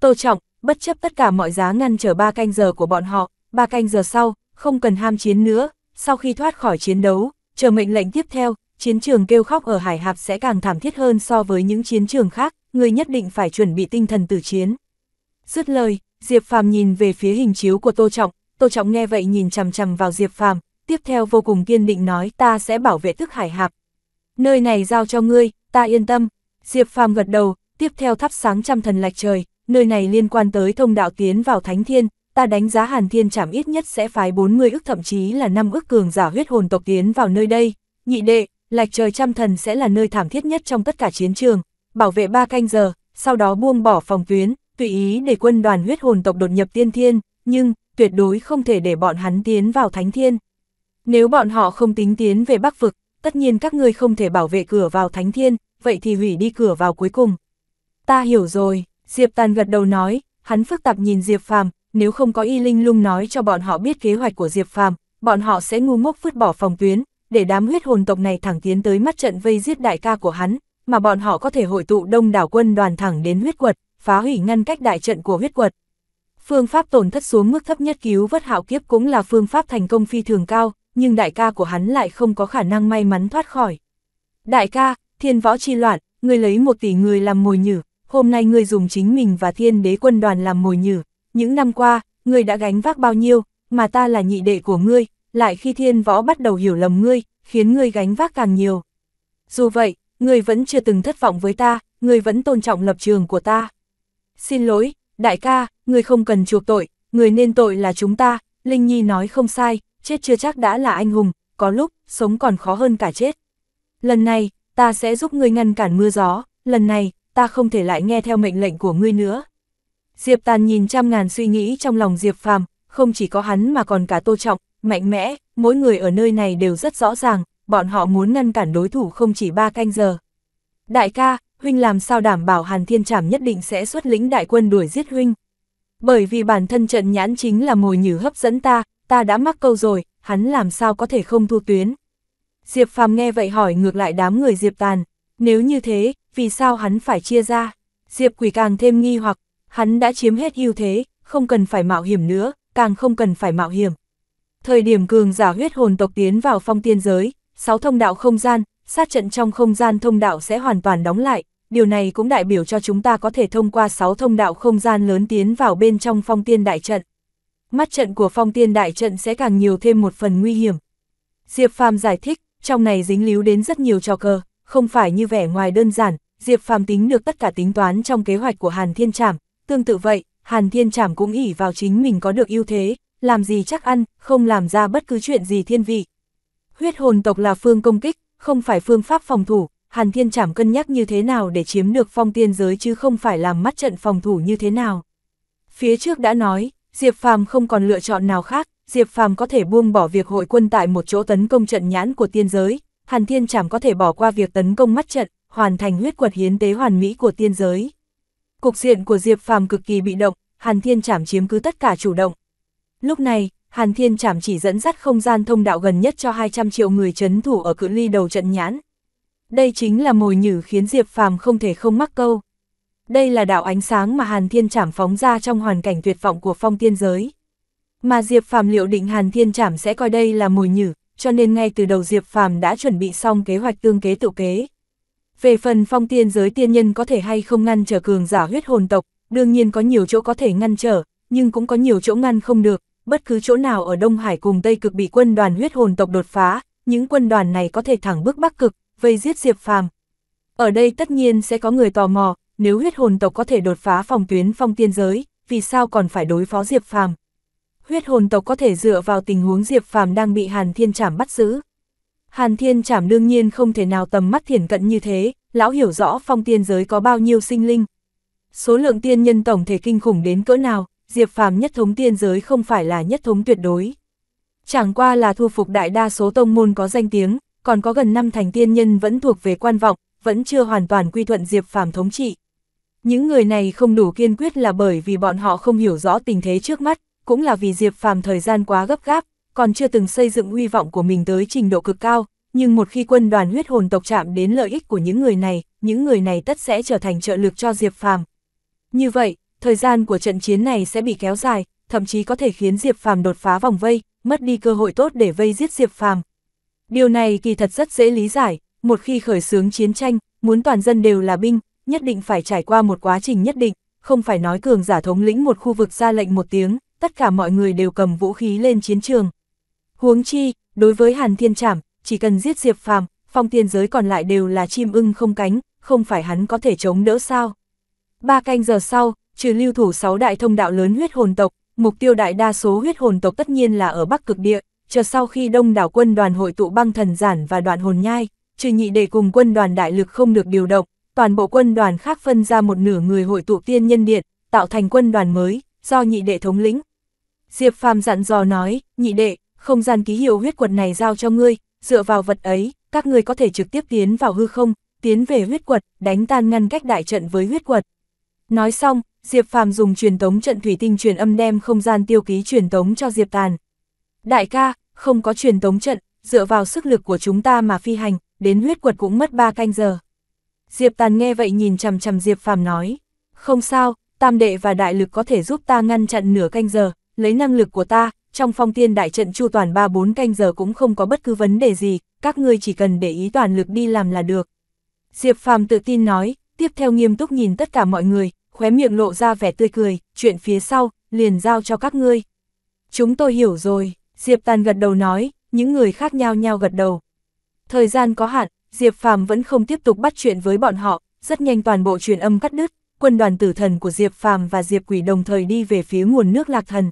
Tô Trọng, bất chấp tất cả mọi giá ngăn trở ba canh giờ của bọn họ, ba canh giờ sau, không cần ham chiến nữa, sau khi thoát khỏi chiến đấu, chờ mệnh lệnh tiếp theo, chiến trường kêu khóc ở hải hạp sẽ càng thảm thiết hơn so với những chiến trường khác, người nhất định phải chuẩn bị tinh thần tử chiến. Dứt lời, Diệp Phàm nhìn về phía hình chiếu của Tô Trọng, Tô Trọng nghe vậy nhìn chằm chằm vào Diệp Phàm, tiếp theo vô cùng kiên định nói ta sẽ bảo vệ tức hải hạp nơi này giao cho ngươi, ta yên tâm. Diệp Phàm gật đầu, tiếp theo thắp sáng trăm thần lạch trời, nơi này liên quan tới thông đạo tiến vào Thánh Thiên, ta đánh giá Hàn Thiên Trảm ít nhất sẽ phái 40 ức thậm chí là 5 ức cường giả huyết hồn tộc tiến vào nơi đây. Nhị đệ, lạch trời trăm thần sẽ là nơi thảm thiết nhất trong tất cả chiến trường, bảo vệ ba canh giờ, sau đó buông bỏ phòng tuyến, tùy ý để quân đoàn huyết hồn tộc đột nhập tiên thiên, nhưng tuyệt đối không thể để bọn hắn tiến vào Thánh Thiên. Nếu bọn họ không tính tiến về Bắc vực, tất nhiên các ngươi không thể bảo vệ cửa vào thánh thiên, vậy thì hủy đi cửa vào cuối cùng. Ta hiểu rồi, Diệp Tàn gật đầu nói, hắn phức tạp nhìn Diệp Phàm, nếu không có y linh lung nói cho bọn họ biết kế hoạch của Diệp Phàm, bọn họ sẽ ngu ngốc vứt bỏ phòng tuyến, để đám huyết hồn tộc này thẳng tiến tới mắt trận vây giết đại ca của hắn, mà bọn họ có thể hội tụ đông đảo quân đoàn thẳng đến huyết quật, phá hủy ngăn cách đại trận của huyết quật. Phương pháp tổn thất xuống mức thấp nhất cứu vất hạo kiếp cũng là phương pháp thành công phi thường cao, nhưng đại ca của hắn lại không có khả năng may mắn thoát khỏi. Đại ca, thiên võ chi loạn, ngươi lấy một tỷ người làm mồi nhử, hôm nay ngươi dùng chính mình và thiên đế quân đoàn làm mồi nhử, những năm qua, ngươi đã gánh vác bao nhiêu, mà ta là nhị đệ của ngươi, lại khi thiên võ bắt đầu hiểu lầm ngươi, khiến ngươi gánh vác càng nhiều. Dù vậy, ngươi vẫn chưa từng thất vọng với ta, ngươi vẫn tôn trọng lập trường của ta. Xin lỗi, đại ca, ngươi không cần chuộc tội, người nên tội là chúng ta, Linh Nhi nói không sai, chết chưa chắc đã là anh hùng, có lúc, sống còn khó hơn cả chết. Lần này, ta sẽ giúp ngươi ngăn cản mưa gió, lần này, ta không thể lại nghe theo mệnh lệnh của ngươi nữa. Diệp Tàn nhìn trăm ngàn suy nghĩ trong lòng Diệp Phàm, không chỉ có hắn mà còn cả Tô Trọng, mạnh mẽ, mỗi người ở nơi này đều rất rõ ràng, bọn họ muốn ngăn cản đối thủ không chỉ ba canh giờ. Đại ca, huynh làm sao đảm bảo Hàn Thiên Trảm nhất định sẽ xuất lĩnh đại quân đuổi giết huynh? Bởi vì bản thân trận nhãn chính là mồi nhử hấp dẫn ta, ta đã mắc câu rồi, hắn làm sao có thể không thu tuyến. Diệp Phàm nghe vậy hỏi ngược lại đám người Diệp Tàn, nếu như thế, vì sao hắn phải chia ra? Diệp Quỷ càng thêm nghi hoặc, hắn đã chiếm hết ưu thế, không cần phải mạo hiểm nữa, càng không cần phải mạo hiểm. Thời điểm cường giả huyết hồn tộc tiến vào phong tiên giới, sáu thông đạo không gian, sát trận trong không gian thông đạo sẽ hoàn toàn đóng lại, điều này cũng đại biểu cho chúng ta có thể thông qua sáu thông đạo không gian lớn tiến vào bên trong phong tiên đại trận mắt trận của phong tiên đại trận sẽ càng nhiều thêm một phần nguy hiểm. Diệp Phàm giải thích, trong này dính líu đến rất nhiều trò cờ, không phải như vẻ ngoài đơn giản, Diệp Phàm tính được tất cả tính toán trong kế hoạch của Hàn Thiên Trảm, tương tự vậy, Hàn Thiên Trảm cũng ỉ vào chính mình có được ưu thế, làm gì chắc ăn, không làm ra bất cứ chuyện gì thiên vị. Huyết hồn tộc là phương công kích, không phải phương pháp phòng thủ, Hàn Thiên Trảm cân nhắc như thế nào để chiếm được phong tiên giới chứ không phải làm mắt trận phòng thủ như thế nào. Phía trước đã nói, Diệp Phàm không còn lựa chọn nào khác, Diệp Phàm có thể buông bỏ việc hội quân tại một chỗ tấn công trận nhãn của tiên giới, Hàn Thiên Trảm có thể bỏ qua việc tấn công mắt trận, hoàn thành huyết quật hiến tế hoàn mỹ của tiên giới. Cục diện của Diệp Phàm cực kỳ bị động, Hàn Thiên Trảm chiếm cứ tất cả chủ động. Lúc này, Hàn Thiên Trảm chỉ dẫn dắt không gian thông đạo gần nhất cho 200 triệu người chấn thủ ở cự ly đầu trận nhãn. Đây chính là mồi nhử khiến Diệp Phàm không thể không mắc câu. Đây là đạo ánh sáng mà Hàn Thiên Trảm phóng ra trong hoàn cảnh tuyệt vọng của phong tiên giới. Mà Diệp Phàm liệu định Hàn Thiên Trảm sẽ coi đây là mùi nhử, cho nên ngay từ đầu Diệp Phàm đã chuẩn bị xong kế hoạch tương kế tự kế. Về phần phong tiên giới tiên nhân có thể hay không ngăn trở cường giả huyết hồn tộc, đương nhiên có nhiều chỗ có thể ngăn trở, nhưng cũng có nhiều chỗ ngăn không được, bất cứ chỗ nào ở Đông Hải cùng Tây Cực bị quân đoàn huyết hồn tộc đột phá, những quân đoàn này có thể thẳng bước Bắc Cực, vây giết Diệp Phàm. Ở đây tất nhiên sẽ có người tò mò, nếu huyết hồn tộc có thể đột phá phòng tuyến phong tiên giới, vì sao còn phải đối phó Diệp Phàm? Huyết hồn tộc có thể dựa vào tình huống Diệp Phàm đang bị Hàn Thiên Trảm bắt giữ. Hàn Thiên Trảm đương nhiên không thể nào tầm mắt thiển cận như thế, lão hiểu rõ phong tiên giới có bao nhiêu sinh linh. Số lượng tiên nhân tổng thể kinh khủng đến cỡ nào, Diệp Phàm nhất thống tiên giới không phải là nhất thống tuyệt đối. Chẳng qua là thu phục đại đa số tông môn có danh tiếng, còn có gần năm thành tiên nhân vẫn thuộc về quan vọng, vẫn chưa hoàn toàn quy thuận Diệp Phàm thống trị. Những người này không đủ kiên quyết là bởi vì bọn họ không hiểu rõ tình thế trước mắt, cũng là vì Diệp Phàm thời gian quá gấp gáp, còn chưa từng xây dựng uy vọng của mình tới trình độ cực cao, nhưng một khi quân đoàn huyết hồn tộc chạm đến lợi ích của những người này, những người này tất sẽ trở thành trợ lực cho Diệp Phàm. Như vậy, thời gian của trận chiến này sẽ bị kéo dài, thậm chí có thể khiến Diệp Phàm đột phá vòng vây, mất đi cơ hội tốt để vây giết Diệp Phàm. Điều này kỳ thật rất dễ lý giải, một khi khởi xướng chiến tranh, muốn toàn dân đều là binh, nhất định phải trải qua một quá trình nhất định, không phải nói cường giả thống lĩnh một khu vực ra lệnh một tiếng, tất cả mọi người đều cầm vũ khí lên chiến trường. Huống chi, đối với Hàn Thiên Trảm, chỉ cần giết Diệp Phàm, phong tiên giới còn lại đều là chim ưng không cánh, không phải hắn có thể chống đỡ sao. Ba canh giờ sau, trừ lưu thủ sáu đại thông đạo lớn huyết hồn tộc, mục tiêu đại đa số huyết hồn tộc tất nhiên là ở Bắc Cực Địa, chờ sau khi đông đảo quân đoàn hội tụ băng thần giản và đoạn hồn nhai, trừ nhị để cùng quân đoàn đại lực không được điều động, toàn bộ quân đoàn khác phân ra một nửa người hội tụ tiên nhân điện, tạo thành quân đoàn mới, do nhị đệ thống lĩnh. Diệp Phàm dặn dò nói, nhị đệ, không gian ký hiệu huyết quật này giao cho ngươi, dựa vào vật ấy, các ngươi có thể trực tiếp tiến vào hư không, tiến về huyết quật, đánh tan ngăn cách đại trận với huyết quật. Nói xong, Diệp Phàm dùng truyền tống trận thủy tinh truyền âm đem không gian tiêu ký truyền tống cho Diệp Tàn. Đại ca, không có truyền tống trận, dựa vào sức lực của chúng ta mà phi hành, đến huyết quật cũng mất 3 canh giờ. Diệp Tàn nghe vậy nhìn chằm chằm Diệp Phàm nói, không sao, tam đệ và đại lực có thể giúp ta ngăn chặn nửa canh giờ, lấy năng lực của ta, trong phong tiên đại trận chu toàn 3-4 canh giờ cũng không có bất cứ vấn đề gì, các ngươi chỉ cần để ý toàn lực đi làm là được. Diệp Phàm tự tin nói, tiếp theo nghiêm túc nhìn tất cả mọi người, khóe miệng lộ ra vẻ tươi cười, chuyện phía sau, liền giao cho các ngươi. Chúng tôi hiểu rồi, Diệp Tàn gật đầu nói, những người khác nhau nhau gật đầu. Thời gian có hạn, Diệp Phàm vẫn không tiếp tục bắt chuyện với bọn họ, rất nhanh toàn bộ truyền âm cắt đứt, quân đoàn tử thần của Diệp Phàm và Diệp Quỷ đồng thời đi về phía nguồn nước Lạc Thần.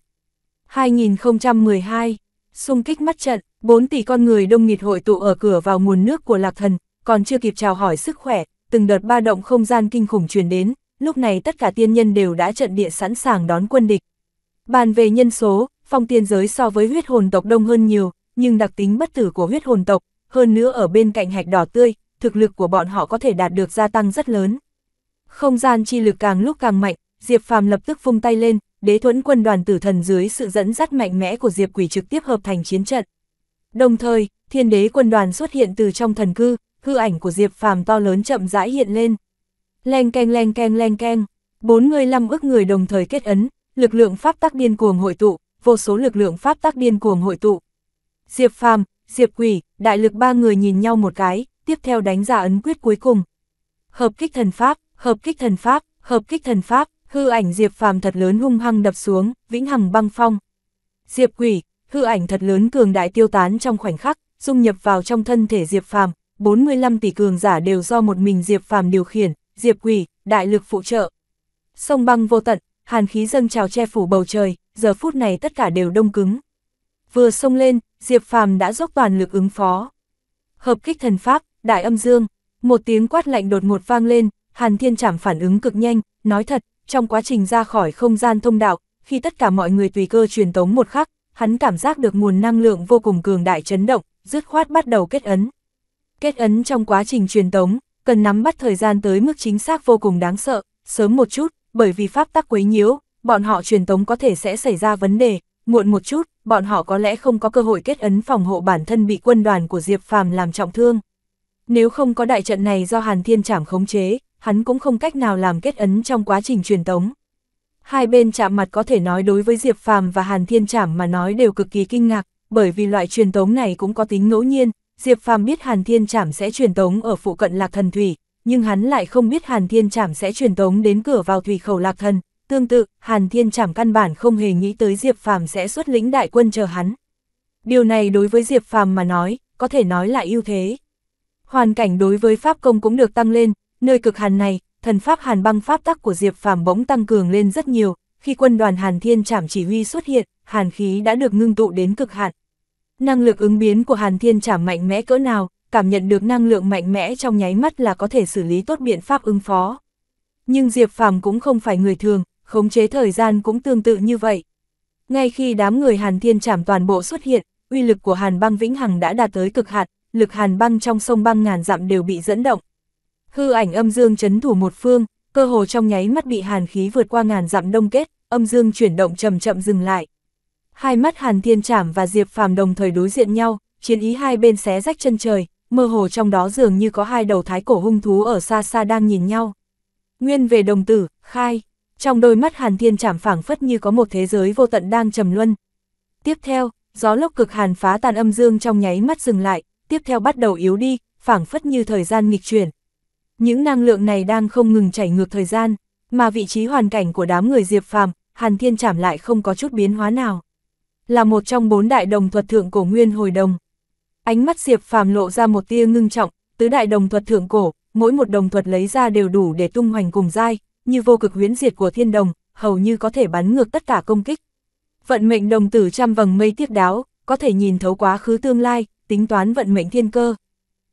2012, xung kích mắt trận, 4 tỷ con người đông nghịt hội tụ ở cửa vào nguồn nước của Lạc Thần, còn chưa kịp chào hỏi sức khỏe, từng đợt ba động không gian kinh khủng truyền đến, lúc này tất cả tiên nhân đều đã trận địa sẵn sàng đón quân địch. Bàn về nhân số, phong tiên giới so với huyết hồn tộc đông hơn nhiều, nhưng đặc tính bất tử của huyết hồn tộc, hơn nữa ở bên cạnh hạch đỏ tươi, thực lực của bọn họ có thể đạt được gia tăng rất lớn. Không gian chi lực càng lúc càng mạnh, Diệp Phàm lập tức phung tay lên, đế thuẫn quân đoàn tử thần dưới sự dẫn dắt mạnh mẽ của Diệp Quỷ trực tiếp hợp thành chiến trận. Đồng thời, thiên đế quân đoàn xuất hiện từ trong thần cư, hư ảnh của Diệp Phàm to lớn chậm rãi hiện lên. Leng keng leng keng leng keng, bốn người lăm ước người đồng thời kết ấn, lực lượng pháp tắc điên cuồng hội tụ, vô số lực lượng pháp tắc điên cuồng hội tụ. Diệp Phàm, Diệp Quỷ, đại lực ba người nhìn nhau một cái, tiếp theo đánh ra ấn quyết cuối cùng. Hợp kích thần pháp, hợp kích thần pháp, hợp kích thần pháp, hư ảnh Diệp Phàm thật lớn hung hăng đập xuống, vĩnh hằng băng phong. Diệp Quỷ, hư ảnh thật lớn cường đại tiêu tán trong khoảnh khắc, dung nhập vào trong thân thể Diệp Phàm, 45 tỷ cường giả đều do một mình Diệp Phàm điều khiển, Diệp Quỷ, đại lực phụ trợ. Sông băng vô tận, hàn khí dâng trào che phủ bầu trời, giờ phút này tất cả đều đông cứng. Vừa xông lên, Diệp Phàm đã dốc toàn lực ứng phó. Hợp kích thần pháp, đại âm dương, một tiếng quát lạnh đột ngột vang lên, Hàn Thiên Trảm phản ứng cực nhanh, nói thật, trong quá trình ra khỏi không gian thông đạo, khi tất cả mọi người tùy cơ truyền tống một khắc, hắn cảm giác được nguồn năng lượng vô cùng cường đại chấn động, dứt khoát bắt đầu kết ấn. Kết ấn trong quá trình truyền tống, cần nắm bắt thời gian tới mức chính xác vô cùng đáng sợ, sớm một chút, bởi vì pháp tắc quấy nhiễu, bọn họ truyền tống có thể sẽ xảy ra vấn đề, muộn một chút, bọn họ có lẽ không có cơ hội kết ấn phòng hộ bản thân bị quân đoàn của Diệp Phàm làm trọng thương. Nếu không có đại trận này do Hàn Thiên Trảm khống chế, hắn cũng không cách nào làm kết ấn trong quá trình truyền tống. Hai bên chạm mặt có thể nói đối với Diệp Phàm và Hàn Thiên Trảm mà nói đều cực kỳ kinh ngạc, bởi vì loại truyền tống này cũng có tính ngẫu nhiên, Diệp Phàm biết Hàn Thiên Trảm sẽ truyền tống ở phụ cận Lạc Thần Thủy, nhưng hắn lại không biết Hàn Thiên Trảm sẽ truyền tống đến cửa vào Thủy Khẩu Lạc Thần, Tương tự, Hàn Thiên Trảm căn bản không hề nghĩ tới Diệp Phàm sẽ xuất lĩnh đại quân chờ hắn. Điều này đối với Diệp Phàm mà nói, có thể nói là ưu thế. Hoàn cảnh đối với pháp công cũng được tăng lên, nơi cực hàn này, thần pháp hàn băng pháp tắc của Diệp Phàm bỗng tăng cường lên rất nhiều, khi quân đoàn Hàn Thiên Trảm chỉ huy xuất hiện, hàn khí đã được ngưng tụ đến cực hạn. Năng lực ứng biến của Hàn Thiên Trảm mạnh mẽ cỡ nào, cảm nhận được năng lượng mạnh mẽ trong nháy mắt là có thể xử lý tốt biện pháp ứng phó. Nhưng Diệp Phàm cũng không phải người thường, khống chế thời gian cũng tương tự như vậy. Ngay khi đám người Hàn Thiên Trảm toàn bộ xuất hiện, uy lực của Hàn Băng Vĩnh Hằng đã đạt tới cực hạn, lực Hàn Băng trong sông băng ngàn dặm đều bị dẫn động. Hư ảnh âm dương chấn thủ một phương, cơ hồ trong nháy mắt bị hàn khí vượt qua ngàn dặm đông kết, âm dương chuyển động chậm chậm dừng lại. Hai mắt Hàn Thiên Trảm và Diệp Phàm đồng thời đối diện nhau, chiến ý hai bên xé rách chân trời, mơ hồ trong đó dường như có hai đầu thái cổ hung thú ở xa xa đang nhìn nhau. Nguyên về đồng tử, khai trong đôi mắt Hàn Thiên chạm phảng phất như có một thế giới vô tận đang trầm luân. Tiếp theo, gió lốc cực hàn phá tàn âm dương trong nháy mắt dừng lại, tiếp theo bắt đầu yếu đi, phảng phất như thời gian nghịch chuyển. Những năng lượng này đang không ngừng chảy ngược thời gian, mà vị trí hoàn cảnh của đám người Diệp Phàm, Hàn Thiên chạm lại không có chút biến hóa nào. Là một trong bốn đại đồng thuật thượng cổ nguyên hồi đồng. Ánh mắt Diệp Phàm lộ ra một tia ngưng trọng, tứ đại đồng thuật thượng cổ, mỗi một đồng thuật lấy ra đều đủ để tung hoành cùng giai, như vô cực huyến diệt của thiên đồng, hầu như có thể bắn ngược tất cả công kích. Vận mệnh đồng tử trăm vầng mây tiếp đáo, có thể nhìn thấu quá khứ tương lai, tính toán vận mệnh thiên cơ.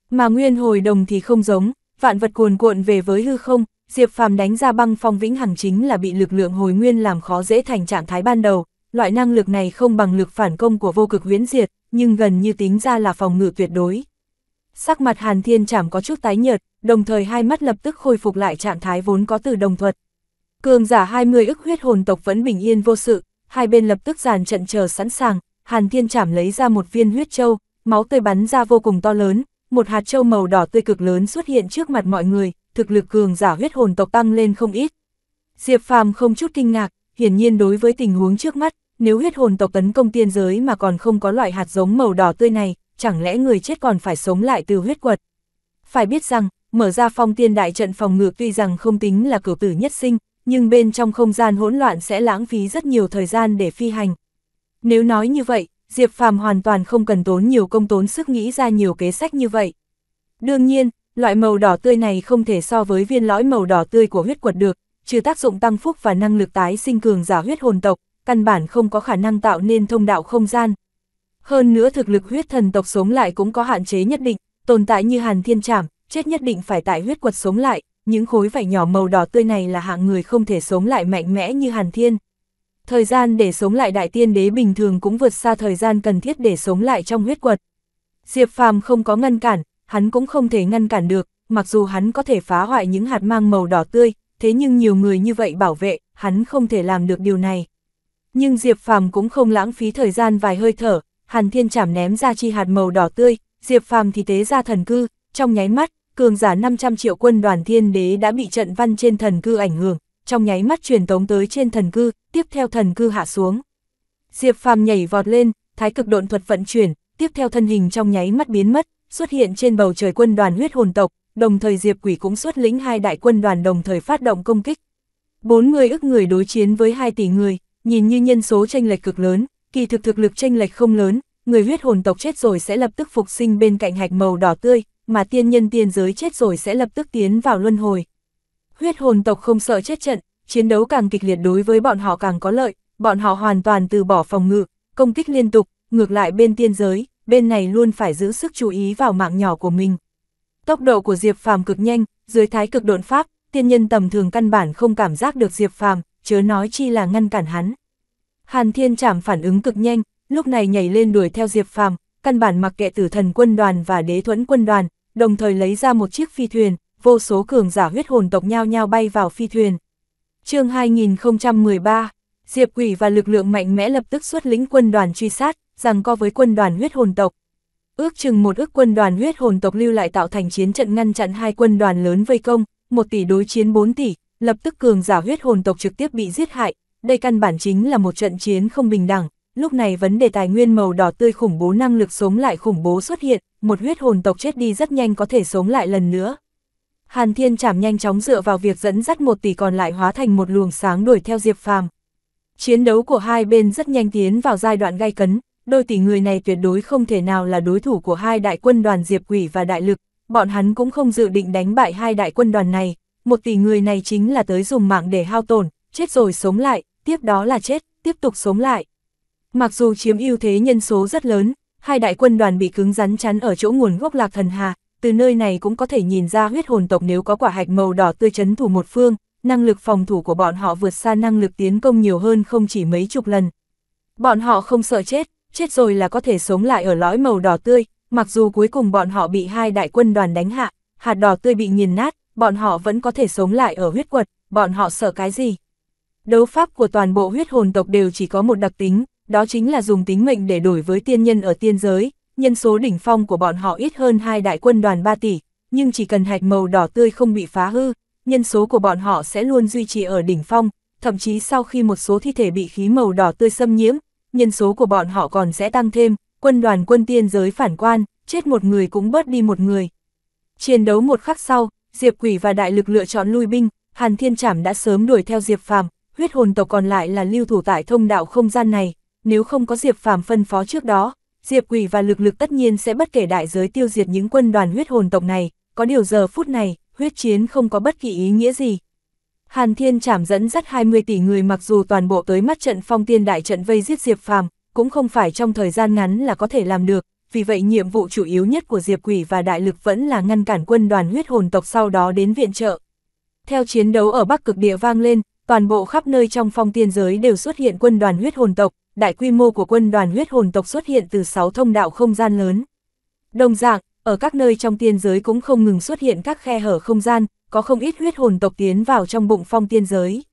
Mà nguyên hồi đồng thì không giống, vạn vật cuồn cuộn về với hư không, Diệp Phàm đánh ra băng phong vĩnh hằng chính là bị lực lượng hồi nguyên làm khó dễ thành trạng thái ban đầu, loại năng lực này không bằng lực phản công của vô cực huyễn diệt, nhưng gần như tính ra là phòng ngự tuyệt đối. Sắc mặt Hàn Thiên Trảm có chút tái nhợt, đồng thời hai mắt lập tức khôi phục lại trạng thái vốn có từ đồng thuật. Cường giả 20 ức huyết hồn tộc vẫn bình yên vô sự, hai bên lập tức dàn trận chờ sẵn sàng, Hàn Thiên Trảm lấy ra một viên huyết châu, máu tươi bắn ra vô cùng to lớn, một hạt châu màu đỏ tươi cực lớn xuất hiện trước mặt mọi người, thực lực cường giả huyết hồn tộc tăng lên không ít. Diệp Phàm không chút kinh ngạc, hiển nhiên đối với tình huống trước mắt, nếu huyết hồn tộc tấn công tiên giới mà còn không có loại hạt giống màu đỏ tươi này, chẳng lẽ người chết còn phải sống lại từ huyết quật. Phải biết rằng, mở ra phong tiên đại trận phòng ngược tuy rằng không tính là cửu tử nhất sinh, nhưng bên trong không gian hỗn loạn sẽ lãng phí rất nhiều thời gian để phi hành. Nếu nói như vậy, Diệp Phàm hoàn toàn không cần tốn nhiều công tốn sức nghĩ ra nhiều kế sách như vậy. Đương nhiên, loại màu đỏ tươi này không thể so với viên lõi màu đỏ tươi của huyết quật được, trừ tác dụng tăng phúc và năng lực tái sinh cường giả huyết hồn tộc, căn bản không có khả năng tạo nên thông đạo không gian, hơn nữa thực lực huyết thần tộc sống lại cũng có hạn chế nhất định, tồn tại như hàn thiên trảm, chết nhất định phải tại huyết quật sống lại, những khối vảy nhỏ màu đỏ tươi này là hạng người không thể sống lại mạnh mẽ như hàn thiên. Thời gian để sống lại đại tiên đế bình thường cũng vượt xa thời gian cần thiết để sống lại trong huyết quật. Diệp phàm không có ngăn cản, hắn cũng không thể ngăn cản được, mặc dù hắn có thể phá hoại những hạt mang màu đỏ tươi, thế nhưng nhiều người như vậy bảo vệ, hắn không thể làm được điều này. Nhưng Diệp Phàm cũng không lãng phí thời gian vài hơi thở, Hàn Thiên trảm ném ra chi hạt màu đỏ tươi, Diệp Phàm thì tế ra thần cư, trong nháy mắt, cường giả 500 triệu quân đoàn thiên đế đã bị trận văn trên thần cư ảnh hưởng, trong nháy mắt truyền tống tới trên thần cư, tiếp theo thần cư hạ xuống. Diệp Phàm nhảy vọt lên, thái cực độn thuật vận chuyển, tiếp theo thân hình trong nháy mắt biến mất, xuất hiện trên bầu trời quân đoàn huyết hồn tộc, đồng thời Diệp Quỷ cũng xuất lĩnh hai đại quân đoàn đồng thời phát động công kích. Bốn người ức người đối chiến với hai tỷ người, nhìn như nhân số tranh lệch cực lớn, kỳ thực thực lực tranh lệch không lớn, người huyết hồn tộc chết rồi sẽ lập tức phục sinh bên cạnh hạch màu đỏ tươi, mà tiên nhân tiên giới chết rồi sẽ lập tức tiến vào luân hồi. Huyết hồn tộc không sợ chết trận, chiến đấu càng kịch liệt đối với bọn họ càng có lợi, bọn họ hoàn toàn từ bỏ phòng ngự, công kích liên tục, ngược lại bên tiên giới, bên này luôn phải giữ sức chú ý vào mạng nhỏ của mình. Tốc độ của Diệp Phàm cực nhanh, dưới thái cực độn pháp, tiên nhân tầm thường căn bản không cảm giác được Diệp Phàm, chớ nói chi là ngăn cản hắn. Hàn Thiên Trảm phản ứng cực nhanh, lúc này nhảy lên đuổi theo Diệp Phàm, căn bản mặc kệ tử thần quân đoàn và đế thuẫn quân đoàn, đồng thời lấy ra một chiếc phi thuyền, vô số cường giả huyết hồn tộc nhao nhao bay vào phi thuyền. chương 2013, Diệp Quỷ và lực lượng mạnh mẽ lập tức xuất lĩnh quân đoàn truy sát, rằng co với quân đoàn huyết hồn tộc. Ước chừng một ước quân đoàn huyết hồn tộc lưu lại tạo thành chiến trận ngăn chặn hai quân đoàn lớn vây công, một tỷ đối chiến 4 tỷ, lập tức cường giả huyết hồn tộc trực tiếp bị giết hại, đây căn bản chính là một trận chiến không bình đẳng, lúc này vấn đề tài nguyên màu đỏ tươi khủng bố năng lực sống lại khủng bố xuất hiện, một huyết hồn tộc chết đi rất nhanh có thể sống lại lần nữa. Hàn Thiên chảm nhanh chóng dựa vào việc dẫn dắt một tỷ còn lại hóa thành một luồng sáng đuổi theo Diệp Phàm. Chiến đấu của hai bên rất nhanh tiến vào giai đoạn gay cấn, đôi tỷ người này tuyệt đối không thể nào là đối thủ của hai đại quân đoàn Diệp Quỷ và Đại Lực, bọn hắn cũng không dự định đánh bại hai đại quân đoàn này, một tỷ người này chính là tới dùng mạng để hao tổn, chết rồi sống lại, tiếp đó là chết, tiếp tục sống lại. Mặc dù chiếm ưu thế nhân số rất lớn, hai đại quân đoàn bị cứng rắn chắn ở chỗ nguồn gốc lạc thần hà, từ nơi này cũng có thể nhìn ra huyết hồn tộc nếu có quả hạch màu đỏ tươi chấn thủ một phương, năng lực phòng thủ của bọn họ vượt xa năng lực tiến công nhiều hơn không chỉ mấy chục lần. Bọn họ không sợ chết, chết rồi là có thể sống lại ở lõi màu đỏ tươi, mặc dù cuối cùng bọn họ bị hai đại quân đoàn đánh hạ, hạt đỏ tươi bị nghiền nát, bọn họ vẫn có thể sống lại ở huyết quật, bọn họ sợ cái gì? Đấu pháp của toàn bộ huyết hồn tộc đều chỉ có một đặc tính, đó chính là dùng tính mệnh để đổi với tiên nhân ở tiên giới, nhân số đỉnh phong của bọn họ ít hơn hai đại quân đoàn 3 tỷ, nhưng chỉ cần hạch màu đỏ tươi không bị phá hư, nhân số của bọn họ sẽ luôn duy trì ở đỉnh phong, thậm chí sau khi một số thi thể bị khí màu đỏ tươi xâm nhiễm, nhân số của bọn họ còn sẽ tăng thêm, quân đoàn quân tiên giới phản quan, chết một người cũng bớt đi một người. Chiến đấu một khắc sau, Diệp Quỷ và Đại Lực lựa chọn lui binh, Hàn Thiên Trảm đã sớm đuổi theo Diệp Phàm, huyết hồn tộc còn lại là lưu thủ tại thông đạo không gian này, nếu không có Diệp Phàm phân phó trước đó, Diệp Quỷ và lực lực tất nhiên sẽ bất kể đại giới tiêu diệt những quân đoàn huyết hồn tộc này, có điều giờ phút này, huyết chiến không có bất kỳ ý nghĩa gì. Hàn Thiên Trảm dẫn dắt 20 tỷ người mặc dù toàn bộ tới mắt trận phong tiên đại trận vây giết Diệp Phàm, cũng không phải trong thời gian ngắn là có thể làm được, vì vậy nhiệm vụ chủ yếu nhất của Diệp Quỷ và Đại Lực vẫn là ngăn cản quân đoàn huyết hồn tộc sau đó đến viện trợ. Theo chiến đấu ở Bắc Cực Địa vang lên, toàn bộ khắp nơi trong phong tiên giới đều xuất hiện quân đoàn huyết hồn tộc, đại quy mô của quân đoàn huyết hồn tộc xuất hiện từ 6 thông đạo không gian lớn. Đồng dạng, ở các nơi trong tiên giới cũng không ngừng xuất hiện các khe hở không gian, có không ít huyết hồn tộc tiến vào trong bụng phong tiên giới.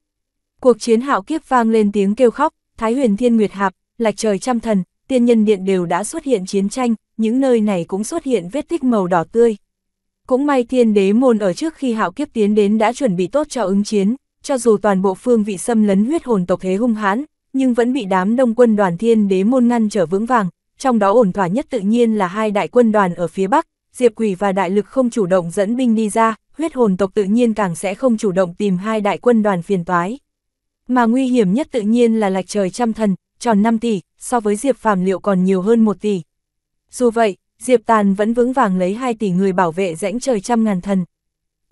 Cuộc chiến hạo kiếp vang lên tiếng kêu khóc, Thái Huyền Thiên Nguyệt Hạp, Lạch Trời Trăm Thần, Tiên Nhân Điện đều đã xuất hiện chiến tranh, những nơi này cũng xuất hiện vết tích màu đỏ tươi. Cũng may thiên đế môn ở trước khi hạo kiếp tiến đến đã chuẩn bị tốt cho ứng chiến, cho dù toàn bộ phương vị xâm lấn huyết hồn tộc thế hung hãn, nhưng vẫn bị đám đông quân đoàn thiên đế môn ngăn trở vững vàng, trong đó ổn thỏa nhất tự nhiên là hai đại quân đoàn ở phía Bắc, Diệp Quỷ và Đại Lực không chủ động dẫn binh đi ra, huyết hồn tộc tự nhiên càng sẽ không chủ động tìm hai đại quân đoàn phiền toái. Mà nguy hiểm nhất tự nhiên là lạch trời trăm thần, tròn 5 tỷ, so với Diệp Phàm liệu còn nhiều hơn 1 tỷ. Dù vậy, Diệp Tàn vẫn vững vàng lấy 2 tỷ người bảo vệ rãnh trời trăm ngàn thần.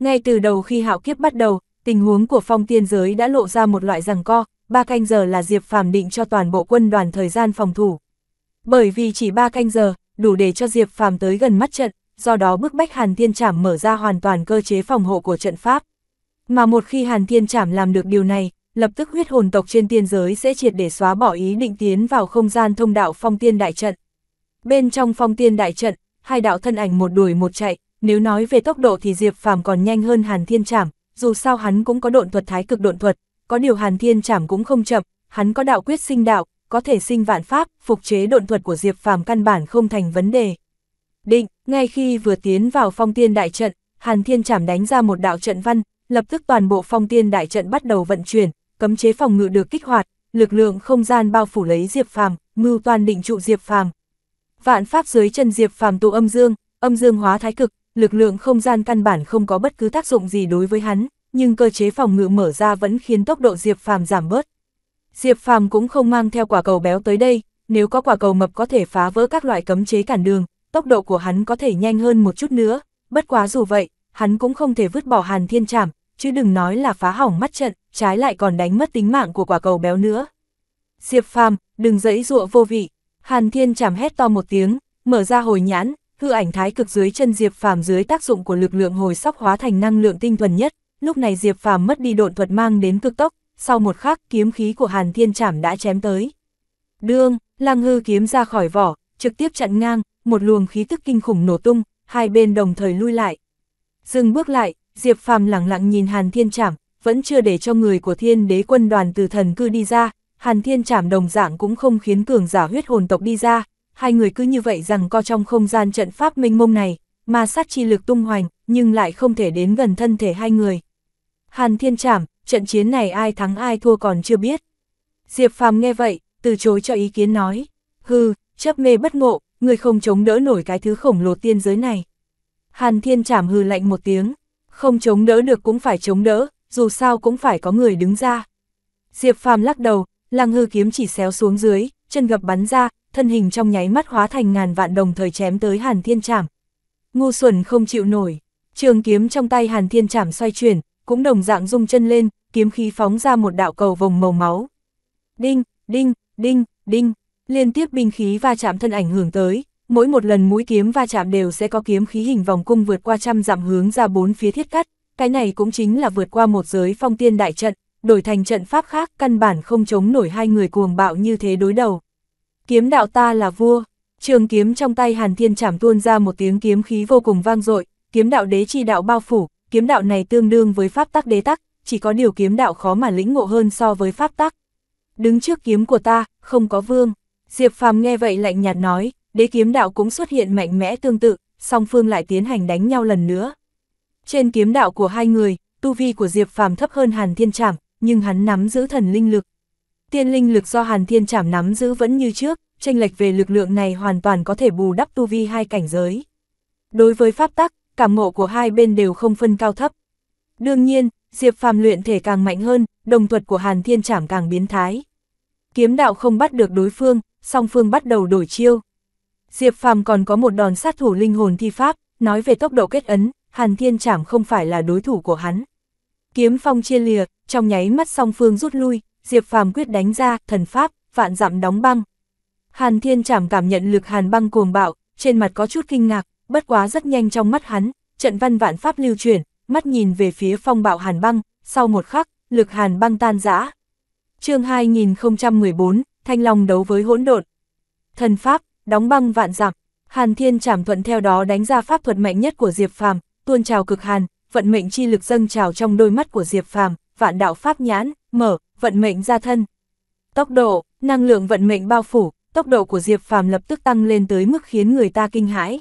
Ngay từ đầu khi hạo kiếp bắt đầu, tình huống của phong tiên giới đã lộ ra một loại rằng co, ba canh giờ là Diệp Phàm định cho toàn bộ quân đoàn thời gian phòng thủ. Bởi vì chỉ ba canh giờ, đủ để cho Diệp Phàm tới gần mắt trận, do đó bức bách Hàn Thiên Trảm mở ra hoàn toàn cơ chế phòng hộ của trận pháp. Mà một khi Hàn Thiên Trảm làm được điều này, lập tức huyết hồn tộc trên tiên giới sẽ triệt để xóa bỏ ý định tiến vào không gian thông đạo phong tiên đại trận. Bên trong phong tiên đại trận, hai đạo thân ảnh một đuổi một chạy, nếu nói về tốc độ thì Diệp Phàm còn nhanh hơn Hàn Thiên Trảm, dù sao hắn cũng có độn thuật thái cực độn thuật, có điều hàn thiên chảm cũng không chậm, hắn có đạo quyết sinh đạo, có thể sinh vạn pháp, phục chế độn thuật của Diệp Phàm căn bản không thành vấn đề. Định, ngay khi vừa tiến vào phong tiên đại trận, hàn thiên chảm đánh ra một đạo trận văn, lập tức toàn bộ phong tiên đại trận bắt đầu vận chuyển, cấm chế phòng ngự được kích hoạt, lực lượng không gian bao phủ lấy Diệp Phàm, mưu toàn định trụ Diệp Phàm. Vạn pháp dưới chân Diệp Phàm tụ âm dương, âm dương hóa thái cực, lực lượng không gian căn bản không có bất cứ tác dụng gì đối với hắn, nhưng cơ chế phòng ngự mở ra vẫn khiến tốc độ Diệp Phàm giảm bớt. Diệp Phàm cũng không mang theo quả cầu béo tới đây, nếu có quả cầu mập có thể phá vỡ các loại cấm chế cản đường, tốc độ của hắn có thể nhanh hơn một chút nữa, bất quá dù vậy, hắn cũng không thể vứt bỏ Hàn Thiên Trảm, chứ đừng nói là phá hỏng mắt trận, trái lại còn đánh mất tính mạng của quả cầu béo nữa. Diệp Phàm, đừng dẫy dụa vô vị. Hàn Thiên Trảm hét to một tiếng, mở ra hồi nhãn, hư ảnh thái cực dưới chân Diệp Phàm dưới tác dụng của lực lượng hồi sóc hóa thành năng lượng tinh thuần nhất, lúc này Diệp Phàm mất đi độn thuật mang đến cực tốc, sau một khắc kiếm khí của Hàn Thiên Trảm đã chém tới. Đương, Lăng Hư kiếm ra khỏi vỏ, trực tiếp chặn ngang, một luồng khí tức kinh khủng nổ tung, hai bên đồng thời lui lại. Dừng bước lại, Diệp Phàm lặng lặng nhìn Hàn Thiên Trảm, vẫn chưa để cho người của Thiên Đế quân đoàn từ thần cư đi ra, Hàn Thiên Trảm đồng dạng cũng không khiến cường giả huyết hồn tộc đi ra, hai người cứ như vậy rằng co trong không gian trận pháp minh mông này, mà sát chi lực tung hoành, nhưng lại không thể đến gần thân thể hai người. Hàn Thiên Trảm, trận chiến này ai thắng ai thua còn chưa biết. Diệp Phàm nghe vậy, từ chối cho ý kiến nói, hư, chấp mê bất ngộ, người không chống đỡ nổi cái thứ khổng lồ tiên giới này. Hàn Thiên Trảm hư lạnh một tiếng, không chống đỡ được cũng phải chống đỡ, dù sao cũng phải có người đứng ra. Diệp Phàm lắc đầu, lăng hư kiếm chỉ xéo xuống dưới, chân gập bắn ra, thân hình trong nháy mắt hóa thành ngàn vạn đồng thời chém tới Hàn Thiên Trảm. Ngu xuẩn không chịu nổi, trường kiếm trong tay Hàn Thiên Trảm xoay chuyển, cũng đồng dạng rung chân lên, kiếm khí phóng ra một đạo cầu vòng màu máu. Đinh, đinh, đinh, đinh, liên tiếp binh khí va chạm thân ảnh hưởng tới, mỗi một lần mũi kiếm va chạm đều sẽ có kiếm khí hình vòng cung vượt qua trăm dặm hướng ra bốn phía thiết cắt, cái này cũng chính là vượt qua một giới phong tiên đại trận, đổi thành trận pháp khác căn bản không chống nổi hai người cuồng bạo như thế đối đầu kiếm đạo ta là vua. Trường kiếm trong tay Hàn Thiên chảm tuôn ra một tiếng kiếm khí vô cùng vang dội, kiếm đạo đế chi đạo bao phủ, kiếm đạo này tương đương với pháp tắc đế tắc, chỉ có điều kiếm đạo khó mà lĩnh ngộ hơn so với pháp tắc. Đứng trước kiếm của ta, không có vương. Diệp Phàm nghe vậy lạnh nhạt nói, đế kiếm đạo cũng xuất hiện mạnh mẽ tương tự, song phương lại tiến hành đánh nhau lần nữa. Trên kiếm đạo của hai người, tu vi của Diệp Phàm thấp hơn Hàn Thiên Trảm, nhưng hắn nắm giữ thần linh lực, tiên linh lực do Hàn Thiên Trảm nắm giữ vẫn như trước, tranh lệch về lực lượng này hoàn toàn có thể bù đắp tu vi hai cảnh giới. Đối với pháp tắc, cảm ngộ của hai bên đều không phân cao thấp. Đương nhiên, Diệp Phàm luyện thể càng mạnh hơn, đồng thuật của Hàn Thiên Trảm càng biến thái. Kiếm đạo không bắt được đối phương, song phương bắt đầu đổi chiêu. Diệp Phàm còn có một đòn sát thủ linh hồn thi pháp, nói về tốc độ kết ấn, Hàn Thiên Trảm không phải là đối thủ của hắn. Kiếm phong chia lìa, trong nháy mắt song phương rút lui, Diệp Phàm quyết đánh ra, thần pháp, vạn dặm đóng băng. Hàn Thiên Trảm cảm nhận lực hàn băng cuồng bạo, trên mặt có chút kinh ngạc, bất quá rất nhanh trong mắt hắn, trận văn vạn pháp lưu chuyển, mắt nhìn về phía phong bạo hàn băng, sau một khắc, lực hàn băng tan rã. Chương 2014, Thanh Long đấu với hỗn độn. Thần pháp, đóng băng vạn dặm. Hàn Thiên Trảm thuận theo đó đánh ra pháp thuật mạnh nhất của Diệp Phàm, tuôn trào cực hàn, vận mệnh chi lực dâng trào trong đôi mắt của Diệp Phàm, vạn đạo pháp nhãn, mở, vận mệnh gia thân. Tốc độ, năng lượng vận mệnh bao phủ, tốc độ của Diệp Phàm lập tức tăng lên tới mức khiến người ta kinh hãi.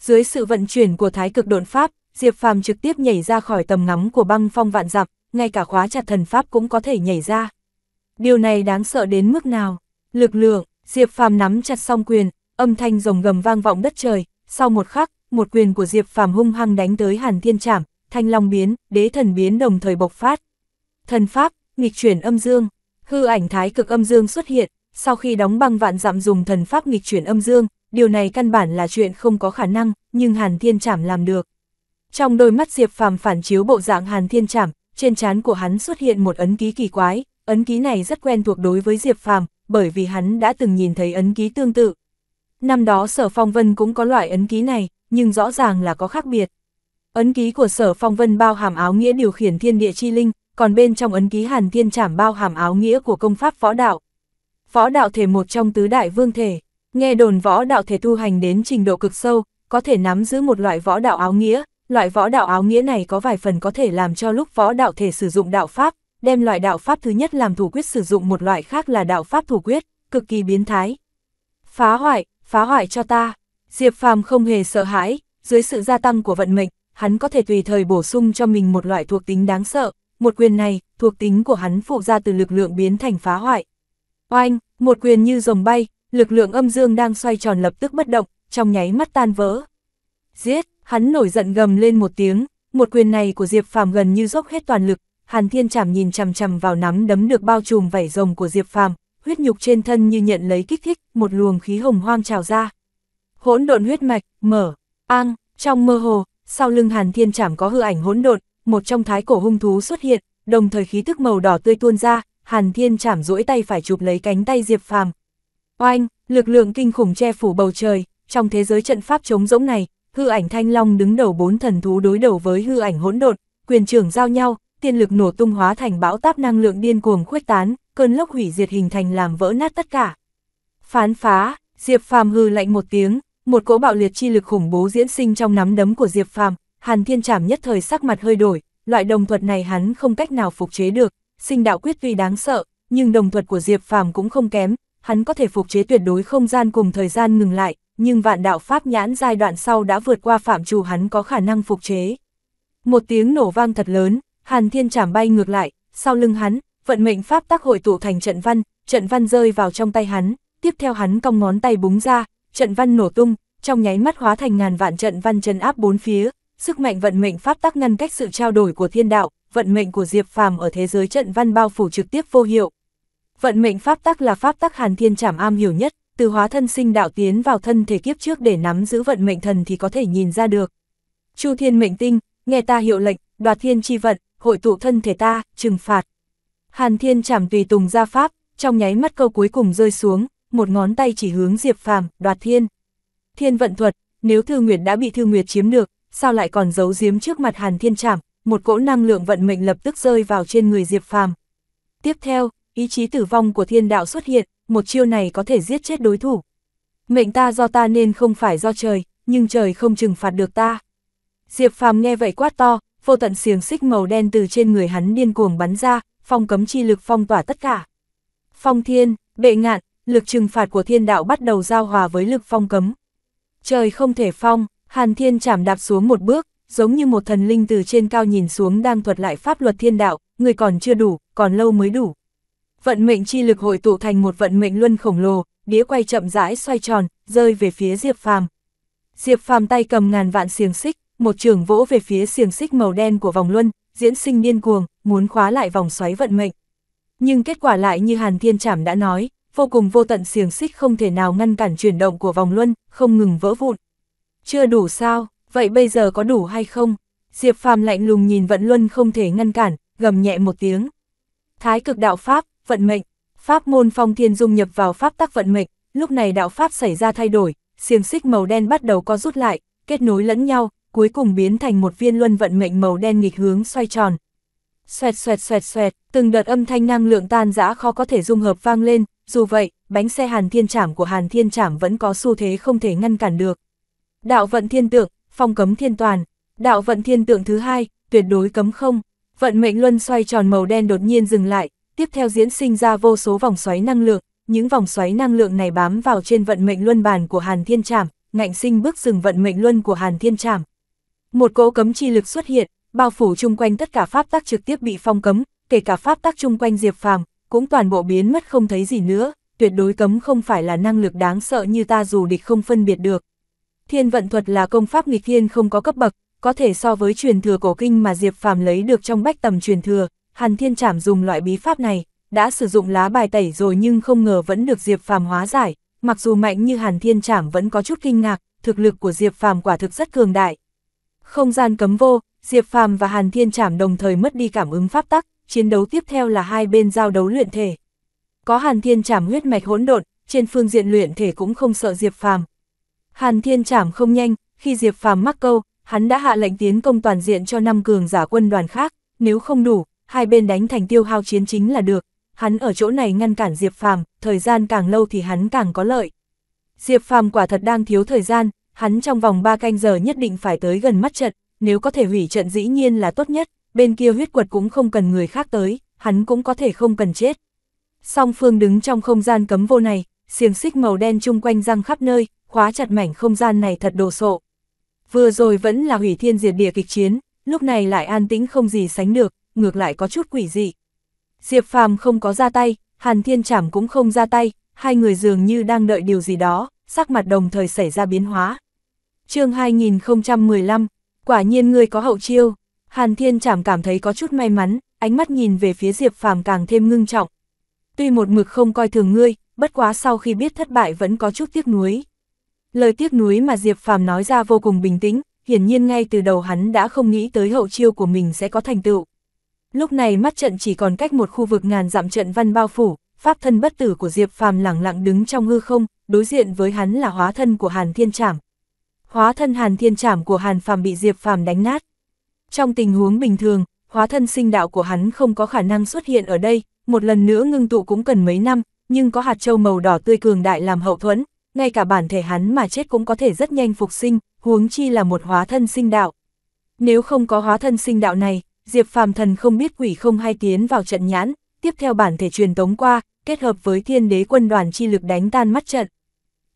Dưới sự vận chuyển của thái cực độn pháp, Diệp Phàm trực tiếp nhảy ra khỏi tầm ngắm của băng phong vạn dặm, ngay cả khóa chặt thần pháp cũng có thể nhảy ra. Điều này đáng sợ đến mức nào? Lực lượng, Diệp Phàm nắm chặt song quyền, âm thanh rồng gầm vang vọng đất trời, sau một khắc, một quyền của Diệp Phàm hung hăng đánh tới Hàn Thiên Trảm, Thanh Long biến, Đế Thần biến đồng thời bộc phát. Thần pháp, nghịch chuyển âm dương, hư ảnh thái cực âm dương xuất hiện, sau khi đóng băng vạn dặm dùng thần pháp nghịch chuyển âm dương, điều này căn bản là chuyện không có khả năng, nhưng Hàn Thiên Trảm làm được. Trong đôi mắt Diệp Phàm phản chiếu bộ dạng Hàn Thiên Trảm, trên trán của hắn xuất hiện một ấn ký kỳ quái, ấn ký này rất quen thuộc đối với Diệp Phàm, bởi vì hắn đã từng nhìn thấy ấn ký tương tự. Năm đó Sở Phong Vân cũng có loại ấn ký này, nhưng rõ ràng là có khác biệt. Ấn ký của Sở Phong Vân bao hàm áo nghĩa điều khiển thiên địa chi linh, còn bên trong ấn ký hàn thiên trảm bao hàm áo nghĩa của công pháp võ đạo. Võ đạo thể một trong tứ đại vương thể, nghe đồn võ đạo thể tu hành đến trình độ cực sâu, có thể nắm giữ một loại võ đạo áo nghĩa, loại võ đạo áo nghĩa này có vài phần có thể làm cho lúc võ đạo thể sử dụng đạo pháp, đem loại đạo pháp thứ nhất làm thủ quyết sử dụng một loại khác là đạo pháp thủ quyết, cực kỳ biến thái. Phá hoại, phá hoại cho ta. Diệp Phàm không hề sợ hãi, dưới sự gia tăng của vận mệnh, hắn có thể tùy thời bổ sung cho mình một loại thuộc tính đáng sợ, một quyền này, thuộc tính của hắn phụ ra từ lực lượng biến thành phá hoại. Oanh, một quyền như rồng bay, lực lượng âm dương đang xoay tròn lập tức bất động, trong nháy mắt tan vỡ. Giết, hắn nổi giận gầm lên một tiếng, một quyền này của Diệp Phàm gần như dốc hết toàn lực, Hàn Thiên Trảm nhìn chằm chằm vào nắm đấm được bao trùm vảy rồng của Diệp Phàm, huyết nhục trên thân như nhận lấy kích thích, một luồng khí hồng hoang trào ra. Hỗn độn huyết mạch, mở, ang, trong mơ hồ, sau lưng Hàn Thiên Trảm có hư ảnh hỗn độn, một trong thái cổ hung thú xuất hiện, đồng thời khí tức màu đỏ tươi tuôn ra, Hàn Thiên chảm duỗi tay phải chụp lấy cánh tay Diệp Phàm. Oanh, lực lượng kinh khủng che phủ bầu trời, trong thế giới trận pháp chống rỗng này, hư ảnh thanh long đứng đầu bốn thần thú đối đầu với hư ảnh hỗn độn, quyền trưởng giao nhau, tiên lực nổ tung hóa thành bão táp năng lượng điên cuồng khuếch tán, cơn lốc hủy diệt hình thành làm vỡ nát tất cả. Phán phá, Diệp Phàm hư lạnh một tiếng, một cỗ bạo liệt chi lực khủng bố diễn sinh trong nắm đấm của Diệp Phàm, Hàn Thiên Trảm nhất thời sắc mặt hơi đổi, loại đồng thuật này hắn không cách nào phục chế được, sinh đạo quyết tuy đáng sợ, nhưng đồng thuật của Diệp Phàm cũng không kém, hắn có thể phục chế tuyệt đối không gian cùng thời gian ngừng lại, nhưng vạn đạo pháp nhãn giai đoạn sau đã vượt qua phạm trù hắn có khả năng phục chế. Một tiếng nổ vang thật lớn, Hàn Thiên Trảm bay ngược lại, sau lưng hắn, vận mệnh pháp tác hội tụ thành trận văn, trận văn rơi vào trong tay hắn, tiếp theo hắn cong ngón tay búng ra, trận văn nổ tung, trong nháy mắt hóa thành ngàn vạn trận văn trấn áp bốn phía, sức mạnh vận mệnh pháp tắc ngăn cách sự trao đổi của thiên đạo, vận mệnh của Diệp Phàm ở thế giới trận văn bao phủ trực tiếp vô hiệu. Vận mệnh pháp tắc là pháp tắc Hàn Thiên Trảm am hiểu nhất, từ hóa thân sinh đạo tiến vào thân thể kiếp trước để nắm giữ vận mệnh thần thì có thể nhìn ra được. Chu Thiên Mệnh Tinh, nghe ta hiệu lệnh, đoạt thiên chi vận, hội tụ thân thể ta, trừng phạt. Hàn Thiên Trảm tùy tùng ra pháp, trong nháy mắt câu cuối cùng rơi xuống, một ngón tay chỉ hướng Diệp Phàm, đoạt thiên. Thiên vận thuật, nếu Thư Nguyệt đã bị Thư Nguyệt chiếm được, sao lại còn giấu giếm trước mặt Hàn Thiên Trạm một cỗ năng lượng vận mệnh lập tức rơi vào trên người Diệp Phàm. Tiếp theo, ý chí tử vong của thiên đạo xuất hiện, một chiêu này có thể giết chết đối thủ. Mệnh ta do ta nên không phải do trời, nhưng trời không trừng phạt được ta. Diệp Phàm nghe vậy quát to, vô tận xiềng xích màu đen từ trên người hắn điên cuồng bắn ra, phong cấm chi lực phong tỏa tất cả. Phong thiên, bệ ngạn, lực trừng phạt của thiên đạo bắt đầu giao hòa với lực phong cấm. Trời không thể phong, Hàn Thiên chạm đạp xuống một bước, giống như một thần linh từ trên cao nhìn xuống đang thuật lại pháp luật thiên đạo, người còn chưa đủ, còn lâu mới đủ. Vận mệnh chi lực hội tụ thành một vận mệnh luân khổng lồ, đĩa quay chậm rãi xoay tròn, rơi về phía Diệp Phàm. Diệp Phàm tay cầm ngàn vạn xiềng xích, một trường vỗ về phía xiềng xích màu đen của vòng luân, diễn sinh điên cuồng, muốn khóa lại vòng xoáy vận mệnh. Nhưng kết quả lại như Hàn Thiên Trảm đã nói, vô cùng vô tận xiềng xích không thể nào ngăn cản chuyển động của vòng luân, không ngừng vỡ vụn. Chưa đủ sao, vậy bây giờ có đủ hay không? Diệp Phàm lạnh lùng nhìn Vận Luân không thể ngăn cản, gầm nhẹ một tiếng. Thái cực đạo Pháp, vận mệnh, Pháp môn phong thiên dung nhập vào Pháp tắc vận mệnh, lúc này đạo Pháp xảy ra thay đổi, xiềng xích màu đen bắt đầu có rút lại, kết nối lẫn nhau, cuối cùng biến thành một viên luân vận mệnh màu đen nghịch hướng xoay tròn. Xoẹt xoẹt xoẹt xoẹt, từng đợt âm thanh năng lượng tan rã khó có thể dung hợp vang lên, dù vậy, bánh xe Hàn Thiên Trảm của Hàn Thiên Trảm vẫn có xu thế không thể ngăn cản được. Đạo vận thiên tượng, phong cấm thiên toàn. Đạo vận thiên tượng thứ hai, tuyệt đối cấm không. Vận mệnh luân xoay tròn màu đen đột nhiên dừng lại, tiếp theo diễn sinh ra vô số vòng xoáy năng lượng, những vòng xoáy năng lượng này bám vào trên vận mệnh luân bàn của Hàn Thiên Trảm, ngạnh sinh bước dừng vận mệnh luân của Hàn Thiên Trảm. Một cỗ cấm chi lực xuất hiện, bao phủ chung quanh tất cả pháp tác trực tiếp bị phong cấm, kể cả pháp tác chung quanh Diệp Phàm, cũng toàn bộ biến mất không thấy gì nữa, tuyệt đối cấm không phải là năng lực đáng sợ như ta dù địch không phân biệt được. Thiên vận thuật là công pháp nghịch thiên không có cấp bậc, có thể so với truyền thừa cổ kinh mà Diệp Phàm lấy được trong bách tầm truyền thừa, Hàn Thiên Trảm dùng loại bí pháp này, đã sử dụng lá bài tẩy rồi nhưng không ngờ vẫn được Diệp Phàm hóa giải, mặc dù mạnh như Hàn Thiên Trảm vẫn có chút kinh ngạc, thực lực của Diệp Phàm quả thực rất cường đại. Không gian cấm vô, Diệp Phàm và Hàn Thiên Trảm đồng thời mất đi cảm ứng pháp tắc, chiến đấu tiếp theo là hai bên giao đấu luyện thể. Có Hàn Thiên Trảm huyết mạch hỗn độn, trên phương diện luyện thể cũng không sợ Diệp Phàm, Hàn Thiên Trảm không nhanh, khi Diệp Phàm mắc câu, hắn đã hạ lệnh tiến công toàn diện cho năm cường giả quân đoàn khác, nếu không đủ, hai bên đánh thành tiêu hao chiến chính là được. Hắn ở chỗ này ngăn cản Diệp Phàm, thời gian càng lâu thì hắn càng có lợi. Diệp Phàm quả thật đang thiếu thời gian, hắn trong vòng 3 canh giờ nhất định phải tới gần mắt trận, nếu có thể hủy trận dĩ nhiên là tốt nhất, bên kia huyết quật cũng không cần người khác tới, hắn cũng có thể không cần chết. Song Phương đứng trong không gian cấm vô này, xiềng xích màu đen chung quanh răng khắp nơi, khóa chặt mảnh không gian này thật đồ sộ. Vừa rồi vẫn là hủy thiên diệt địa kịch chiến, lúc này lại an tĩnh không gì sánh được, ngược lại có chút quỷ dị. Diệp Phàm không có ra tay, Hàn Thiên Trảm cũng không ra tay, hai người dường như đang đợi điều gì đó, sắc mặt đồng thời xảy ra biến hóa. chương 2015, quả nhiên ngươi có hậu chiêu, Hàn Thiên Trảm cảm thấy có chút may mắn, ánh mắt nhìn về phía Diệp Phàm càng thêm ngưng trọng. Tuy một mực không coi thường ngươi, bất quá sau khi biết thất bại vẫn có chút tiếc nuối. Lời tiếc nuối mà Diệp Phàm nói ra vô cùng bình tĩnh, hiển nhiên ngay từ đầu hắn đã không nghĩ tới hậu chiêu của mình sẽ có thành tựu. Lúc này mắt trận chỉ còn cách một khu vực ngàn dặm trận văn bao phủ, pháp thân bất tử của Diệp Phàm lẳng lặng đứng trong hư không, đối diện với hắn là hóa thân của Hàn Thiên Trảm. Hóa thân Hàn Thiên Trảm của Hàn Phàm bị Diệp Phàm đánh nát. Trong tình huống bình thường, hóa thân sinh đạo của hắn không có khả năng xuất hiện ở đây, một lần nữa ngưng tụ cũng cần mấy năm, nhưng có hạt châu màu đỏ tươi cường đại làm hậu thuẫn, ngay cả bản thể hắn mà chết cũng có thể rất nhanh phục sinh, huống chi là một hóa thân sinh đạo. Nếu không có hóa thân sinh đạo này, Diệp Phàm Thần không biết quỷ không hay tiến vào trận nhãn, tiếp theo bản thể truyền tống qua, kết hợp với thiên đế quân đoàn chi lực đánh tan mắt trận.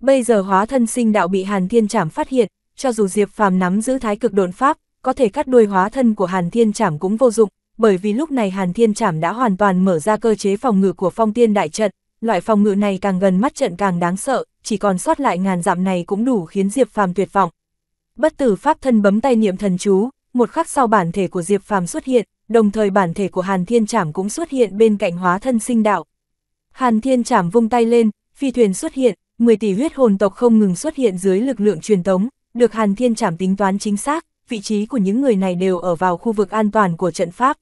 Bây giờ hóa thân sinh đạo bị Hàn Thiên Trảm phát hiện, cho dù Diệp Phàm nắm giữ thái cực độn pháp, có thể cắt đuôi hóa thân của Hàn Thiên Trảm cũng vô dụng, bởi vì lúc này Hàn Thiên Trảm đã hoàn toàn mở ra cơ chế phòng ngự của phong tiên đại trận, loại phòng ngự này càng gần mắt trận càng đáng sợ, chỉ còn sót lại ngàn dặm này cũng đủ khiến Diệp Phàm tuyệt vọng. Bất tử pháp thân bấm tay niệm thần chú, một khắc sau bản thể của Diệp Phàm xuất hiện, đồng thời bản thể của Hàn Thiên Trảm cũng xuất hiện bên cạnh hóa thân sinh đạo. Hàn Thiên Trảm vung tay lên, phi thuyền xuất hiện, 10 tỷ huyết hồn tộc không ngừng xuất hiện dưới lực lượng truyền tống, được Hàn Thiên Trảm tính toán chính xác, vị trí của những người này đều ở vào khu vực an toàn của trận pháp.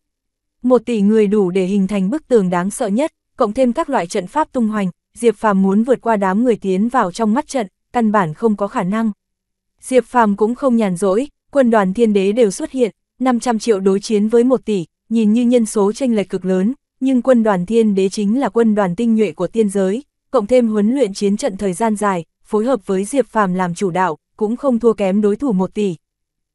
Một tỷ người đủ để hình thành bức tường đáng sợ nhất, cộng thêm các loại trận pháp tung hoành, Diệp Phàm muốn vượt qua đám người tiến vào trong mắt trận, căn bản không có khả năng. Diệp Phàm cũng không nhàn rỗi, quân đoàn thiên đế đều xuất hiện, 500 triệu đối chiến với 1 tỷ, nhìn như nhân số tranh lệch cực lớn, nhưng quân đoàn thiên đế chính là quân đoàn tinh nhuệ của tiên giới, cộng thêm huấn luyện chiến trận thời gian dài, phối hợp với Diệp Phàm làm chủ đạo, cũng không thua kém đối thủ 1 tỷ.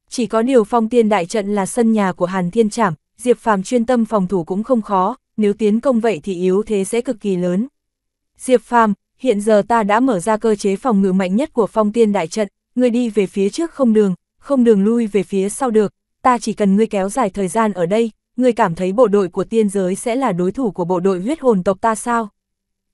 Chỉ có điều phong tiên đại trận là sân nhà của Hàn Thiên Trảm, Diệp Phàm chuyên tâm phòng thủ cũng không khó, nếu tiến công vậy thì yếu thế sẽ cực kỳ lớn. Diệp Phàm, hiện giờ ta đã mở ra cơ chế phòng ngự mạnh nhất của phong tiên đại trận, ngươi đi về phía trước không đường, không đường lui về phía sau được, ta chỉ cần ngươi kéo dài thời gian ở đây, ngươi cảm thấy bộ đội của tiên giới sẽ là đối thủ của bộ đội huyết hồn tộc ta sao?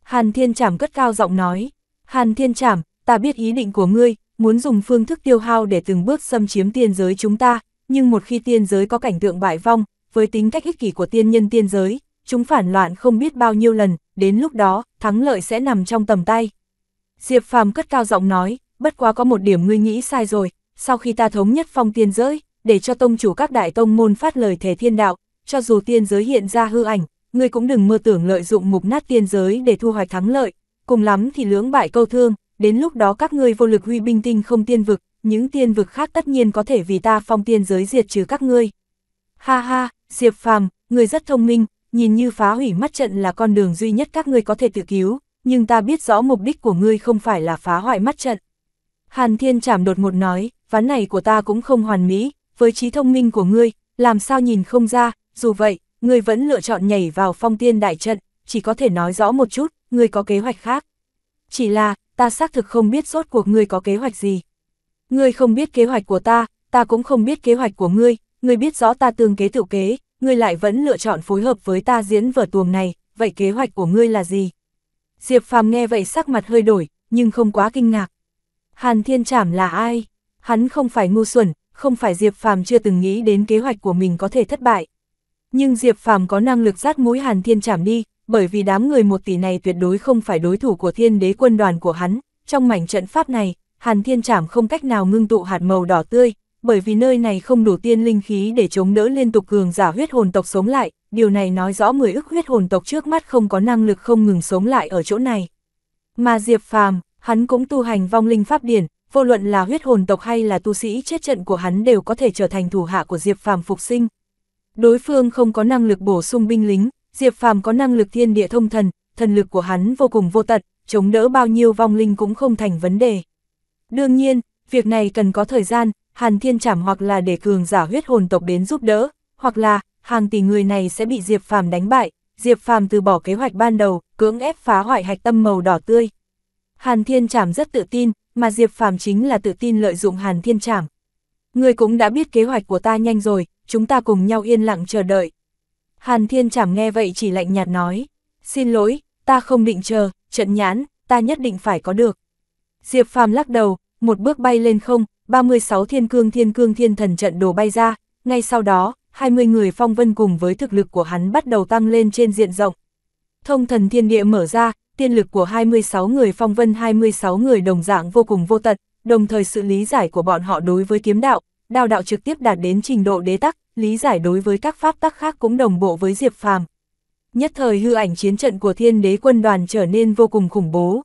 Hàn Thiên Trảm cất cao giọng nói, Hàn Thiên Trảm, ta biết ý định của ngươi, muốn dùng phương thức tiêu hao để từng bước xâm chiếm tiên giới chúng ta, nhưng một khi tiên giới có cảnh tượng bại vong, với tính cách ích kỷ của tiên nhân tiên giới, chúng phản loạn không biết bao nhiêu lần, đến lúc đó, thắng lợi sẽ nằm trong tầm tay. Diệp Phàm cất cao giọng nói, bất quá có một điểm ngươi nghĩ sai rồi, sau khi ta thống nhất phong tiên giới, để cho tông chủ các đại tông môn phát lời thể thiên đạo, cho dù tiên giới hiện ra hư ảnh, ngươi cũng đừng mơ tưởng lợi dụng mục nát tiên giới để thu hoạch thắng lợi, cùng lắm thì lưỡng bại câu thương, đến lúc đó các ngươi vô lực huy binh tinh không tiên vực, những tiên vực khác tất nhiên có thể vì ta phong tiên giới diệt trừ các ngươi. Ha ha, Diệp Phàm, ngươi rất thông minh, nhìn như phá hủy mắt trận là con đường duy nhất các ngươi có thể tự cứu, nhưng ta biết rõ mục đích của ngươi không phải là phá hoại mắt trận. Hàn Thiên Trảm đột ngột nói, ván này của ta cũng không hoàn mỹ, với trí thông minh của ngươi, làm sao nhìn không ra, dù vậy, ngươi vẫn lựa chọn nhảy vào phong tiên đại trận, chỉ có thể nói rõ một chút, ngươi có kế hoạch khác. Chỉ là, ta xác thực không biết rốt cuộc ngươi có kế hoạch gì. Ngươi không biết kế hoạch của ta, ta cũng không biết kế hoạch của ngươi, ngươi biết rõ ta tương kế tự kế, ngươi lại vẫn lựa chọn phối hợp với ta diễn vở tuồng này, vậy kế hoạch của ngươi là gì? Diệp Phàm nghe vậy sắc mặt hơi đổi, nhưng không quá kinh ngạc. Hàn Thiên Trảm là ai? Hắn không phải ngu xuẩn, không phải Diệp Phàm chưa từng nghĩ đến kế hoạch của mình có thể thất bại. Nhưng Diệp Phàm có năng lực rát mũi Hàn Thiên Trảm đi, bởi vì đám người một tỷ này tuyệt đối không phải đối thủ của thiên đế quân đoàn của hắn. Trong mảnh trận pháp này, Hàn Thiên Trảm không cách nào ngưng tụ hạt màu đỏ tươi, bởi vì nơi này không đủ tiên linh khí để chống đỡ liên tục cường giả huyết hồn tộc sống lại, điều này nói rõ 10 ức huyết hồn tộc trước mắt không có năng lực không ngừng sống lại ở chỗ này. Mà Diệp Phàm, hắn cũng tu hành vong linh pháp điển, vô luận là huyết hồn tộc hay là tu sĩ chết trận của hắn đều có thể trở thành thủ hạ của Diệp Phàm phục sinh. Đối phương không có năng lực bổ sung binh lính, Diệp Phàm có năng lực thiên địa thông thần, thần lực của hắn vô cùng vô tận, chống đỡ bao nhiêu vong linh cũng không thành vấn đề. Đương nhiên, việc này cần có thời gian, Hàn Thiên Trảm hoặc là để cường giả huyết hồn tộc đến giúp đỡ, hoặc là hàng tỷ người này sẽ bị Diệp Phàm đánh bại, Diệp Phàm từ bỏ kế hoạch ban đầu, cưỡng ép phá hoại hạch tâm màu đỏ tươi. Hàn Thiên Trảm rất tự tin, mà Diệp Phàm chính là tự tin lợi dụng Hàn Thiên Trảm. Người cũng đã biết kế hoạch của ta nhanh rồi, chúng ta cùng nhau yên lặng chờ đợi. Hàn Thiên Trảm nghe vậy chỉ lạnh nhạt nói, xin lỗi, ta không định chờ, trận nhãn, ta nhất định phải có được. Diệp Phàm lắc đầu, một bước bay lên không, 36 thiên cương thiên cương thiên thần trận đồ bay ra, ngay sau đó, 20 người phong vân cùng với thực lực của hắn bắt đầu tăng lên trên diện rộng. Thông thần thiên địa mở ra, tiên lực của 26 người phong vân 26 người đồng dạng vô cùng vô tận, đồng thời sự lý giải của bọn họ đối với kiếm đạo, đao đạo trực tiếp đạt đến trình độ đế tắc, lý giải đối với các pháp tắc khác cũng đồng bộ với Diệp Phàm. Nhất thời hư ảnh chiến trận của thiên đế quân đoàn trở nên vô cùng khủng bố.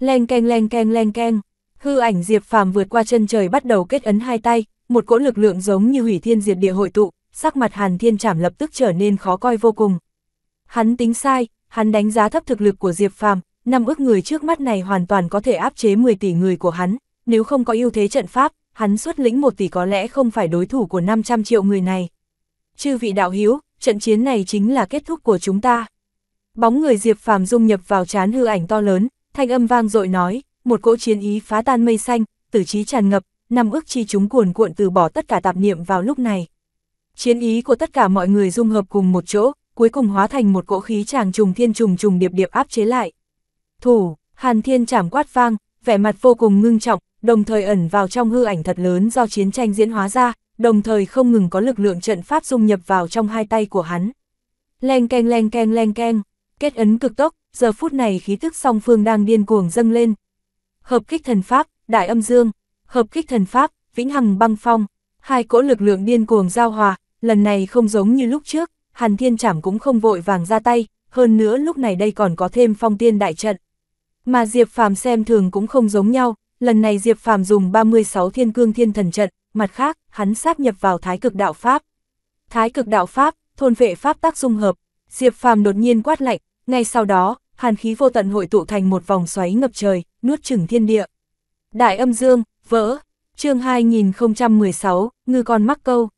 Leng keng leng keng leng keng. Hư ảnh Diệp Phàm vượt qua chân trời bắt đầu kết ấn hai tay, một cỗ lực lượng giống như hủy thiên diệt địa hội tụ, sắc mặt Hàn Thiên Trảm lập tức trở nên khó coi vô cùng. Hắn tính sai, hắn đánh giá thấp thực lực của Diệp Phàm, năm ước người trước mắt này hoàn toàn có thể áp chế 10 tỷ người của hắn, nếu không có ưu thế trận pháp, hắn xuất lĩnh 1 tỷ có lẽ không phải đối thủ của 500 triệu người này. Chư vị đạo hiếu, trận chiến này chính là kết thúc của chúng ta. Bóng người Diệp Phàm dung nhập vào chán hư ảnh to lớn, thanh âm vang dội nói, một cỗ chiến ý phá tan mây xanh, tử trí tràn ngập, năm ước chi chúng cuồn cuộn từ bỏ tất cả tạp niệm vào lúc này. Chiến ý của tất cả mọi người dung hợp cùng một chỗ, cuối cùng hóa thành một cỗ khí tràng trùng thiên trùng trùng điệp điệp áp chế lại. Thủ, Hàn Thiên chảm quát vang, vẻ mặt vô cùng ngưng trọng, đồng thời ẩn vào trong hư ảnh thật lớn do chiến tranh diễn hóa ra, đồng thời không ngừng có lực lượng trận pháp dung nhập vào trong hai tay của hắn. Leng keng leng keng leng keng, kết ấn cực tốc, giờ phút này khí tức song phương đang điên cuồng dâng lên, Hợp kích thần pháp, đại âm dương, hợp kích thần pháp, vĩnh hằng băng phong, hai cỗ lực lượng điên cuồng giao hòa, lần này không giống như lúc trước, Hàn Thiên Trảm cũng không vội vàng ra tay, hơn nữa lúc này đây còn có thêm phong tiên đại trận. Mà Diệp Phàm xem thường cũng không giống nhau, lần này Diệp Phàm dùng 36 thiên cương thiên thần trận, mặt khác, hắn sáp nhập vào thái cực đạo Pháp. Thái cực đạo Pháp, thôn vệ Pháp tác dung hợp, Diệp Phàm đột nhiên quát lạnh, ngay sau đó, hàn khí vô tận hội tụ thành một vòng xoáy ngập trời, nuốt chửng thiên địa. Đại âm dương, vỡ, chương 2016, ngư con mắc câu.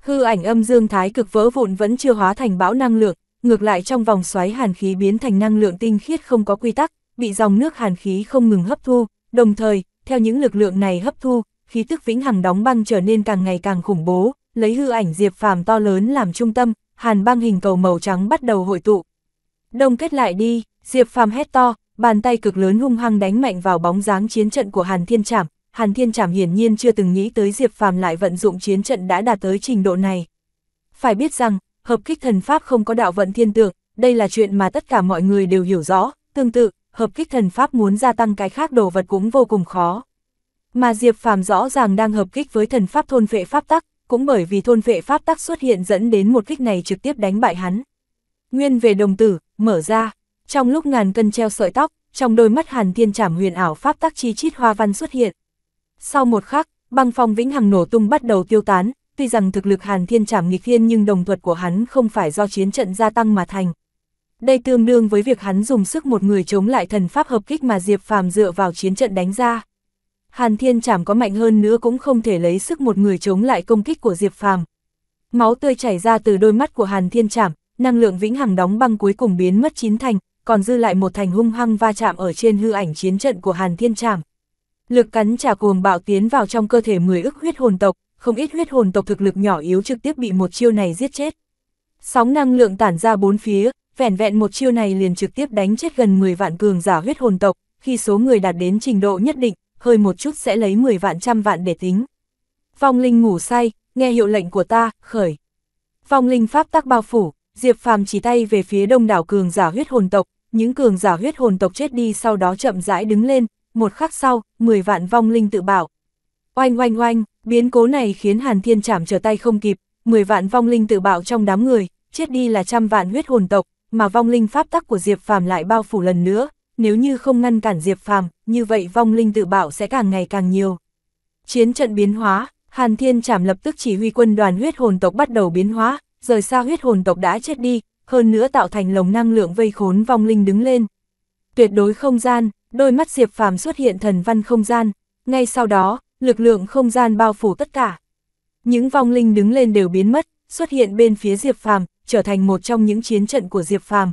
Hư ảnh âm dương thái cực vỡ vụn vẫn chưa hóa thành bão năng lượng, ngược lại trong vòng xoáy hàn khí biến thành năng lượng tinh khiết không có quy tắc, bị dòng nước hàn khí không ngừng hấp thu, đồng thời, theo những lực lượng này hấp thu, khí tức vĩnh hằng đóng băng trở nên càng ngày càng khủng bố, lấy hư ảnh diệp phàm to lớn làm trung tâm, hàn băng hình cầu màu trắng bắt đầu hội tụ. Đông kết lại đi, Diệp Phàm hét to, bàn tay cực lớn hung hăng đánh mạnh vào bóng dáng chiến trận của Hàn Thiên Trảm, Hàn Thiên Trảm hiển nhiên chưa từng nghĩ tới Diệp Phàm lại vận dụng chiến trận đã đạt tới trình độ này. Phải biết rằng, hợp kích thần pháp không có đạo vận thiên tượng, đây là chuyện mà tất cả mọi người đều hiểu rõ, tương tự, hợp kích thần pháp muốn gia tăng cái khác đồ vật cũng vô cùng khó. Mà Diệp Phàm rõ ràng đang hợp kích với thần pháp thôn vệ pháp tắc, cũng bởi vì thôn vệ pháp tắc xuất hiện dẫn đến một kích này trực tiếp đánh bại hắn. Nguyên về đồng tử, mở ra. Trong lúc ngàn cân treo sợi tóc, trong đôi mắt Hàn Thiên Trảm huyền ảo pháp tắc chi chít hoa văn xuất hiện. Sau một khắc, băng phong vĩnh hằng nổ tung bắt đầu tiêu tán, tuy rằng thực lực Hàn Thiên Trảm nghịch thiên nhưng đồng thuật của hắn không phải do chiến trận gia tăng mà thành. Đây tương đương với việc hắn dùng sức một người chống lại thần pháp hợp kích mà Diệp Phàm dựa vào chiến trận đánh ra. Hàn Thiên Trảm có mạnh hơn nữa cũng không thể lấy sức một người chống lại công kích của Diệp Phàm. Máu tươi chảy ra từ đôi mắt của Hàn Thiên Trảm, năng lượng vĩnh hằng đóng băng cuối cùng biến mất chín thành, còn dư lại một thành hung hăng va chạm ở trên hư ảnh chiến trận của Hàn Thiên Trảm. Lực cắn trả cuồng bạo tiến vào trong cơ thể 10 ức huyết hồn tộc, không ít huyết hồn tộc thực lực nhỏ yếu trực tiếp bị một chiêu này giết chết. Sóng năng lượng tản ra bốn phía, vẻn vẹn một chiêu này liền trực tiếp đánh chết gần 10 vạn cường giả huyết hồn tộc, khi số người đạt đến trình độ nhất định, hơi một chút sẽ lấy 10 vạn trăm vạn để tính. phong linh ngủ say, nghe hiệu lệnh của ta, khởi. phong linh pháp tắc bao phủ, Diệp Phàm chỉ tay về phía đông đảo cường giả huyết hồn tộc, những cường giả huyết hồn tộc chết đi sau đó chậm rãi đứng lên, một khắc sau, 10 vạn vong linh tự bảo. Oanh oanh oanh, biến cố này khiến Hàn Thiên Trảm trở tay không kịp, 10 vạn vong linh tự bảo trong đám người, chết đi là trăm vạn huyết hồn tộc, mà vong linh pháp tắc của Diệp Phàm lại bao phủ lần nữa, nếu như không ngăn cản Diệp Phàm, như vậy vong linh tự bảo sẽ càng ngày càng nhiều. Chiến trận biến hóa, Hàn Thiên Trảm lập tức chỉ huy quân đoàn huyết hồn tộc bắt đầu biến hóa, rời xa huyết hồn tộc đã chết đi, hơn nữa tạo thành lồng năng lượng vây khốn vong linh đứng lên. Tuyệt đối không gian, đôi mắt Diệp Phàm xuất hiện thần văn không gian, ngay sau đó, lực lượng không gian bao phủ tất cả. Những vong linh đứng lên đều biến mất, xuất hiện bên phía Diệp Phàm, trở thành một trong những chiến trận của Diệp Phàm.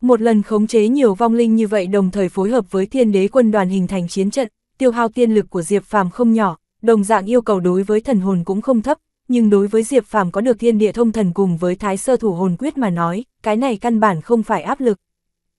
Một lần khống chế nhiều vong linh như vậy đồng thời phối hợp với thiên đế quân đoàn hình thành chiến trận, tiêu hao tiên lực của Diệp Phàm không nhỏ, đồng dạng yêu cầu đối với thần hồn cũng không thấp, nhưng đối với Diệp Phàm có được thiên địa thông thần cùng với thái sơ thủ hồn quyết mà nói, cái này căn bản không phải áp lực.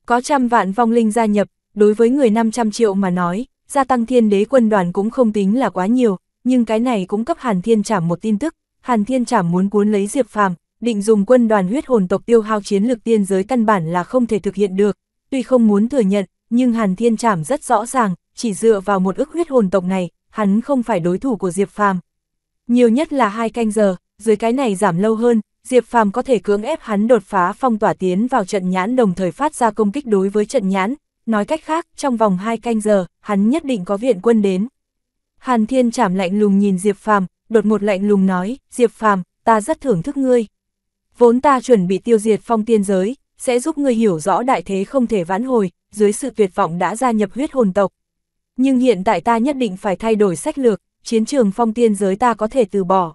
Có trăm vạn vong linh gia nhập, đối với người 500 triệu mà nói, gia tăng thiên đế quân đoàn cũng không tính là quá nhiều, nhưng cái này cũng cấp Hàn Thiên Trảm một tin tức, Hàn Thiên Trảm muốn cuốn lấy Diệp Phàm, định dùng quân đoàn huyết hồn tộc tiêu hao chiến lực tiên giới căn bản là không thể thực hiện được, tuy không muốn thừa nhận, nhưng Hàn Thiên Trảm rất rõ ràng, chỉ dựa vào một ức huyết hồn tộc này, hắn không phải đối thủ của Diệp Phàm nhiều nhất là hai canh giờ, dưới cái này giảm lâu hơn, Diệp Phàm có thể cưỡng ép hắn đột phá phong tỏa tiến vào trận nhãn đồng thời phát ra công kích đối với trận nhãn, nói cách khác, trong vòng hai canh giờ, hắn nhất định có viện quân đến. Hàn Thiên chảm lạnh lùng nhìn Diệp Phàm, đột một lạnh lùng nói, Diệp Phàm, ta rất thưởng thức ngươi. Vốn ta chuẩn bị tiêu diệt phong tiên giới, sẽ giúp ngươi hiểu rõ đại thế không thể vãn hồi, dưới sự tuyệt vọng đã gia nhập huyết hồn tộc. Nhưng hiện tại ta nhất định phải thay đổi sách lược, chiến trường phong tiên giới ta có thể từ bỏ.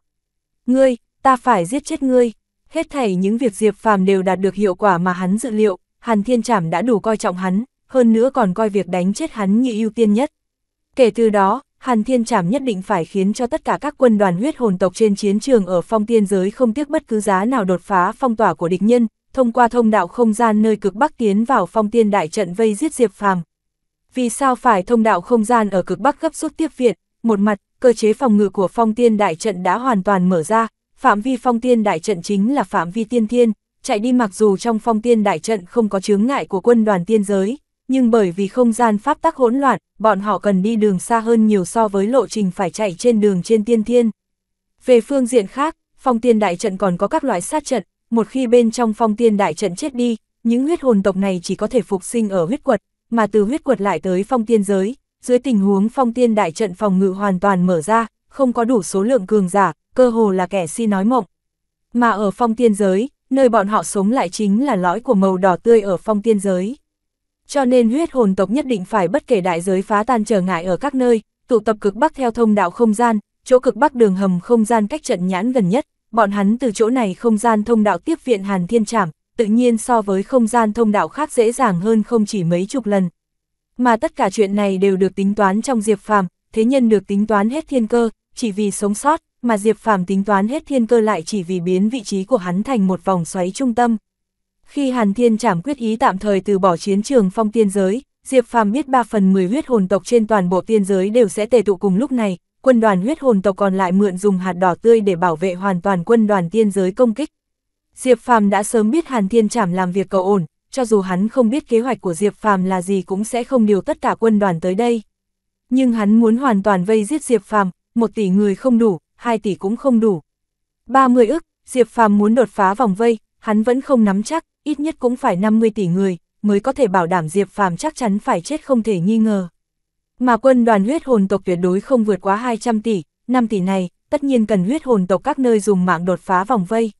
Ngươi, ta phải giết chết ngươi. Hết thảy những việc Diệp Phàm đều đạt được hiệu quả mà hắn dự liệu, Hàn Thiên Trảm đã đủ coi trọng hắn, hơn nữa còn coi việc đánh chết hắn như ưu tiên nhất. Kể từ đó, Hàn Thiên Trảm nhất định phải khiến cho tất cả các quân đoàn huyết hồn tộc trên chiến trường ở phong tiên giới không tiếc bất cứ giá nào đột phá phong tỏa của địch nhân, thông qua thông đạo không gian nơi cực bắc tiến vào phong tiên đại trận vây giết Diệp Phàm. Vì sao phải thông đạo không gian ở cực bắc gấp rút tiếp viện, một mặt, cơ chế phòng ngự của phong tiên đại trận đã hoàn toàn mở ra, phạm vi phong tiên đại trận chính là phạm vi tiên thiên, chạy đi mặc dù trong phong tiên đại trận không có chướng ngại của quân đoàn tiên giới, nhưng bởi vì không gian pháp tắc hỗn loạn, bọn họ cần đi đường xa hơn nhiều so với lộ trình phải chạy trên đường trên tiên thiên. Về phương diện khác, phong tiên đại trận còn có các loại sát trận, một khi bên trong phong tiên đại trận chết đi, những huyết hồn tộc này chỉ có thể phục sinh ở huyết quật, mà từ huyết quật lại tới phong tiên giới, dưới tình huống phong tiên đại trận phòng ngự hoàn toàn mở ra, không có đủ số lượng cường giả, cơ hồ là kẻ si nói mộng. Mà ở phong tiên giới, nơi bọn họ sống lại chính là lõi của màu đỏ tươi ở phong tiên giới. Cho nên huyết hồn tộc nhất định phải bất kể đại giới phá tan trở ngại ở các nơi, tụ tập cực bắc theo thông đạo không gian, chỗ cực bắc đường hầm không gian cách trận nhãn gần nhất, bọn hắn từ chỗ này không gian thông đạo tiếp viện Hàn Thiên Trảm, tự nhiên so với không gian thông đạo khác dễ dàng hơn không chỉ mấy chục lần mà tất cả chuyện này đều được tính toán trong Diệp Phàm, thế nhân được tính toán hết thiên cơ, chỉ vì sống sót, mà Diệp Phàm tính toán hết thiên cơ lại chỉ vì biến vị trí của hắn thành một vòng xoáy trung tâm. Khi Hàn Thiên Trảm quyết ý tạm thời từ bỏ chiến trường phong tiên giới, Diệp Phàm biết 3 phần 10 huyết hồn tộc trên toàn bộ tiên giới đều sẽ tề tụ cùng lúc này, quân đoàn huyết hồn tộc còn lại mượn dùng hạt đỏ tươi để bảo vệ hoàn toàn quân đoàn tiên giới công kích. Diệp Phàm đã sớm biết Hàn Thiên Trảm làm việc cầu ổn, cho dù hắn không biết kế hoạch của Diệp Phàm là gì cũng sẽ không điều tất cả quân đoàn tới đây. Nhưng hắn muốn hoàn toàn vây giết Diệp Phàm, một tỷ người không đủ, hai tỷ cũng không đủ. 30 ức, Diệp Phàm muốn đột phá vòng vây, hắn vẫn không nắm chắc, ít nhất cũng phải 50 tỷ người, mới có thể bảo đảm Diệp Phàm chắc chắn phải chết không thể nghi ngờ. Mà quân đoàn huyết hồn tộc tuyệt đối không vượt quá 200 tỷ, 5 tỷ này, tất nhiên cần huyết hồn tộc các nơi dùng mạng đột phá vòng vây.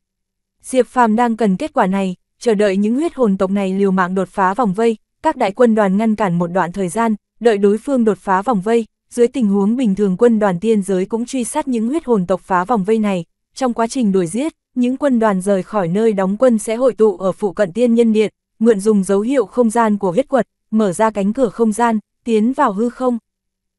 Diệp Phàm đang cần kết quả này, chờ đợi những huyết hồn tộc này liều mạng đột phá vòng vây, các đại quân đoàn ngăn cản một đoạn thời gian, đợi đối phương đột phá vòng vây, dưới tình huống bình thường quân đoàn tiên giới cũng truy sát những huyết hồn tộc phá vòng vây này, trong quá trình đuổi giết, những quân đoàn rời khỏi nơi đóng quân sẽ hội tụ ở phụ cận tiên nhân điện, mượn dùng dấu hiệu không gian của huyết quật, mở ra cánh cửa không gian, tiến vào hư không.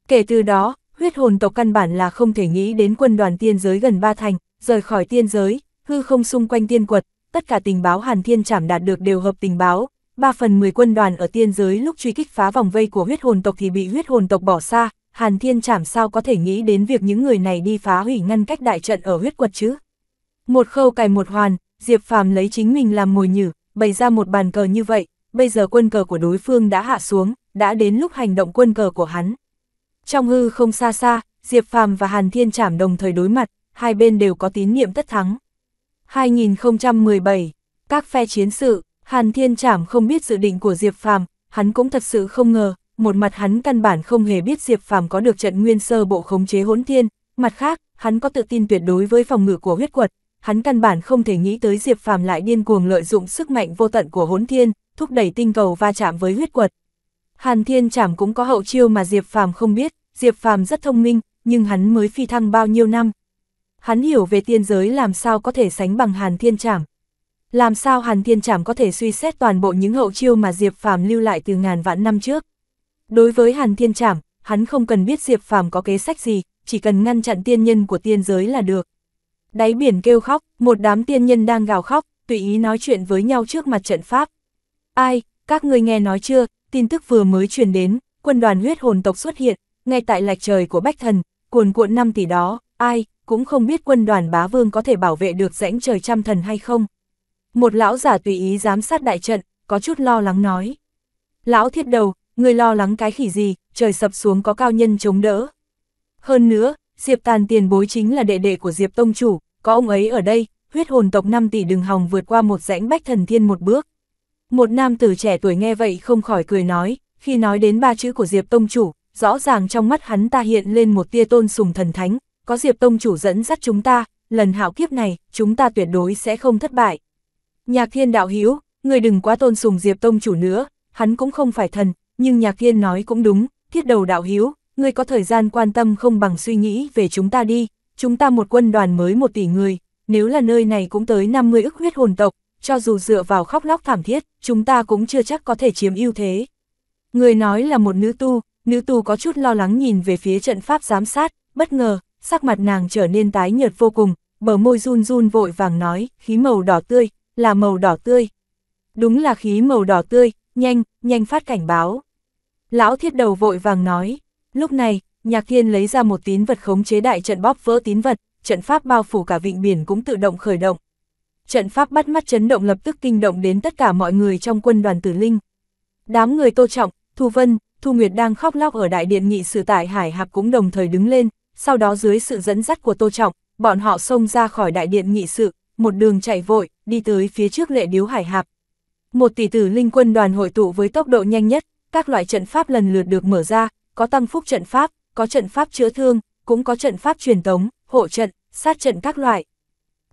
Kể từ đó, huyết hồn tộc căn bản là không thể nghĩ đến quân đoàn tiên giới gần ba thành, rời khỏi tiên giới, hư không xung quanh tiên quật, tất cả tình báo Hàn Thiên Trảm đạt được đều hợp tình báo, 3 phần 10 quân đoàn ở tiên giới lúc truy kích phá vòng vây của huyết hồn tộc thì bị huyết hồn tộc bỏ xa, Hàn Thiên Trảm sao có thể nghĩ đến việc những người này đi phá hủy ngăn cách đại trận ở huyết quật chứ? Một khâu cài một hoàn, Diệp Phàm lấy chính mình làm mồi nhử, bày ra một bàn cờ như vậy, bây giờ quân cờ của đối phương đã hạ xuống, đã đến lúc hành động quân cờ của hắn. Trong hư không xa xa, Diệp Phàm và Hàn Thiên Trảm đồng thời đối mặt, hai bên đều có tín niệm tất thắng. 2017, các phe chiến sự, Hàn Thiên Trảm không biết dự định của Diệp Phàm, hắn cũng thật sự không ngờ, một mặt hắn căn bản không hề biết Diệp Phàm có được trận nguyên sơ bộ khống chế hỗn thiên, mặt khác, hắn có tự tin tuyệt đối với phòng ngự của huyết quật, hắn căn bản không thể nghĩ tới Diệp Phàm lại điên cuồng lợi dụng sức mạnh vô tận của hỗn thiên, thúc đẩy tinh cầu va chạm với huyết quật. Hàn Thiên Trảm cũng có hậu chiêu mà Diệp Phàm không biết, Diệp Phàm rất thông minh, nhưng hắn mới phi thăng bao nhiêu năm, hắn hiểu về tiên giới làm sao có thể sánh bằng Hàn Thiên Trảm. Làm sao Hàn Thiên Trảm có thể suy xét toàn bộ những hậu chiêu mà Diệp Phàm lưu lại từ ngàn vạn năm trước. Đối với Hàn Thiên Trảm, hắn không cần biết Diệp Phàm có kế sách gì, chỉ cần ngăn chặn tiên nhân của tiên giới là được. Đáy biển kêu khóc, một đám tiên nhân đang gào khóc, tùy ý nói chuyện với nhau trước mặt trận pháp. Ai, các người nghe nói chưa, tin tức vừa mới truyền đến, quân đoàn huyết hồn tộc xuất hiện, ngay tại lạch trời của Bách Thần, cuồn cuộn năm tỷ đó, ai, cũng không biết quân đoàn bá vương có thể bảo vệ được rãnh trời trăm thần hay không. Một lão giả tùy ý giám sát đại trận, có chút lo lắng nói. Lão thiết đầu, người lo lắng cái khỉ gì, trời sập xuống có cao nhân chống đỡ. Hơn nữa, Diệp Tàn tiền bối chính là đệ đệ của Diệp Tông Chủ, có ông ấy ở đây, huyết hồn tộc 5 tỷ đừng hòng vượt qua một rãnh bách thần thiên một bước. Một nam tử trẻ tuổi nghe vậy không khỏi cười nói, khi nói đến ba chữ của Diệp Tông Chủ, rõ ràng trong mắt hắn ta hiện lên một tia tôn sùng thần thánh, có Diệp Tông chủ dẫn dắt chúng ta, lần hạo kiếp này, chúng ta tuyệt đối sẽ không thất bại. Nhạc thiên đạo hiếu, người đừng quá tôn sùng Diệp Tông chủ nữa, hắn cũng không phải thần, nhưng nhạc thiên nói cũng đúng, thiết đầu đạo hiếu, người có thời gian quan tâm không bằng suy nghĩ về chúng ta đi, chúng ta một quân đoàn mới một tỷ người, nếu là nơi này cũng tới 50 ức huyết hồn tộc, cho dù dựa vào khóc lóc thảm thiết, chúng ta cũng chưa chắc có thể chiếm ưu thế. Người nói là một nữ tu, nữ tu có chút lo lắng nhìn về phía trận pháp giám sát, bất ngờ, sắc mặt nàng trở nên tái nhợt vô cùng, bờ môi run run vội vàng nói, khí màu đỏ tươi, là màu đỏ tươi. Đúng là khí màu đỏ tươi, nhanh, nhanh phát cảnh báo. Lão thiết đầu vội vàng nói, lúc này, Nhạc Thiên lấy ra một tín vật khống chế đại trận bóp vỡ tín vật, trận pháp bao phủ cả vịnh biển cũng tự động khởi động. Trận pháp bắt mắt chấn động lập tức kinh động đến tất cả mọi người trong quân đoàn tử linh. Đám người Tô Trọng, Thu Vân, Thu Nguyệt đang khóc lóc ở đại điện nghị sự tại Hải Hạp cũng đồng thời đứng lên, sau đó dưới sự dẫn dắt của Tô Trọng, bọn họ xông ra khỏi đại điện nghị sự, một đường chạy vội, đi tới phía trước lệ điếu hải hạp. Một tỷ tử linh quân đoàn hội tụ với tốc độ nhanh nhất, các loại trận pháp lần lượt được mở ra, có tăng phúc trận pháp, có trận pháp chữa thương, cũng có trận pháp truyền tống, hộ trận, sát trận các loại.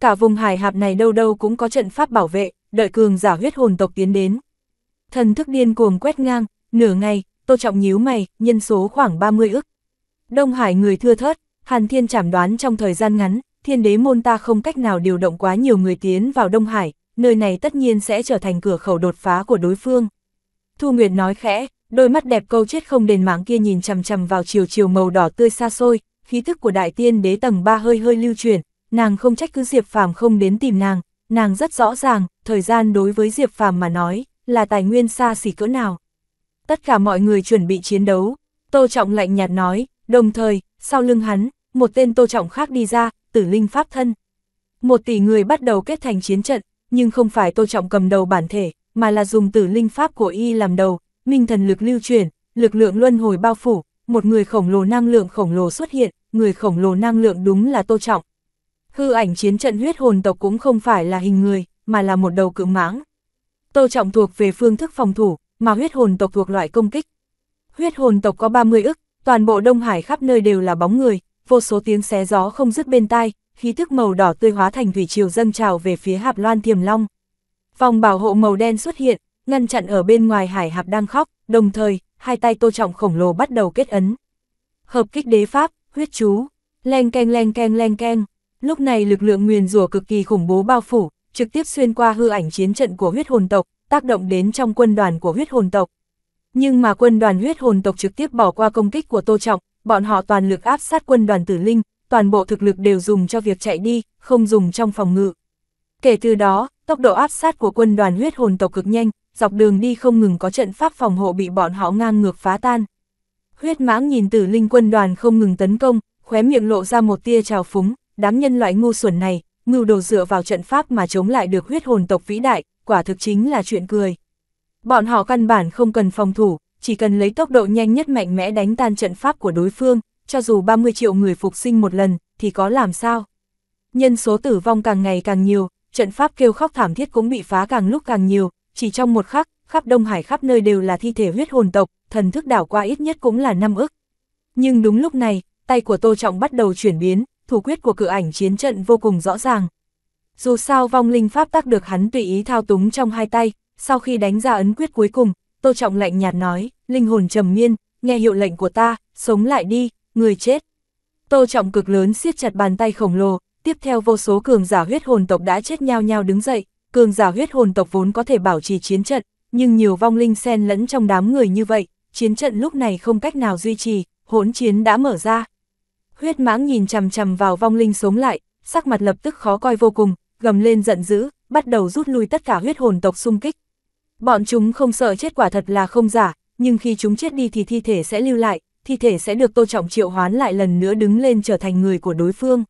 Cả vùng hải hạp này đâu đâu cũng có trận pháp bảo vệ, đợi cường giả huyết hồn tộc tiến đến. Thần thức điên cuồng quét ngang, nửa ngày, Tô Trọng nhíu mày, nhân số khoảng 30 ức, Đông Hải người thưa thớt, Hàn Thiên chảm đoán trong thời gian ngắn, thiên đế môn ta không cách nào điều động quá nhiều người tiến vào Đông Hải, nơi này tất nhiên sẽ trở thành cửa khẩu đột phá của đối phương. Thu Nguyệt nói khẽ, đôi mắt đẹp câu chết không đền mạng kia nhìn chằm chằm vào chiều chiều màu đỏ tươi xa xôi, khí thức của đại tiên đế tầng 3 hơi hơi lưu chuyển, nàng không trách cứ Diệp Phàm không đến tìm nàng, nàng rất rõ ràng, thời gian đối với Diệp Phàm mà nói, là tài nguyên xa xỉ cỡ nào. Tất cả mọi người chuẩn bị chiến đấu, Tô Trọng lạnh nhạt nói, Đồng thời, sau lưng hắn, một tên Tô Trọng khác đi ra, tử linh pháp thân. Một tỷ người bắt đầu kết thành chiến trận, nhưng không phải Tô Trọng cầm đầu bản thể, mà là dùng tử linh pháp của y làm đầu, minh thần lực lưu chuyển, lực lượng luân hồi bao phủ, một người khổng lồ năng lượng khổng lồ xuất hiện, người khổng lồ năng lượng đúng là Tô Trọng. Hư ảnh chiến trận huyết hồn tộc cũng không phải là hình người, mà là một đầu cự mãng. Tô Trọng thuộc về phương thức phòng thủ, mà huyết hồn tộc thuộc loại công kích. Huyết hồn tộc có 30 ức, toàn bộ Đông Hải khắp nơi đều là bóng người, vô số tiếng xé gió không dứt bên tai, khí thức màu đỏ tươi hóa thành thủy triều dâng trào về phía hạp loan thiềm long. Vòng bảo hộ màu đen xuất hiện, ngăn chặn ở bên ngoài hải hạp đang khóc, đồng thời, hai tay tô trọng khổng lồ bắt đầu kết ấn. Hợp kích đế pháp, huyết chú, leng keng leng keng leng keng. Lúc này lực lượng nguyền rủa cực kỳ khủng bố bao phủ, trực tiếp xuyên qua hư ảnh chiến trận của huyết hồn tộc, tác động đến trong quân đoàn của huyết hồn tộc, nhưng mà quân đoàn huyết hồn tộc trực tiếp bỏ qua công kích của Tô Trọng, bọn họ toàn lực áp sát quân đoàn tử linh, toàn bộ thực lực đều dùng cho việc chạy đi, không dùng trong phòng ngự. Kể từ đó, tốc độ áp sát của quân đoàn huyết hồn tộc cực nhanh, dọc đường đi không ngừng có trận pháp phòng hộ bị bọn họ ngang ngược phá tan. Huyết mãng nhìn tử linh quân đoàn không ngừng tấn công, khóe miệng lộ ra một tia trào phúng, đám nhân loại ngu xuẩn này, mưu đồ dựa vào trận pháp mà chống lại được huyết hồn tộc vĩ đại, quả thực chính là chuyện cười. Bọn họ căn bản không cần phòng thủ, chỉ cần lấy tốc độ nhanh nhất mạnh mẽ đánh tan trận pháp của đối phương, cho dù 30 triệu người phục sinh một lần, thì có làm sao? Nhân số tử vong càng ngày càng nhiều, trận pháp kêu khóc thảm thiết cũng bị phá càng lúc càng nhiều, chỉ trong một khắc, khắp Đông Hải khắp nơi đều là thi thể huyết hồn tộc, thần thức đảo qua ít nhất cũng là năm ức. Nhưng đúng lúc này, tay của Tô Trọng bắt đầu chuyển biến, thủ quyết của cự ảnh chiến trận vô cùng rõ ràng. Dù sao vong linh pháp tác được hắn tùy ý thao túng trong hai tay, sau khi đánh ra ấn quyết cuối cùng, Tô Trọng lạnh nhạt nói, linh hồn trầm miên, nghe hiệu lệnh của ta, sống lại đi, người chết. Tô Trọng cực lớn siết chặt bàn tay khổng lồ, tiếp theo vô số cường giả huyết hồn tộc đã chết nhau nhau đứng dậy, cường giả huyết hồn tộc vốn có thể bảo trì chiến trận, nhưng nhiều vong linh xen lẫn trong đám người như vậy, chiến trận lúc này không cách nào duy trì, hỗn chiến đã mở ra. Huyết mãng nhìn chằm chằm vào vong linh sống lại, sắc mặt lập tức khó coi vô cùng, gầm lên giận dữ, bắt đầu rút lui tất cả huyết hồn tộc xung kích, Bọn chúng không sợ chết quả thật là không giả, nhưng khi chúng chết đi thì thi thể sẽ lưu lại, thi thể sẽ được Tô Trọng triệu hoán lại lần nữa đứng lên trở thành người của đối phương.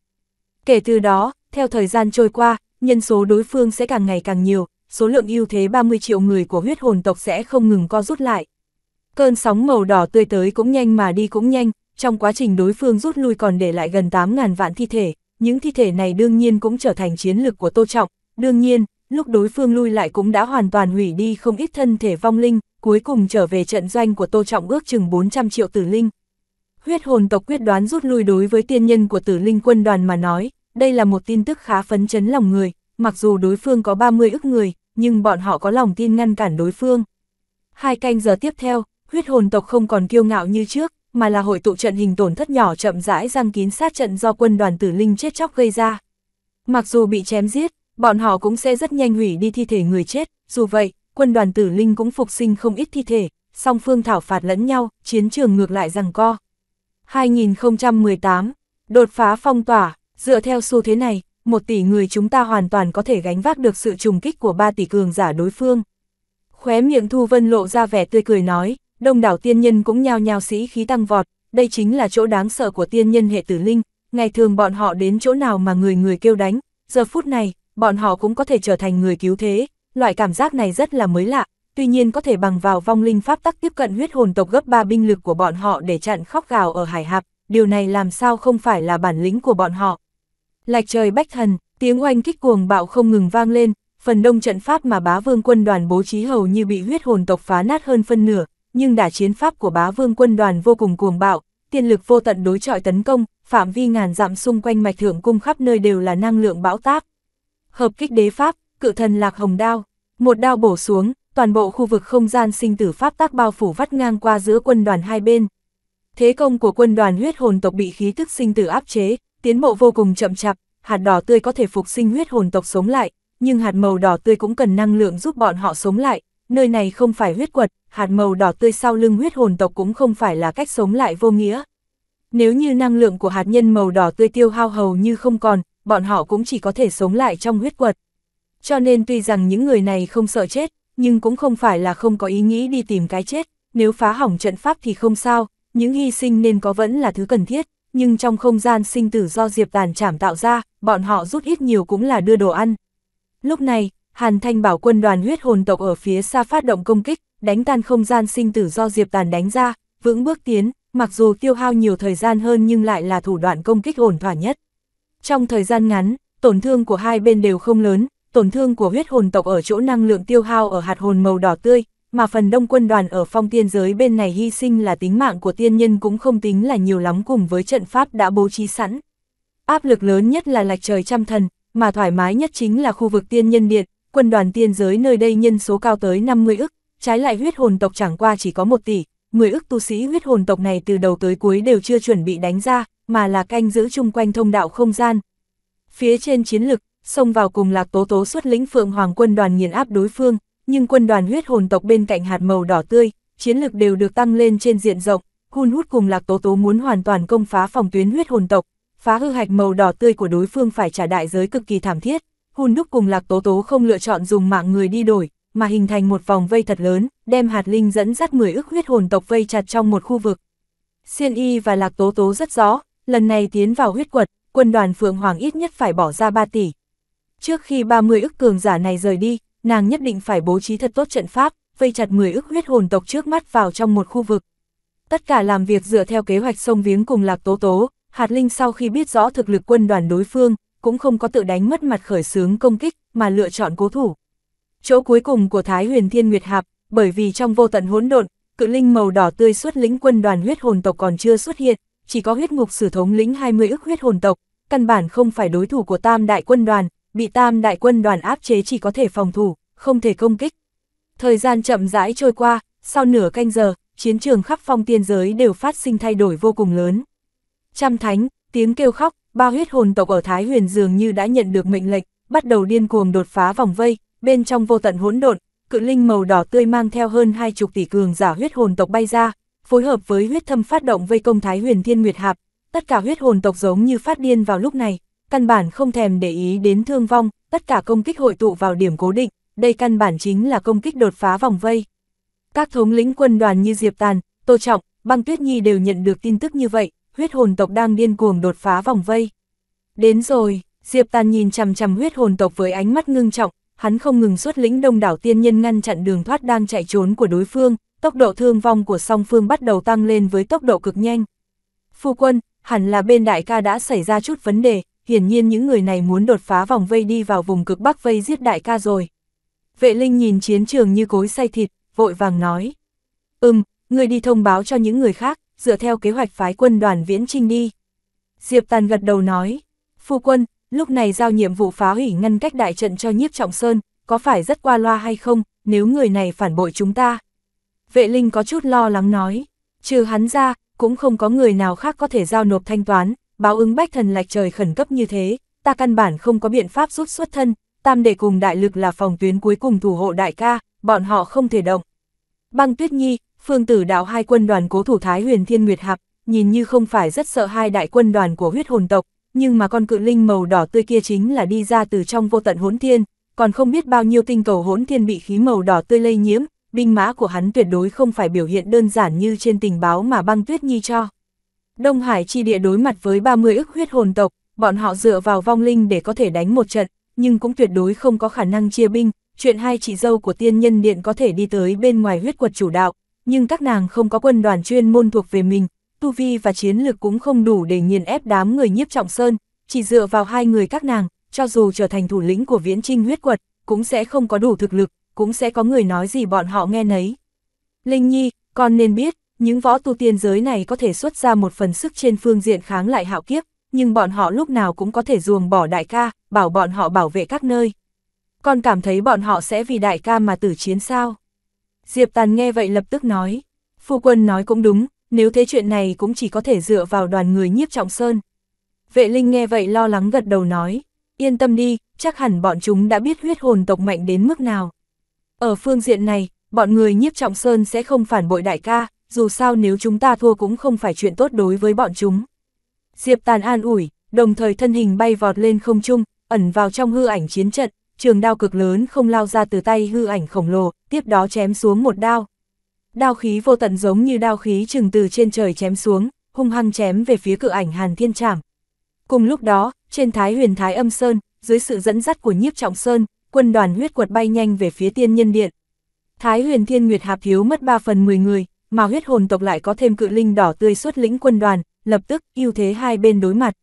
Kể từ đó, theo thời gian trôi qua, nhân số đối phương sẽ càng ngày càng nhiều, số lượng ưu thế 30 triệu người của huyết hồn tộc sẽ không ngừng co rút lại. Cơn sóng màu đỏ tươi tới cũng nhanh mà đi cũng nhanh, trong quá trình đối phương rút lui còn để lại gần 8.000 vạn thi thể, những thi thể này đương nhiên cũng trở thành chiến lực của Tô Trọng, đương nhiên, lúc đối phương lui lại cũng đã hoàn toàn hủy đi không ít thân thể vong linh, cuối cùng trở về trận doanh của Tô Trọng ước chừng 400 triệu tử linh. Huyết hồn tộc quyết đoán rút lui đối với tiên nhân của tử linh quân đoàn mà nói, đây là một tin tức khá phấn chấn lòng người, mặc dù đối phương có 30 ức người, nhưng bọn họ có lòng tin ngăn cản đối phương. Hai canh giờ tiếp theo, huyết hồn tộc không còn kiêu ngạo như trước, mà là hội tụ trận hình tổn thất nhỏ chậm rãi răng kín sát trận do quân đoàn tử linh chết chóc gây ra. Mặc dù bị chém giết, bọn họ cũng sẽ rất nhanh hủy đi thi thể người chết, dù vậy, quân đoàn tử linh cũng phục sinh không ít thi thể, song phương thảo phạt lẫn nhau, chiến trường ngược lại rằng co. 2018, đột phá phong tỏa, dựa theo xu thế này, một tỷ người chúng ta hoàn toàn có thể gánh vác được sự trùng kích của ba tỷ cường giả đối phương. Khóe miệng Thu Vân lộ ra vẻ tươi cười nói, đông đảo tiên nhân cũng nhao nhao sĩ khí tăng vọt, đây chính là chỗ đáng sợ của tiên nhân hệ tử linh, ngày thường bọn họ đến chỗ nào mà người người kêu đánh, giờ phút này, bọn họ cũng có thể trở thành người cứu thế, loại cảm giác này rất là mới lạ, tuy nhiên có thể bằng vào vong linh pháp tắc tiếp cận huyết hồn tộc gấp 3 binh lực của bọn họ để chặn khóc gào ở hải hạp, điều này làm sao không phải là bản lĩnh của bọn họ. Lạch trời bách thần, tiếng oanh kích cuồng bạo không ngừng vang lên, phần đông trận pháp mà bá vương quân đoàn bố trí hầu như bị huyết hồn tộc phá nát hơn phân nửa, nhưng đả chiến pháp của bá vương quân đoàn vô cùng cuồng bạo, tiên lực vô tận đối chọi tấn công, phạm vi ngàn dặm xung quanh mạch thượng cung khắp nơi đều là năng lượng bão táp hợp kích đế pháp, cự thần lạc hồng đao, một đao bổ xuống, toàn bộ khu vực không gian sinh tử pháp tác bao phủ vắt ngang qua giữa quân đoàn hai bên. Thế công của quân đoàn huyết hồn tộc bị khí thức sinh tử áp chế, tiến bộ vô cùng chậm chạp, hạt đỏ tươi có thể phục sinh huyết hồn tộc sống lại, nhưng hạt màu đỏ tươi cũng cần năng lượng giúp bọn họ sống lại, nơi này không phải huyết quật, hạt màu đỏ tươi sau lưng huyết hồn tộc cũng không phải là cách sống lại vô nghĩa. Nếu như năng lượng của hạt nhân màu đỏ tươi tiêu hao hầu như không còn, bọn họ cũng chỉ có thể sống lại trong huyết quật. Cho nên tuy rằng những người này không sợ chết, nhưng cũng không phải là không có ý nghĩ đi tìm cái chết, nếu phá hỏng trận pháp thì không sao, những hy sinh nên có vẫn là thứ cần thiết, nhưng trong không gian sinh tử do Diệp Tàn Trảm tạo ra, bọn họ rút ít nhiều cũng là đưa đồ ăn. Lúc này, Hàn Thanh bảo quân đoàn huyết hồn tộc ở phía xa phát động công kích, đánh tan không gian sinh tử do Diệp Tàn đánh ra, vững bước tiến, mặc dù tiêu hao nhiều thời gian hơn nhưng lại là thủ đoạn công kích ổn thỏa nhất. Trong thời gian ngắn, tổn thương của hai bên đều không lớn, tổn thương của huyết hồn tộc ở chỗ năng lượng tiêu hao ở hạt hồn màu đỏ tươi, mà phần đông quân đoàn ở phong tiên giới bên này hy sinh là tính mạng của tiên nhân cũng không tính là nhiều lắm cùng với trận pháp đã bố trí sẵn. Áp lực lớn nhất là lạch trời trăm thần, mà thoải mái nhất chính là khu vực tiên nhân điện, quân đoàn tiên giới nơi đây nhân số cao tới 50 ức, trái lại huyết hồn tộc chẳng qua chỉ có 1 tỷ, người ức tu sĩ huyết hồn tộc này từ đầu tới cuối đều chưa chuẩn bị đánh ra, mà là canh giữ chung quanh thông đạo không gian. Phía trên chiến lực, xông vào cùng lạc tố tố xuất lĩnh phượng hoàng quân đoàn nghiền áp đối phương, nhưng quân đoàn huyết hồn tộc bên cạnh hạt màu đỏ tươi, chiến lực đều được tăng lên trên diện rộng, hun hút cùng lạc tố tố muốn hoàn toàn công phá phòng tuyến huyết hồn tộc, phá hư hạch màu đỏ tươi của đối phương phải trả đại giới cực kỳ thảm thiết. Hun đúc cùng lạc tố tố không lựa chọn dùng mạng người đi đổi, mà hình thành một vòng vây thật lớn, đem hạt linh dẫn dắt 10 ức huyết hồn tộc vây chặt trong một khu vực. Siên y và lạc tố tố rất rõ, lần này tiến vào huyết quật, quân đoàn Phượng Hoàng ít nhất phải bỏ ra 3 tỷ. Trước khi 30 ức cường giả này rời đi, nàng nhất định phải bố trí thật tốt trận pháp, vây chặt 10 ức huyết hồn tộc trước mắt vào trong một khu vực. Tất cả làm việc dựa theo kế hoạch sông viếng cùng lạc tố tố, hạt linh sau khi biết rõ thực lực quân đoàn đối phương, cũng không có tự đánh mất mặt khởi xướng công kích, mà lựa chọn cố thủ chỗ cuối cùng của Thái Huyền Thiên Nguyệt Hạp, bởi vì trong vô tận hỗn độn, cự linh màu đỏ tươi xuất lĩnh quân đoàn huyết hồn tộc còn chưa xuất hiện, chỉ có huyết ngục sử thống lĩnh 20 ức huyết hồn tộc, căn bản không phải đối thủ của Tam đại quân đoàn, bị Tam đại quân đoàn áp chế chỉ có thể phòng thủ, không thể công kích. Thời gian chậm rãi trôi qua, sau nửa canh giờ, chiến trường khắp phong tiên giới đều phát sinh thay đổi vô cùng lớn. Trăm thánh, tiếng kêu khóc, ba huyết hồn tộc ở Thái Huyền dường như đã nhận được mệnh lệnh, bắt đầu điên cuồng đột phá vòng vây, bên trong vô tận hỗn độn, cự linh màu đỏ tươi mang theo hơn hai chục tỷ cường giả huyết hồn tộc bay ra, phối hợp với huyết thâm phát động vây công Thái Huyền Thiên Nguyệt Hạp, tất cả huyết hồn tộc giống như phát điên vào lúc này, căn bản không thèm để ý đến thương vong, tất cả công kích hội tụ vào điểm cố định, đây căn bản chính là công kích đột phá vòng vây. Các thống lĩnh quân đoàn như Diệp Tàn, Tô Trọng, Băng Tuyết Nhi đều nhận được tin tức như vậy, huyết hồn tộc đang điên cuồng đột phá vòng vây. Đến rồi, Diệp Tàn nhìn chằm chằm huyết hồn tộc với ánh mắt ngưng trọng, hắn không ngừng xuất lĩnh đông đảo tiên nhân ngăn chặn đường thoát đang chạy trốn của đối phương, tốc độ thương vong của song phương bắt đầu tăng lên với tốc độ cực nhanh. Phu quân, hẳn là bên đại ca đã xảy ra chút vấn đề, hiển nhiên những người này muốn đột phá vòng vây đi vào vùng cực bắc vây giết đại ca rồi. Vệ Linh nhìn chiến trường như cối say thịt, vội vàng nói. Ừm, người đi thông báo cho những người khác, dựa theo kế hoạch phái quân đoàn viễn trinh đi. Diệp Tàn gật đầu nói, phu quân, lúc này giao nhiệm vụ phá hủy ngăn cách đại trận cho nhiếp trọng sơn, có phải rất qua loa hay không, nếu người này phản bội chúng ta. Vệ linh có chút lo lắng nói, trừ hắn ra, cũng không có người nào khác có thể giao nộp thanh toán, báo ứng bách thần lạch trời khẩn cấp như thế, ta căn bản không có biện pháp rút xuất thân, tam đệ cùng đại lực là phòng tuyến cuối cùng thủ hộ đại ca, bọn họ không thể động. Băng tuyết nhi, phương tử đạo hai quân đoàn cố thủ Thái huyền thiên nguyệt hạp, nhìn như không phải rất sợ hai đại quân đoàn của huyết hồn tộc, nhưng mà con cự linh màu đỏ tươi kia chính là đi ra từ trong vô tận hỗn thiên, còn không biết bao nhiêu tinh cầu hỗn thiên bị khí màu đỏ tươi lây nhiễm, binh mã của hắn tuyệt đối không phải biểu hiện đơn giản như trên tình báo mà băng tuyết nhi cho. Đông Hải chi địa đối mặt với 30 ức huyết hồn tộc, bọn họ dựa vào vong linh để có thể đánh một trận, nhưng cũng tuyệt đối không có khả năng chia binh, chuyện hai chị dâu của tiên nhân điện có thể đi tới bên ngoài huyết quật chủ đạo, nhưng các nàng không có quân đoàn chuyên môn thuộc về mình, tu vi và chiến lực cũng không đủ để nghiền ép đám người nhiếp trọng sơn, chỉ dựa vào hai người các nàng, cho dù trở thành thủ lĩnh của viễn trinh huyết quật, cũng sẽ không có đủ thực lực, cũng sẽ có người nói gì bọn họ nghe nấy. Linh Nhi, con nên biết, những võ tu tiên giới này có thể xuất ra một phần sức trên phương diện kháng lại hạo kiếp, nhưng bọn họ lúc nào cũng có thể ruồng bỏ đại ca, bảo bọn họ bảo vệ các nơi. Con cảm thấy bọn họ sẽ vì đại ca mà tử chiến sao? Diệp Tàn nghe vậy lập tức nói, phu quân nói cũng đúng, nếu thế chuyện này cũng chỉ có thể dựa vào đoàn người nhiếp trọng sơn. Vệ Linh nghe vậy lo lắng gật đầu nói, yên tâm đi, chắc hẳn bọn chúng đã biết huyết hồn tộc mạnh đến mức nào. Ở phương diện này, bọn người nhiếp trọng sơn sẽ không phản bội đại ca, dù sao nếu chúng ta thua cũng không phải chuyện tốt đối với bọn chúng. Diệp Tàn an ủi, đồng thời thân hình bay vọt lên không trung, ẩn vào trong hư ảnh chiến trận, trường đao cực lớn không lao ra từ tay hư ảnh khổng lồ, tiếp đó chém xuống một đao. Đao khí vô tận giống như đao khí chừng từ trên trời chém xuống, hung hăng chém về phía cự ảnh Hàn Thiên Trảm. Cùng lúc đó, trên Thái Huyền Thái Âm Sơn, dưới sự dẫn dắt của Nhiếp Trọng Sơn, quân đoàn huyết quật bay nhanh về phía Tiên Nhân Điện. Thái Huyền Thiên Nguyệt Hạp thiếu mất 3 phần 10 người, mà huyết hồn tộc lại có thêm cự linh đỏ tươi xuất lĩnh quân đoàn, lập tức ưu thế hai bên đối mặt.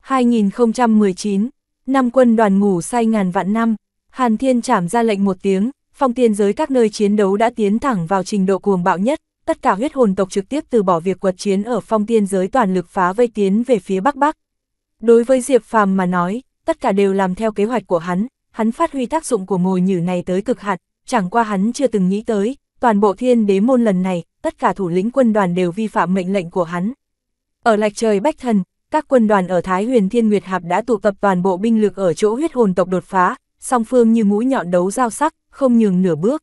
2019, năm quân đoàn ngủ say ngàn vạn năm, Hàn Thiên Trảm ra lệnh một tiếng, Phong tiên giới các nơi chiến đấu đã tiến thẳng vào trình độ cuồng bạo nhất, tất cả huyết hồn tộc trực tiếp từ bỏ việc quật chiến ở phong tiên giới toàn lực phá vây tiến về phía Bắc Bắc. Đối với Diệp Phàm mà nói, tất cả đều làm theo kế hoạch của hắn, hắn phát huy tác dụng của mồi nhử này tới cực hạn, chẳng qua hắn chưa từng nghĩ tới, toàn bộ thiên đế môn lần này, tất cả thủ lĩnh quân đoàn đều vi phạm mệnh lệnh của hắn. Ở lạch trời Bách Thần, các quân đoàn ở Thái Huyền Thiên Nguyệt Hạp đã tụ tập toàn bộ binh lực ở chỗ huyết hồn tộc đột phá, song phương như mũi nhọn đấu giao sắc, không nhường nửa bước.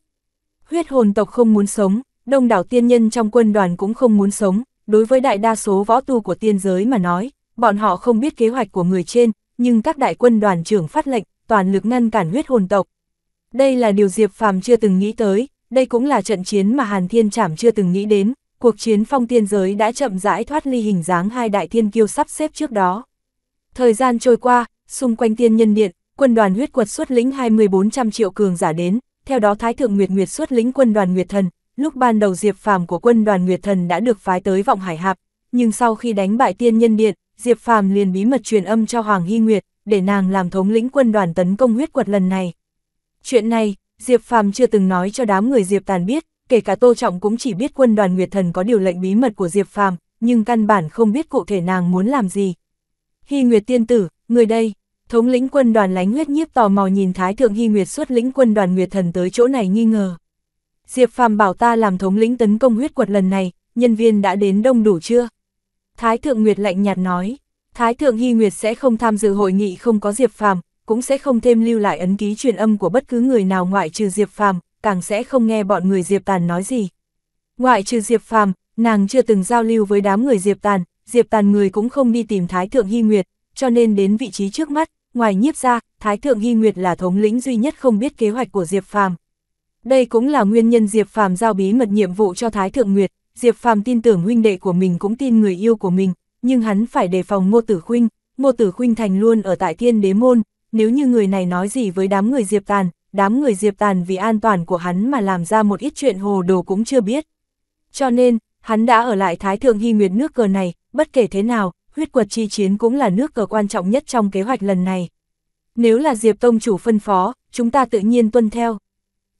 Huyết hồn tộc không muốn sống, đông đảo tiên nhân trong quân đoàn cũng không muốn sống, đối với đại đa số võ tu của tiên giới mà nói, bọn họ không biết kế hoạch của người trên, nhưng các đại quân đoàn trưởng phát lệnh, toàn lực ngăn cản huyết hồn tộc. Đây là điều Diệp Phàm chưa từng nghĩ tới, đây cũng là trận chiến mà Hàn Thiên Trảm chưa từng nghĩ đến, cuộc chiến phong tiên giới đã chậm rãi thoát ly hình dáng hai đại thiên kiêu sắp xếp trước đó. Thời gian trôi qua, xung quanh tiên nhân điện, quân đoàn huyết quật xuất lĩnh 2400 triệu cường giả đến, theo đó Thái Thượng Nguyệt Nguyệt xuất lĩnh quân đoàn Nguyệt Thần, lúc ban đầu Diệp Phàm của quân đoàn Nguyệt Thần đã được phái tới Vọng Hải Hạp, nhưng sau khi đánh bại Tiên Nhân Điện, Diệp Phàm liền bí mật truyền âm cho Hoàng Hy Nguyệt, để nàng làm thống lĩnh quân đoàn tấn công huyết quật lần này. Chuyện này, Diệp Phàm chưa từng nói cho đám người Diệp Tàn biết, kể cả Tô Trọng cũng chỉ biết quân đoàn Nguyệt Thần có điều lệnh bí mật của Diệp Phàm, nhưng căn bản không biết cụ thể nàng muốn làm gì. Hy Nguyệt tiên tử, người đây, Thống lĩnh quân đoàn lánh huyết nhiếp tò mò nhìn Thái Thượng Hy Nguyệt xuất lĩnh quân đoàn Nguyệt Thần tới chỗ này nghi ngờ. Diệp Phàm bảo ta làm thống lĩnh tấn công huyết quật lần này, nhân viên đã đến đông đủ chưa? Thái Thượng Nguyệt lạnh nhạt nói, Thái Thượng Hy Nguyệt sẽ không tham dự hội nghị không có Diệp Phàm cũng sẽ không thêm lưu lại ấn ký truyền âm của bất cứ người nào ngoại trừ Diệp Phàm càng sẽ không nghe bọn người Diệp Tàn nói gì. Ngoại trừ Diệp Phàm nàng chưa từng giao lưu với đám người Diệp Tàn, Diệp Tàn người cũng không đi tìm Thái Thượng Hy Nguyệt, cho nên đến vị trí trước mắt, ngoài nhiếp ra, Thái Thượng Hy Nguyệt là thống lĩnh duy nhất không biết kế hoạch của Diệp Phàm. Đây cũng là nguyên nhân Diệp Phàm giao bí mật nhiệm vụ cho Thái Thượng Nguyệt, Diệp Phàm tin tưởng huynh đệ của mình cũng tin người yêu của mình, nhưng hắn phải đề phòng Ngô Tử Khuynh, Ngô Tử Khuynh thành luôn ở tại Thiên Đế môn, nếu như người này nói gì với đám người Diệp Tàn, đám người Diệp Tàn vì an toàn của hắn mà làm ra một ít chuyện hồ đồ cũng chưa biết. Cho nên, hắn đã ở lại Thái Thượng Hy Nguyệt nước cờ này, bất kể thế nào, huyết quật chi chiến cũng là nước cờ quan trọng nhất trong kế hoạch lần này. Nếu là Diệp Tông chủ phân phó, chúng ta tự nhiên tuân theo.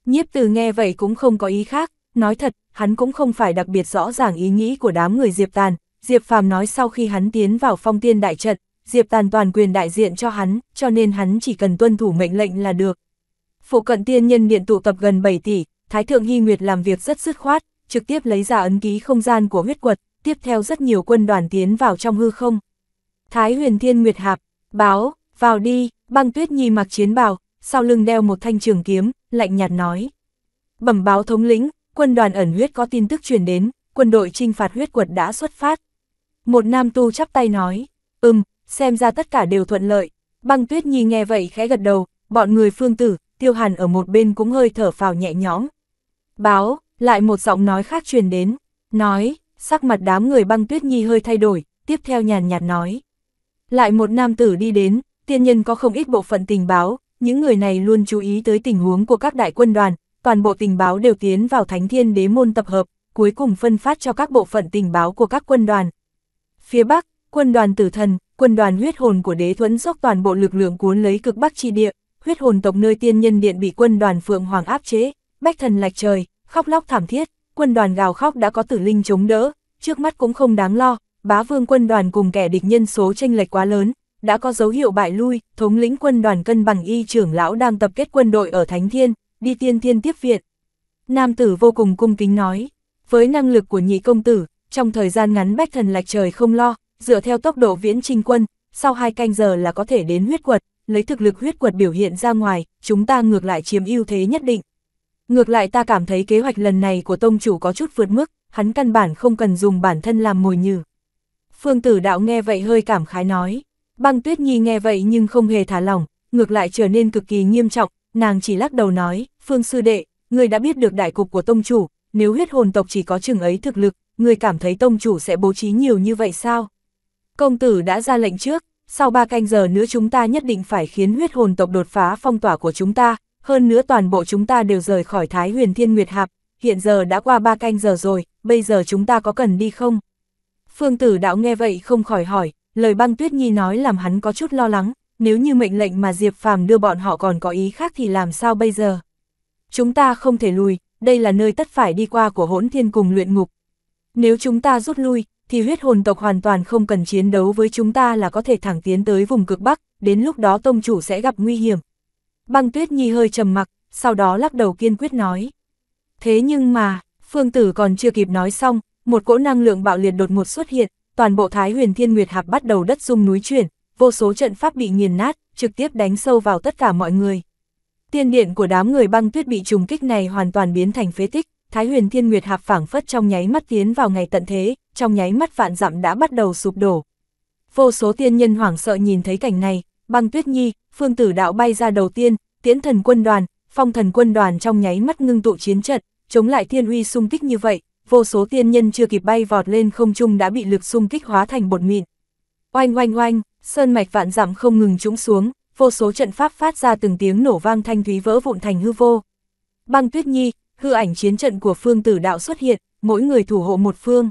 Nhiếp từ nghe vậy cũng không có ý khác, nói thật, hắn cũng không phải đặc biệt rõ ràng ý nghĩ của đám người Diệp Tàn. Diệp Phàm nói sau khi hắn tiến vào phong tiên đại trận, Diệp Tàn toàn quyền đại diện cho hắn, cho nên hắn chỉ cần tuân thủ mệnh lệnh là được. Phụ cận tiên nhân điện tụ tập gần 7 tỷ, Thái Thượng Hy Nguyệt làm việc rất dứt khoát, trực tiếp lấy ra ấn ký không gian của huyết quật, tiếp theo rất nhiều quân đoàn tiến vào trong hư không. Thái huyền thiên nguyệt hạp, báo, vào đi, băng tuyết nhi mặc chiến bào, sau lưng đeo một thanh trường kiếm, lạnh nhạt nói. Bẩm báo thống lĩnh, quân đoàn ẩn huyết có tin tức truyền đến, quân đội trinh phạt huyết quật đã xuất phát. Một nam tu chắp tay nói, ừm, xem ra tất cả đều thuận lợi. Băng tuyết nhi nghe vậy khẽ gật đầu, bọn người phương tử, tiêu hàn ở một bên cũng hơi thở phào nhẹ nhõm. Báo, lại một giọng nói khác truyền đến, nói, sắc mặt đám người băng tuyết nhi hơi thay đổi, tiếp theo nhàn nhạt nói. Lại một nam tử đi đến, tiên nhân có không ít bộ phận tình báo, những người này luôn chú ý tới tình huống của các đại quân đoàn, toàn bộ tình báo đều tiến vào thánh thiên đế môn tập hợp, cuối cùng phân phát cho các bộ phận tình báo của các quân đoàn. Phía Bắc, quân đoàn tử thần, quân đoàn huyết hồn của đế thuẫn dốc toàn bộ lực lượng cuốn lấy cực Bắc chi địa, huyết hồn tộc nơi tiên nhân điện bị quân đoàn phượng hoàng áp chế, bách thần lạch trời, khóc lóc thảm thiết, quân đoàn gào khóc đã có tử linh chống đỡ, trước mắt cũng không đáng lo, bá vương quân đoàn cùng kẻ địch nhân số tranh lệch quá lớn, đã có dấu hiệu bại lui, thống lĩnh quân đoàn cân bằng y trưởng lão đang tập kết quân đội ở Thánh Thiên, đi tiên thiên tiếp viện. Nam tử vô cùng cung kính nói, với năng lực của nhị công tử, trong thời gian ngắn bách thần lạch trời không lo, dựa theo tốc độ viễn trinh quân, sau hai canh giờ là có thể đến huyết quật, lấy thực lực huyết quật biểu hiện ra ngoài, chúng ta ngược lại chiếm ưu thế nhất định. Ngược lại ta cảm thấy kế hoạch lần này của tông chủ có chút vượt mức, hắn căn bản không cần dùng bản thân làm mồi nhử. Phương tử đạo nghe vậy hơi cảm khái nói. Băng tuyết nhi nghe vậy nhưng không hề thả lỏng, ngược lại trở nên cực kỳ nghiêm trọng, nàng chỉ lắc đầu nói, Phương sư đệ, người đã biết được đại cục của tông chủ, nếu huyết hồn tộc chỉ có chừng ấy thực lực, người cảm thấy tông chủ sẽ bố trí nhiều như vậy sao? Công tử đã ra lệnh trước, sau ba canh giờ nữa chúng ta nhất định phải khiến huyết hồn tộc đột phá phong tỏa của chúng ta, hơn nữa toàn bộ chúng ta đều rời khỏi Thái huyền thiên nguyệt hạp, hiện giờ đã qua ba canh giờ rồi, bây giờ chúng ta có cần đi không? Phương tử đạo nghe vậy không khỏi hỏi, lời băng tuyết nhi nói làm hắn có chút lo lắng, nếu như mệnh lệnh mà Diệp Phàm đưa bọn họ còn có ý khác thì làm sao bây giờ? Chúng ta không thể lùi, đây là nơi tất phải đi qua của hỗn thiên cùng luyện ngục. Nếu chúng ta rút lui, thì huyết hồn tộc hoàn toàn không cần chiến đấu với chúng ta là có thể thẳng tiến tới vùng cực Bắc, đến lúc đó tông chủ sẽ gặp nguy hiểm, Băng tuyết nhi hơi trầm mặc, sau đó lắc đầu kiên quyết nói. Thế nhưng mà, phương tử còn chưa kịp nói xong, một cỗ năng lượng bạo liệt đột ngột xuất hiện, toàn bộ Thái huyền thiên nguyệt hạp bắt đầu đất rung núi chuyển, vô số trận pháp bị nghiền nát, trực tiếp đánh sâu vào tất cả mọi người. Tiên điện của đám người băng tuyết bị trùng kích này hoàn toàn biến thành phế tích, Thái huyền thiên nguyệt hạp phảng phất trong nháy mắt tiến vào ngày tận thế, trong nháy mắt vạn dặm đã bắt đầu sụp đổ. Vô số tiên nhân hoảng sợ nhìn thấy cảnh này, băng tuyết nhi, phương tử đạo bay ra đầu tiên, tiễn thần quân đoàn, phong thần quân đoàn trong nháy mắt ngưng tụ chiến trận, chống lại thiên uy xung kích như vậy, vô số tiên nhân chưa kịp bay vọt lên không trung đã bị lực xung kích hóa thành bột mịn. Oanh oanh oanh, sơn mạch vạn dặm không ngừng trũng xuống, vô số trận pháp phát ra từng tiếng nổ vang thanh thúy vỡ vụn thành hư vô. Băng Tuyết Nhi, hư ảnh chiến trận của phương tử đạo xuất hiện, mỗi người thủ hộ một phương.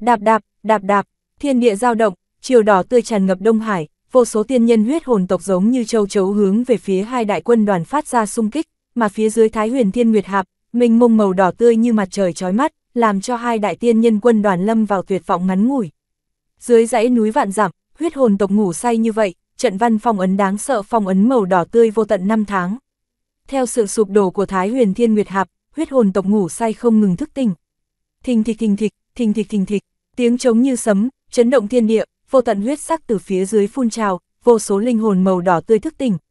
Đạp đạp, đạp đạp, thiên địa giao động, chiều đỏ tươi tràn ngập Đông Hải, vô số tiên nhân huyết hồn tộc giống như châu chấu hướng về phía hai đại quân đoàn phát ra xung kích, mà phía dưới Thái Huyền Thiên Nguyệt Hạp, mình mông màu đỏ tươi như mặt trời chói mắt, làm cho hai đại tiên nhân quân đoàn lâm vào tuyệt vọng ngắn ngủi. Dưới dãy núi vạn dặm, huyết hồn tộc ngủ say như vậy, trận văn phong ấn đáng sợ phong ấn màu đỏ tươi vô tận năm tháng. Theo sự sụp đổ của Thái Huyền Thiên Nguyệt Hạp, huyết hồn tộc ngủ say không ngừng thức tỉnh. Thình thịch thình thịch, thình thịch thình thịch, tiếng trống như sấm, chấn động thiên địa, vô tận huyết sắc từ phía dưới phun trào, vô số linh hồn màu đỏ tươi thức tỉnh,